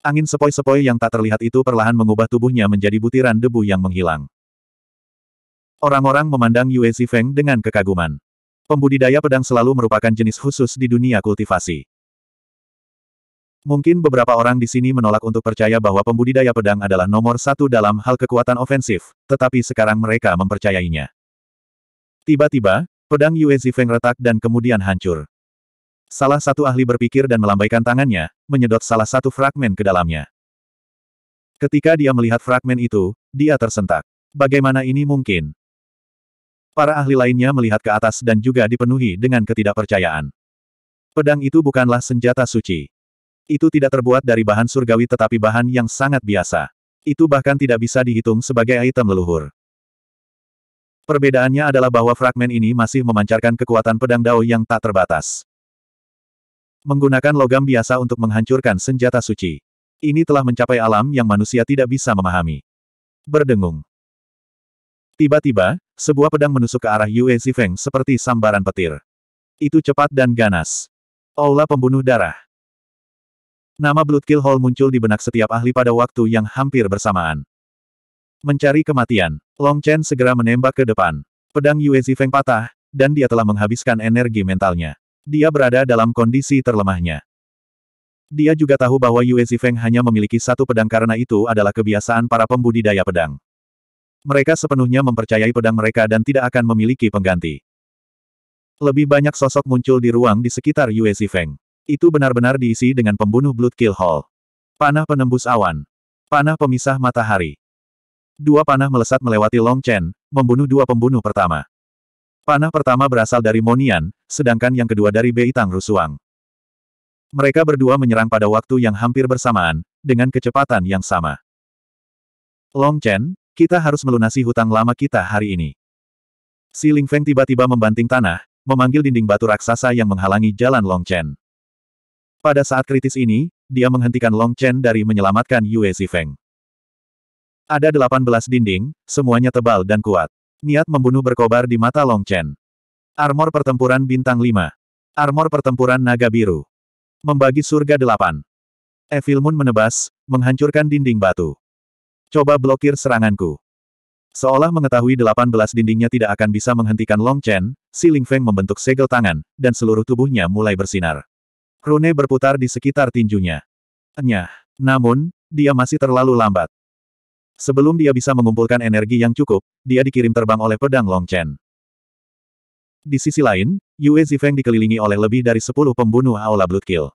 Angin sepoi-sepoi yang tak terlihat itu perlahan mengubah tubuhnya menjadi butiran debu yang menghilang. Orang-orang memandang Yue Zifeng dengan kekaguman. Pembudidaya pedang selalu merupakan jenis khusus di dunia kultivasi. Mungkin beberapa orang di sini menolak untuk percaya bahwa pembudidaya pedang adalah nomor satu dalam hal kekuatan ofensif, tetapi sekarang mereka mempercayainya. Tiba-tiba, Pedang Yue Zifeng retak dan kemudian hancur. Salah satu ahli berpikir dan melambaikan tangannya, menyedot salah satu fragmen ke dalamnya. Ketika dia melihat fragmen itu, dia tersentak. Bagaimana ini mungkin? Para ahli lainnya melihat ke atas dan juga dipenuhi dengan ketidakpercayaan. Pedang itu bukanlah senjata suci. Itu tidak terbuat dari bahan surgawi tetapi bahan yang sangat biasa. Itu bahkan tidak bisa dihitung sebagai item leluhur. Perbedaannya adalah bahwa fragmen ini masih memancarkan kekuatan pedang Dao yang tak terbatas. Menggunakan logam biasa untuk menghancurkan senjata suci. Ini telah mencapai alam yang manusia tidak bisa memahami. Berdengung. Tiba-tiba, sebuah pedang menusuk ke arah Yue Zifeng seperti sambaran petir. Itu cepat dan ganas. Aula pembunuh darah. Nama Bloodkill Hall muncul di benak setiap ahli pada waktu yang hampir bersamaan. Mencari kematian. Long Chen segera menembak ke depan. Pedang Yue Zifeng patah, dan dia telah menghabiskan energi mentalnya. Dia berada dalam kondisi terlemahnya. Dia juga tahu bahwa Yue Zifeng hanya memiliki satu pedang karena itu adalah kebiasaan para pembudidaya pedang. Mereka sepenuhnya mempercayai pedang mereka dan tidak akan memiliki pengganti. Lebih banyak sosok muncul di ruang di sekitar Yue Zifeng. Itu benar-benar diisi dengan pembunuh Blood Kill Hall. Panah penembus awan. Panah pemisah matahari dua panah melesat melewati Long Chen, membunuh dua pembunuh pertama. Panah pertama berasal dari Monian, sedangkan yang kedua dari Bei Tang Rusuang. Mereka berdua menyerang pada waktu yang hampir bersamaan, dengan kecepatan yang sama. Long Chen, kita harus melunasi hutang lama kita hari ini. Si Ling Feng tiba-tiba membanting tanah, memanggil dinding batu raksasa yang menghalangi jalan Long Chen. Pada saat kritis ini, dia menghentikan Long Chen dari menyelamatkan Yue Zifeng. Ada 18 dinding, semuanya tebal dan kuat. Niat membunuh berkobar di mata Long Chen. Armor pertempuran bintang 5. Armor pertempuran naga biru. Membagi surga 8. Evil Moon menebas, menghancurkan dinding batu. Coba blokir seranganku. Seolah mengetahui 18 dindingnya tidak akan bisa menghentikan Long Chen, Si Ling Feng membentuk segel tangan, dan seluruh tubuhnya mulai bersinar. Rune berputar di sekitar tinjunya. Enyah. Namun, dia masih terlalu lambat. Sebelum dia bisa mengumpulkan energi yang cukup, dia dikirim terbang oleh pedang Long Chen. Di sisi lain, Yue Zifeng dikelilingi oleh lebih dari sepuluh pembunuh Aula Bloodkill.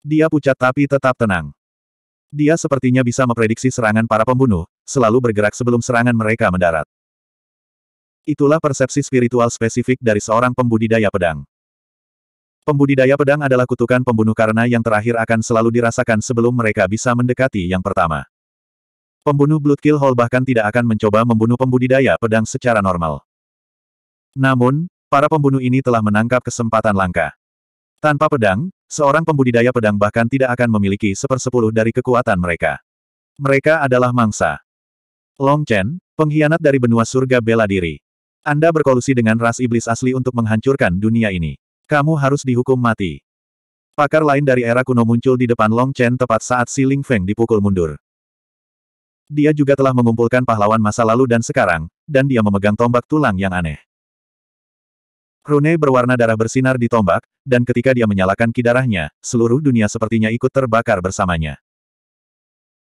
Dia pucat tapi tetap tenang. Dia sepertinya bisa memprediksi serangan para pembunuh, selalu bergerak sebelum serangan mereka mendarat. Itulah persepsi spiritual spesifik dari seorang pembudidaya pedang. Pembudidaya pedang adalah kutukan pembunuh karena yang terakhir akan selalu dirasakan sebelum mereka bisa mendekati yang pertama. Pembunuh Bloodkill Hall bahkan tidak akan mencoba membunuh pembudidaya pedang secara normal. Namun, para pembunuh ini telah menangkap kesempatan langka. Tanpa pedang, seorang pembudidaya pedang bahkan tidak akan memiliki sepersepuluh dari kekuatan mereka. Mereka adalah mangsa. Long Chen, pengkhianat dari benua surga bela diri. Anda berkolusi dengan ras iblis asli untuk menghancurkan dunia ini. Kamu harus dihukum mati. Pakar lain dari era kuno muncul di depan Long Chen tepat saat Si Ling Feng dipukul mundur. Dia juga telah mengumpulkan pahlawan masa lalu dan sekarang, dan dia memegang tombak tulang yang aneh. Rune berwarna darah bersinar di tombak, dan ketika dia menyalakan kidarahnya, seluruh dunia sepertinya ikut terbakar bersamanya.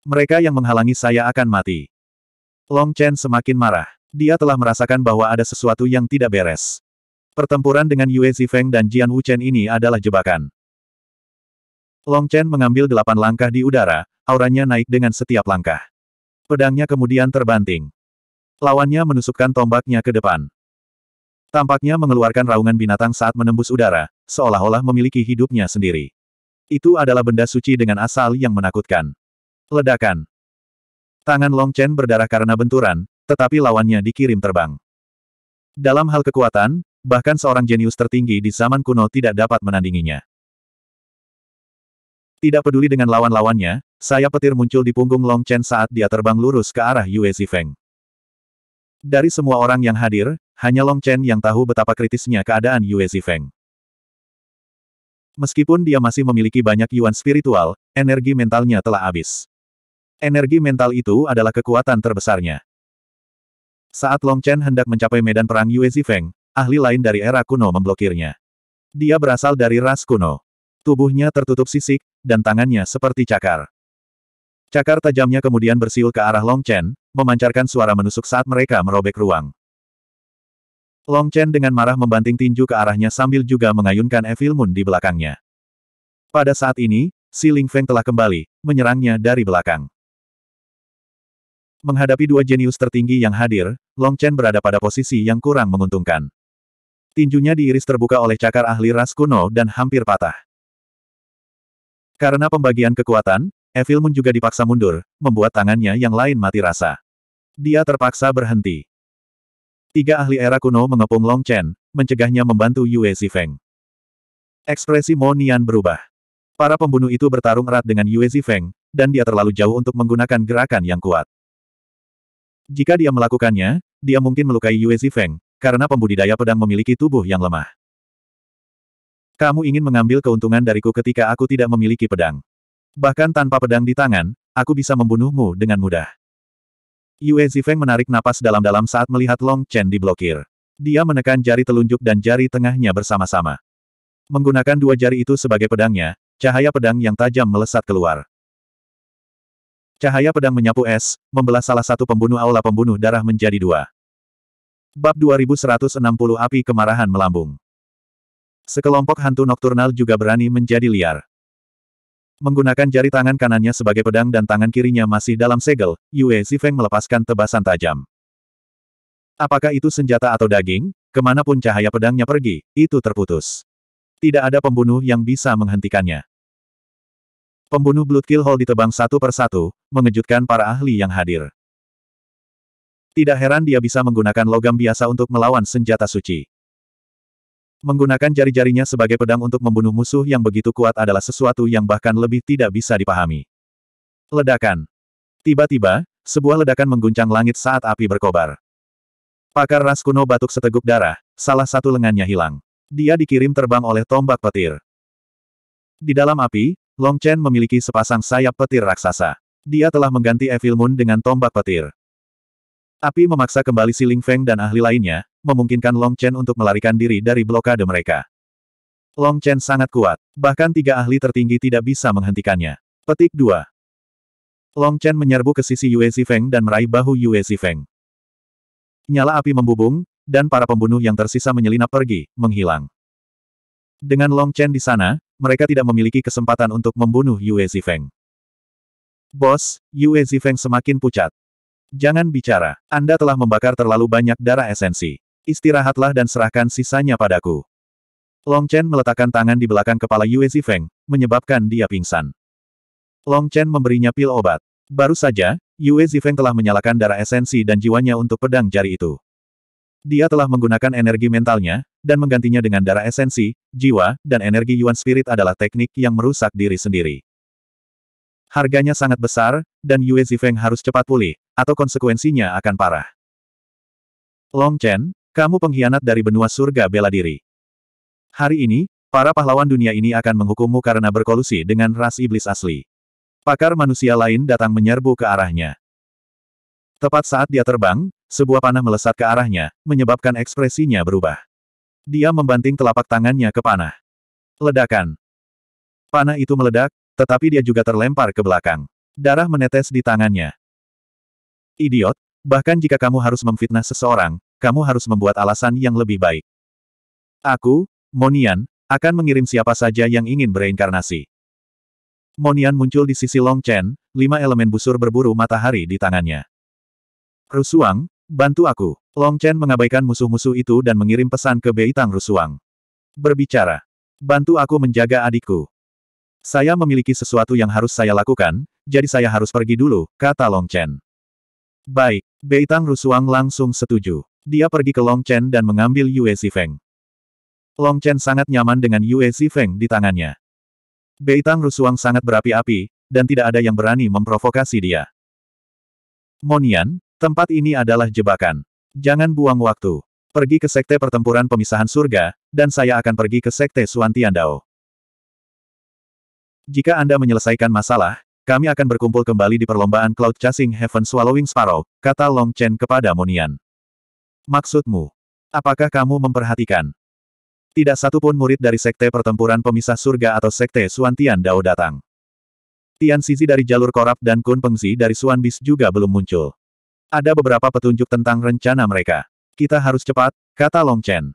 Mereka yang menghalangi saya akan mati. Long Chen semakin marah. Dia telah merasakan bahwa ada sesuatu yang tidak beres. Pertempuran dengan Yue Zifeng dan Jian Wu ini adalah jebakan. Long Chen mengambil delapan langkah di udara, auranya naik dengan setiap langkah. Pedangnya kemudian terbanting. Lawannya menusukkan tombaknya ke depan. Tampaknya mengeluarkan raungan binatang saat menembus udara, seolah-olah memiliki hidupnya sendiri. Itu adalah benda suci dengan asal yang menakutkan. Ledakan. Tangan Long Chen berdarah karena benturan, tetapi lawannya dikirim terbang. Dalam hal kekuatan, bahkan seorang jenius tertinggi di zaman kuno tidak dapat menandinginya. Tidak peduli dengan lawan-lawannya, saya petir muncul di punggung Long Chen saat dia terbang lurus ke arah Yue Zifeng. Dari semua orang yang hadir, hanya Long Chen yang tahu betapa kritisnya keadaan Yue Zifeng. Meskipun dia masih memiliki banyak yuan spiritual, energi mentalnya telah habis. Energi mental itu adalah kekuatan terbesarnya. Saat Long Chen hendak mencapai medan perang Yue Zifeng, ahli lain dari era kuno memblokirnya. Dia berasal dari ras kuno. Tubuhnya tertutup sisik, dan tangannya seperti cakar. Cakar tajamnya kemudian bersiul ke arah Long Chen, memancarkan suara menusuk saat mereka merobek ruang. Long Chen dengan marah membanting tinju ke arahnya sambil juga mengayunkan Evil Moon di belakangnya. Pada saat ini, Si Ling Feng telah kembali, menyerangnya dari belakang. Menghadapi dua jenius tertinggi yang hadir, Long Chen berada pada posisi yang kurang menguntungkan. Tinjunya diiris terbuka oleh cakar ahli ras kuno dan hampir patah. Karena pembagian kekuatan, Evil Moon juga dipaksa mundur, membuat tangannya yang lain mati rasa. Dia terpaksa berhenti. Tiga ahli era kuno mengepung Long Chen, mencegahnya membantu Yue Zifeng. Ekspresi Mo Nian berubah. Para pembunuh itu bertarung erat dengan Yue Zifeng, dan dia terlalu jauh untuk menggunakan gerakan yang kuat. Jika dia melakukannya, dia mungkin melukai Yue Zifeng, karena pembudidaya pedang memiliki tubuh yang lemah. Kamu ingin mengambil keuntungan dariku ketika aku tidak memiliki pedang. Bahkan tanpa pedang di tangan, aku bisa membunuhmu dengan mudah. Yue Zifeng menarik napas dalam-dalam saat melihat Long Chen diblokir. Dia menekan jari telunjuk dan jari tengahnya bersama-sama. Menggunakan dua jari itu sebagai pedangnya, cahaya pedang yang tajam melesat keluar. Cahaya pedang menyapu es, membelah salah satu pembunuh aula pembunuh darah menjadi dua. Bab 2160 Api Kemarahan Melambung Sekelompok hantu nokturnal juga berani menjadi liar. Menggunakan jari tangan kanannya sebagai pedang dan tangan kirinya masih dalam segel, Yue Zifeng melepaskan tebasan tajam. Apakah itu senjata atau daging? Kemanapun cahaya pedangnya pergi, itu terputus. Tidak ada pembunuh yang bisa menghentikannya. Pembunuh Bloodkill Hall ditebang satu persatu, mengejutkan para ahli yang hadir. Tidak heran dia bisa menggunakan logam biasa untuk melawan senjata suci. Menggunakan jari-jarinya sebagai pedang untuk membunuh musuh yang begitu kuat adalah sesuatu yang bahkan lebih tidak bisa dipahami. Ledakan. Tiba-tiba, sebuah ledakan mengguncang langit saat api berkobar. Pakar ras kuno batuk seteguk darah, salah satu lengannya hilang. Dia dikirim terbang oleh tombak petir. Di dalam api, Long Chen memiliki sepasang sayap petir raksasa. Dia telah mengganti Evil Moon dengan tombak petir. Api memaksa kembali Si Ling Feng dan ahli lainnya, memungkinkan Long Chen untuk melarikan diri dari blokade mereka. Long Chen sangat kuat, bahkan tiga ahli tertinggi tidak bisa menghentikannya. Petik 2. Long Chen menyerbu ke sisi Yue Zifeng dan meraih bahu Yue Zifeng. Nyala api membubung, dan para pembunuh yang tersisa menyelinap pergi, menghilang. Dengan Long Chen di sana, mereka tidak memiliki kesempatan untuk membunuh Yue Zifeng. Bos, Yue Zifeng semakin pucat. Jangan bicara, Anda telah membakar terlalu banyak darah esensi. Istirahatlah dan serahkan sisanya padaku. Long Chen meletakkan tangan di belakang kepala Yue Zifeng, menyebabkan dia pingsan. Long Chen memberinya pil obat. Baru saja, Yue Zifeng telah menyalakan darah esensi dan jiwanya untuk pedang jari itu. Dia telah menggunakan energi mentalnya, dan menggantinya dengan darah esensi, jiwa, dan energi Yuan Spirit adalah teknik yang merusak diri sendiri. Harganya sangat besar, dan Yue Zifeng harus cepat pulih, atau konsekuensinya akan parah. Long Chen, kamu pengkhianat dari benua surga bela diri. Hari ini, para pahlawan dunia ini akan menghukummu karena berkolusi dengan ras iblis asli. Pakar manusia lain datang menyerbu ke arahnya. Tepat saat dia terbang, sebuah panah melesat ke arahnya, menyebabkan ekspresinya berubah. Dia membanting telapak tangannya ke panah. Ledakan. Panah itu meledak, tetapi dia juga terlempar ke belakang. Darah menetes di tangannya. Idiot, bahkan jika kamu harus memfitnah seseorang, kamu harus membuat alasan yang lebih baik. Aku, Monian, akan mengirim siapa saja yang ingin bereinkarnasi. Monian muncul di sisi Long Chen, lima elemen busur berburu matahari di tangannya. Rusuang, bantu aku. Long Chen mengabaikan musuh-musuh itu dan mengirim pesan ke Beitang Rusuang. Berbicara. Bantu aku menjaga adikku. Saya memiliki sesuatu yang harus saya lakukan, jadi saya harus pergi dulu, kata Long Chen. Baik, Beitang Rusuang langsung setuju. Dia pergi ke Long Chen dan mengambil Yue Zifeng. Long Chen sangat nyaman dengan Yue Zifeng di tangannya. Beitang Rusuang sangat berapi-api, dan tidak ada yang berani memprovokasi dia. Monian, tempat ini adalah jebakan. Jangan buang waktu. Pergi ke Sekte Pertempuran Pemisahan Surga, dan saya akan pergi ke Sekte Suan Tiandao. Jika Anda menyelesaikan masalah, kami akan berkumpul kembali di perlombaan Cloud Chasing Heaven Swallowing Sparrow, kata Long Chen kepada Monian. Maksudmu? Apakah kamu memperhatikan? Tidak satu pun murid dari Sekte Pertempuran Pemisah Surga atau Sekte Suan Tian Dao datang. Tian Sizi dari jalur korap dan Kun Pengzi dari Suan Bis juga belum muncul. Ada beberapa petunjuk tentang rencana mereka. Kita harus cepat, kata Long Chen.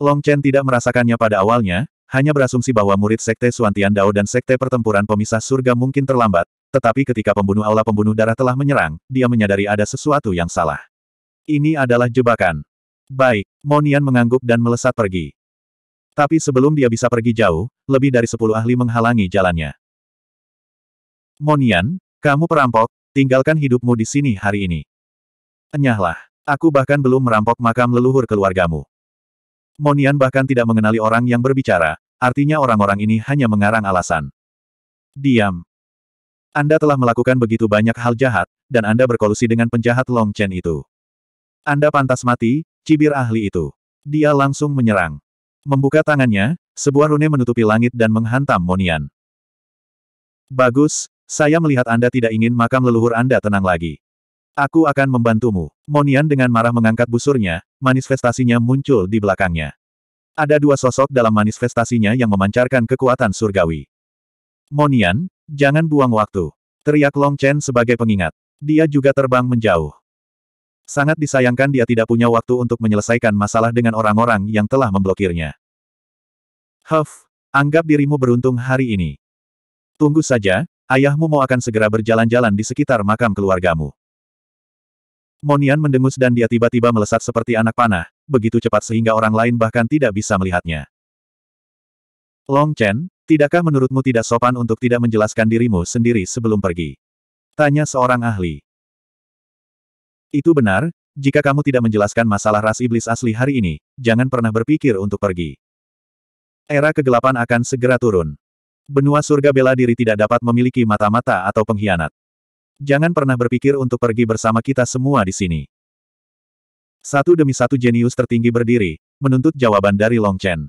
Long Chen tidak merasakannya pada awalnya, hanya berasumsi bahwa murid Sekte Suantian Dao dan Sekte Pertempuran Pemisah Surga mungkin terlambat, tetapi ketika pembunuh aula pembunuh darah telah menyerang, dia menyadari ada sesuatu yang salah. Ini adalah jebakan. Baik, Monian mengangguk dan melesat pergi. Tapi sebelum dia bisa pergi jauh, lebih dari sepuluh ahli menghalangi jalannya. Monian, kamu perampok, tinggalkan hidupmu di sini hari ini. Enyahlah, aku bahkan belum merampok makam leluhur keluargamu. Monian bahkan tidak mengenali orang yang berbicara, artinya orang-orang ini hanya mengarang alasan. Diam. Anda telah melakukan begitu banyak hal jahat, dan Anda berkolusi dengan penjahat Long Chen itu. Anda pantas mati, cibir ahli itu. Dia langsung menyerang. Membuka tangannya, sebuah rune menutupi langit dan menghantam Monian. Bagus, saya melihat Anda tidak ingin makam leluhur Anda tenang lagi. Aku akan membantumu. Monian dengan marah mengangkat busurnya, manifestasinya muncul di belakangnya. Ada dua sosok dalam manifestasinya yang memancarkan kekuatan surgawi. Monian, Jangan buang waktu. Teriak Long Chen sebagai pengingat. Dia juga terbang menjauh. Sangat disayangkan dia tidak punya waktu untuk menyelesaikan masalah dengan orang-orang yang telah memblokirnya. Huff, anggap dirimu beruntung hari ini. Tunggu saja, ayahmu mau akan segera berjalan-jalan di sekitar makam keluargamu. Monian mendengus dan dia tiba-tiba melesat seperti anak panah, begitu cepat sehingga orang lain bahkan tidak bisa melihatnya. Long Chen, Tidakkah menurutmu tidak sopan untuk tidak menjelaskan dirimu sendiri sebelum pergi? Tanya seorang ahli. Itu benar, jika kamu tidak menjelaskan masalah ras iblis asli hari ini, jangan pernah berpikir untuk pergi. Era kegelapan akan segera turun. Benua surga bela diri tidak dapat memiliki mata-mata atau pengkhianat. Jangan pernah berpikir untuk pergi bersama kita semua di sini. Satu demi satu jenius tertinggi berdiri, menuntut jawaban dari Long Chen.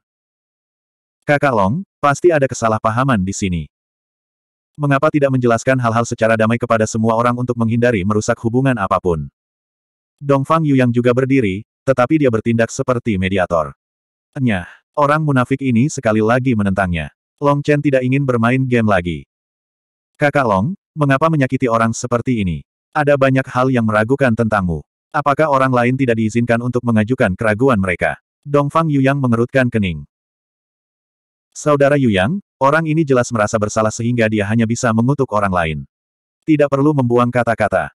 Kakak Long, pasti ada kesalahpahaman di sini. Mengapa tidak menjelaskan hal-hal secara damai kepada semua orang untuk menghindari merusak hubungan apapun? Dongfang Yu yang juga berdiri, tetapi dia bertindak seperti mediator. Nyah, orang munafik ini sekali lagi menentangnya. Long Chen tidak ingin bermain game lagi. Kakak Long, mengapa menyakiti orang seperti ini? Ada banyak hal yang meragukan tentangmu. Apakah orang lain tidak diizinkan untuk mengajukan keraguan mereka? Dongfang Yu yang mengerutkan kening. Saudara Yuyang, orang ini jelas merasa bersalah sehingga dia hanya bisa mengutuk orang lain. Tidak perlu membuang kata-kata.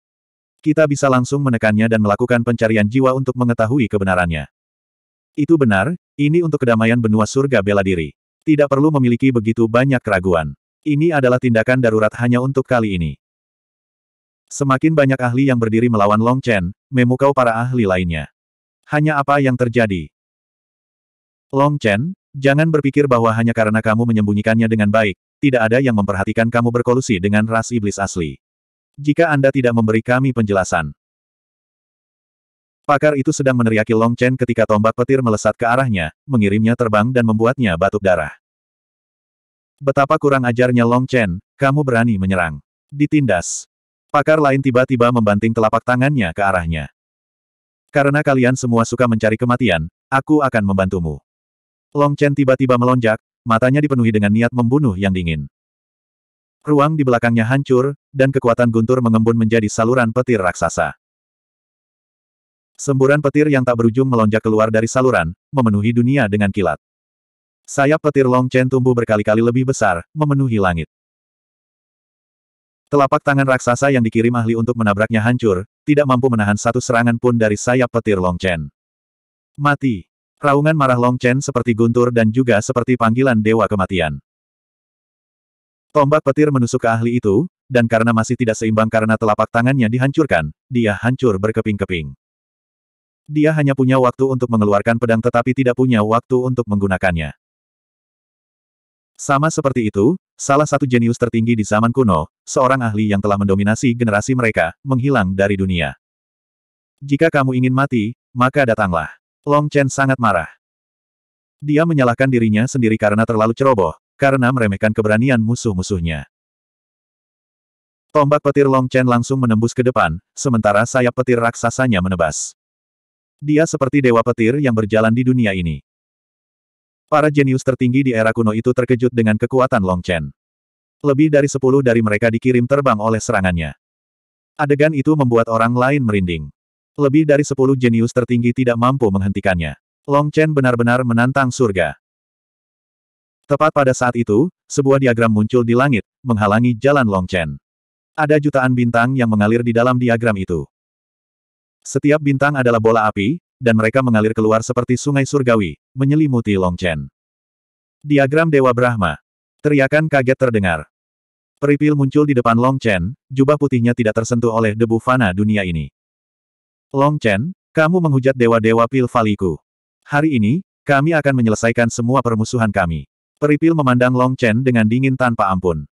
Kita bisa langsung menekannya dan melakukan pencarian jiwa untuk mengetahui kebenarannya. Itu benar, ini untuk kedamaian benua surga bela diri. Tidak perlu memiliki begitu banyak keraguan. Ini adalah tindakan darurat hanya untuk kali ini. Semakin banyak ahli yang berdiri melawan Long Chen, memukau para ahli lainnya. Hanya apa yang terjadi? Long Chen, Jangan berpikir bahwa hanya karena kamu menyembunyikannya dengan baik, tidak ada yang memperhatikan kamu berkolusi dengan ras iblis asli. Jika Anda tidak memberi kami penjelasan. Pakar itu sedang meneriaki Long Chen ketika tombak petir melesat ke arahnya, mengirimnya terbang dan membuatnya batuk darah. Betapa kurang ajarnya Long Chen, kamu berani menyerang. Ditindas. Pakar lain tiba-tiba membanting telapak tangannya ke arahnya. Karena kalian semua suka mencari kematian, aku akan membantumu. Long Chen tiba-tiba melonjak, matanya dipenuhi dengan niat membunuh yang dingin. Ruang di belakangnya hancur, dan kekuatan guntur mengembun menjadi saluran petir raksasa. Semburan petir yang tak berujung melonjak keluar dari saluran, memenuhi dunia dengan kilat. Sayap petir Long Chen tumbuh berkali-kali lebih besar, memenuhi langit. Telapak tangan raksasa yang dikirim ahli untuk menabraknya hancur, tidak mampu menahan satu serangan pun dari sayap petir Long Chen. Mati. Raungan marah Long Chen seperti guntur dan juga seperti panggilan dewa kematian. Tombak petir menusuk ke ahli itu, dan karena masih tidak seimbang karena telapak tangannya dihancurkan, dia hancur berkeping-keping. Dia hanya punya waktu untuk mengeluarkan pedang tetapi tidak punya waktu untuk menggunakannya. Sama seperti itu, salah satu jenius tertinggi di zaman kuno, seorang ahli yang telah mendominasi generasi mereka, menghilang dari dunia. Jika kamu ingin mati, maka datanglah. Long Chen sangat marah. Dia menyalahkan dirinya sendiri karena terlalu ceroboh, karena meremehkan keberanian musuh-musuhnya. Tombak petir Long Chen langsung menembus ke depan, sementara sayap petir raksasanya menebas. Dia seperti dewa petir yang berjalan di dunia ini. Para jenius tertinggi di era kuno itu terkejut dengan kekuatan Long Chen. Lebih dari sepuluh dari mereka dikirim terbang oleh serangannya. Adegan itu membuat orang lain merinding. Lebih dari sepuluh jenius tertinggi tidak mampu menghentikannya. Long Chen benar-benar menantang surga. Tepat pada saat itu, sebuah diagram muncul di langit, menghalangi jalan Long Chen. Ada jutaan bintang yang mengalir di dalam diagram itu. Setiap bintang adalah bola api, dan mereka mengalir keluar seperti sungai surgawi, menyelimuti Long Chen. Diagram Dewa Brahma. Teriakan kaget terdengar. Peripil muncul di depan Long Chen, jubah putihnya tidak tersentuh oleh debu fana dunia ini. Long Chen, kamu menghujat dewa-dewa pil valiku. Hari ini, kami akan menyelesaikan semua permusuhan kami. Peripil memandang Long Chen dengan dingin tanpa ampun.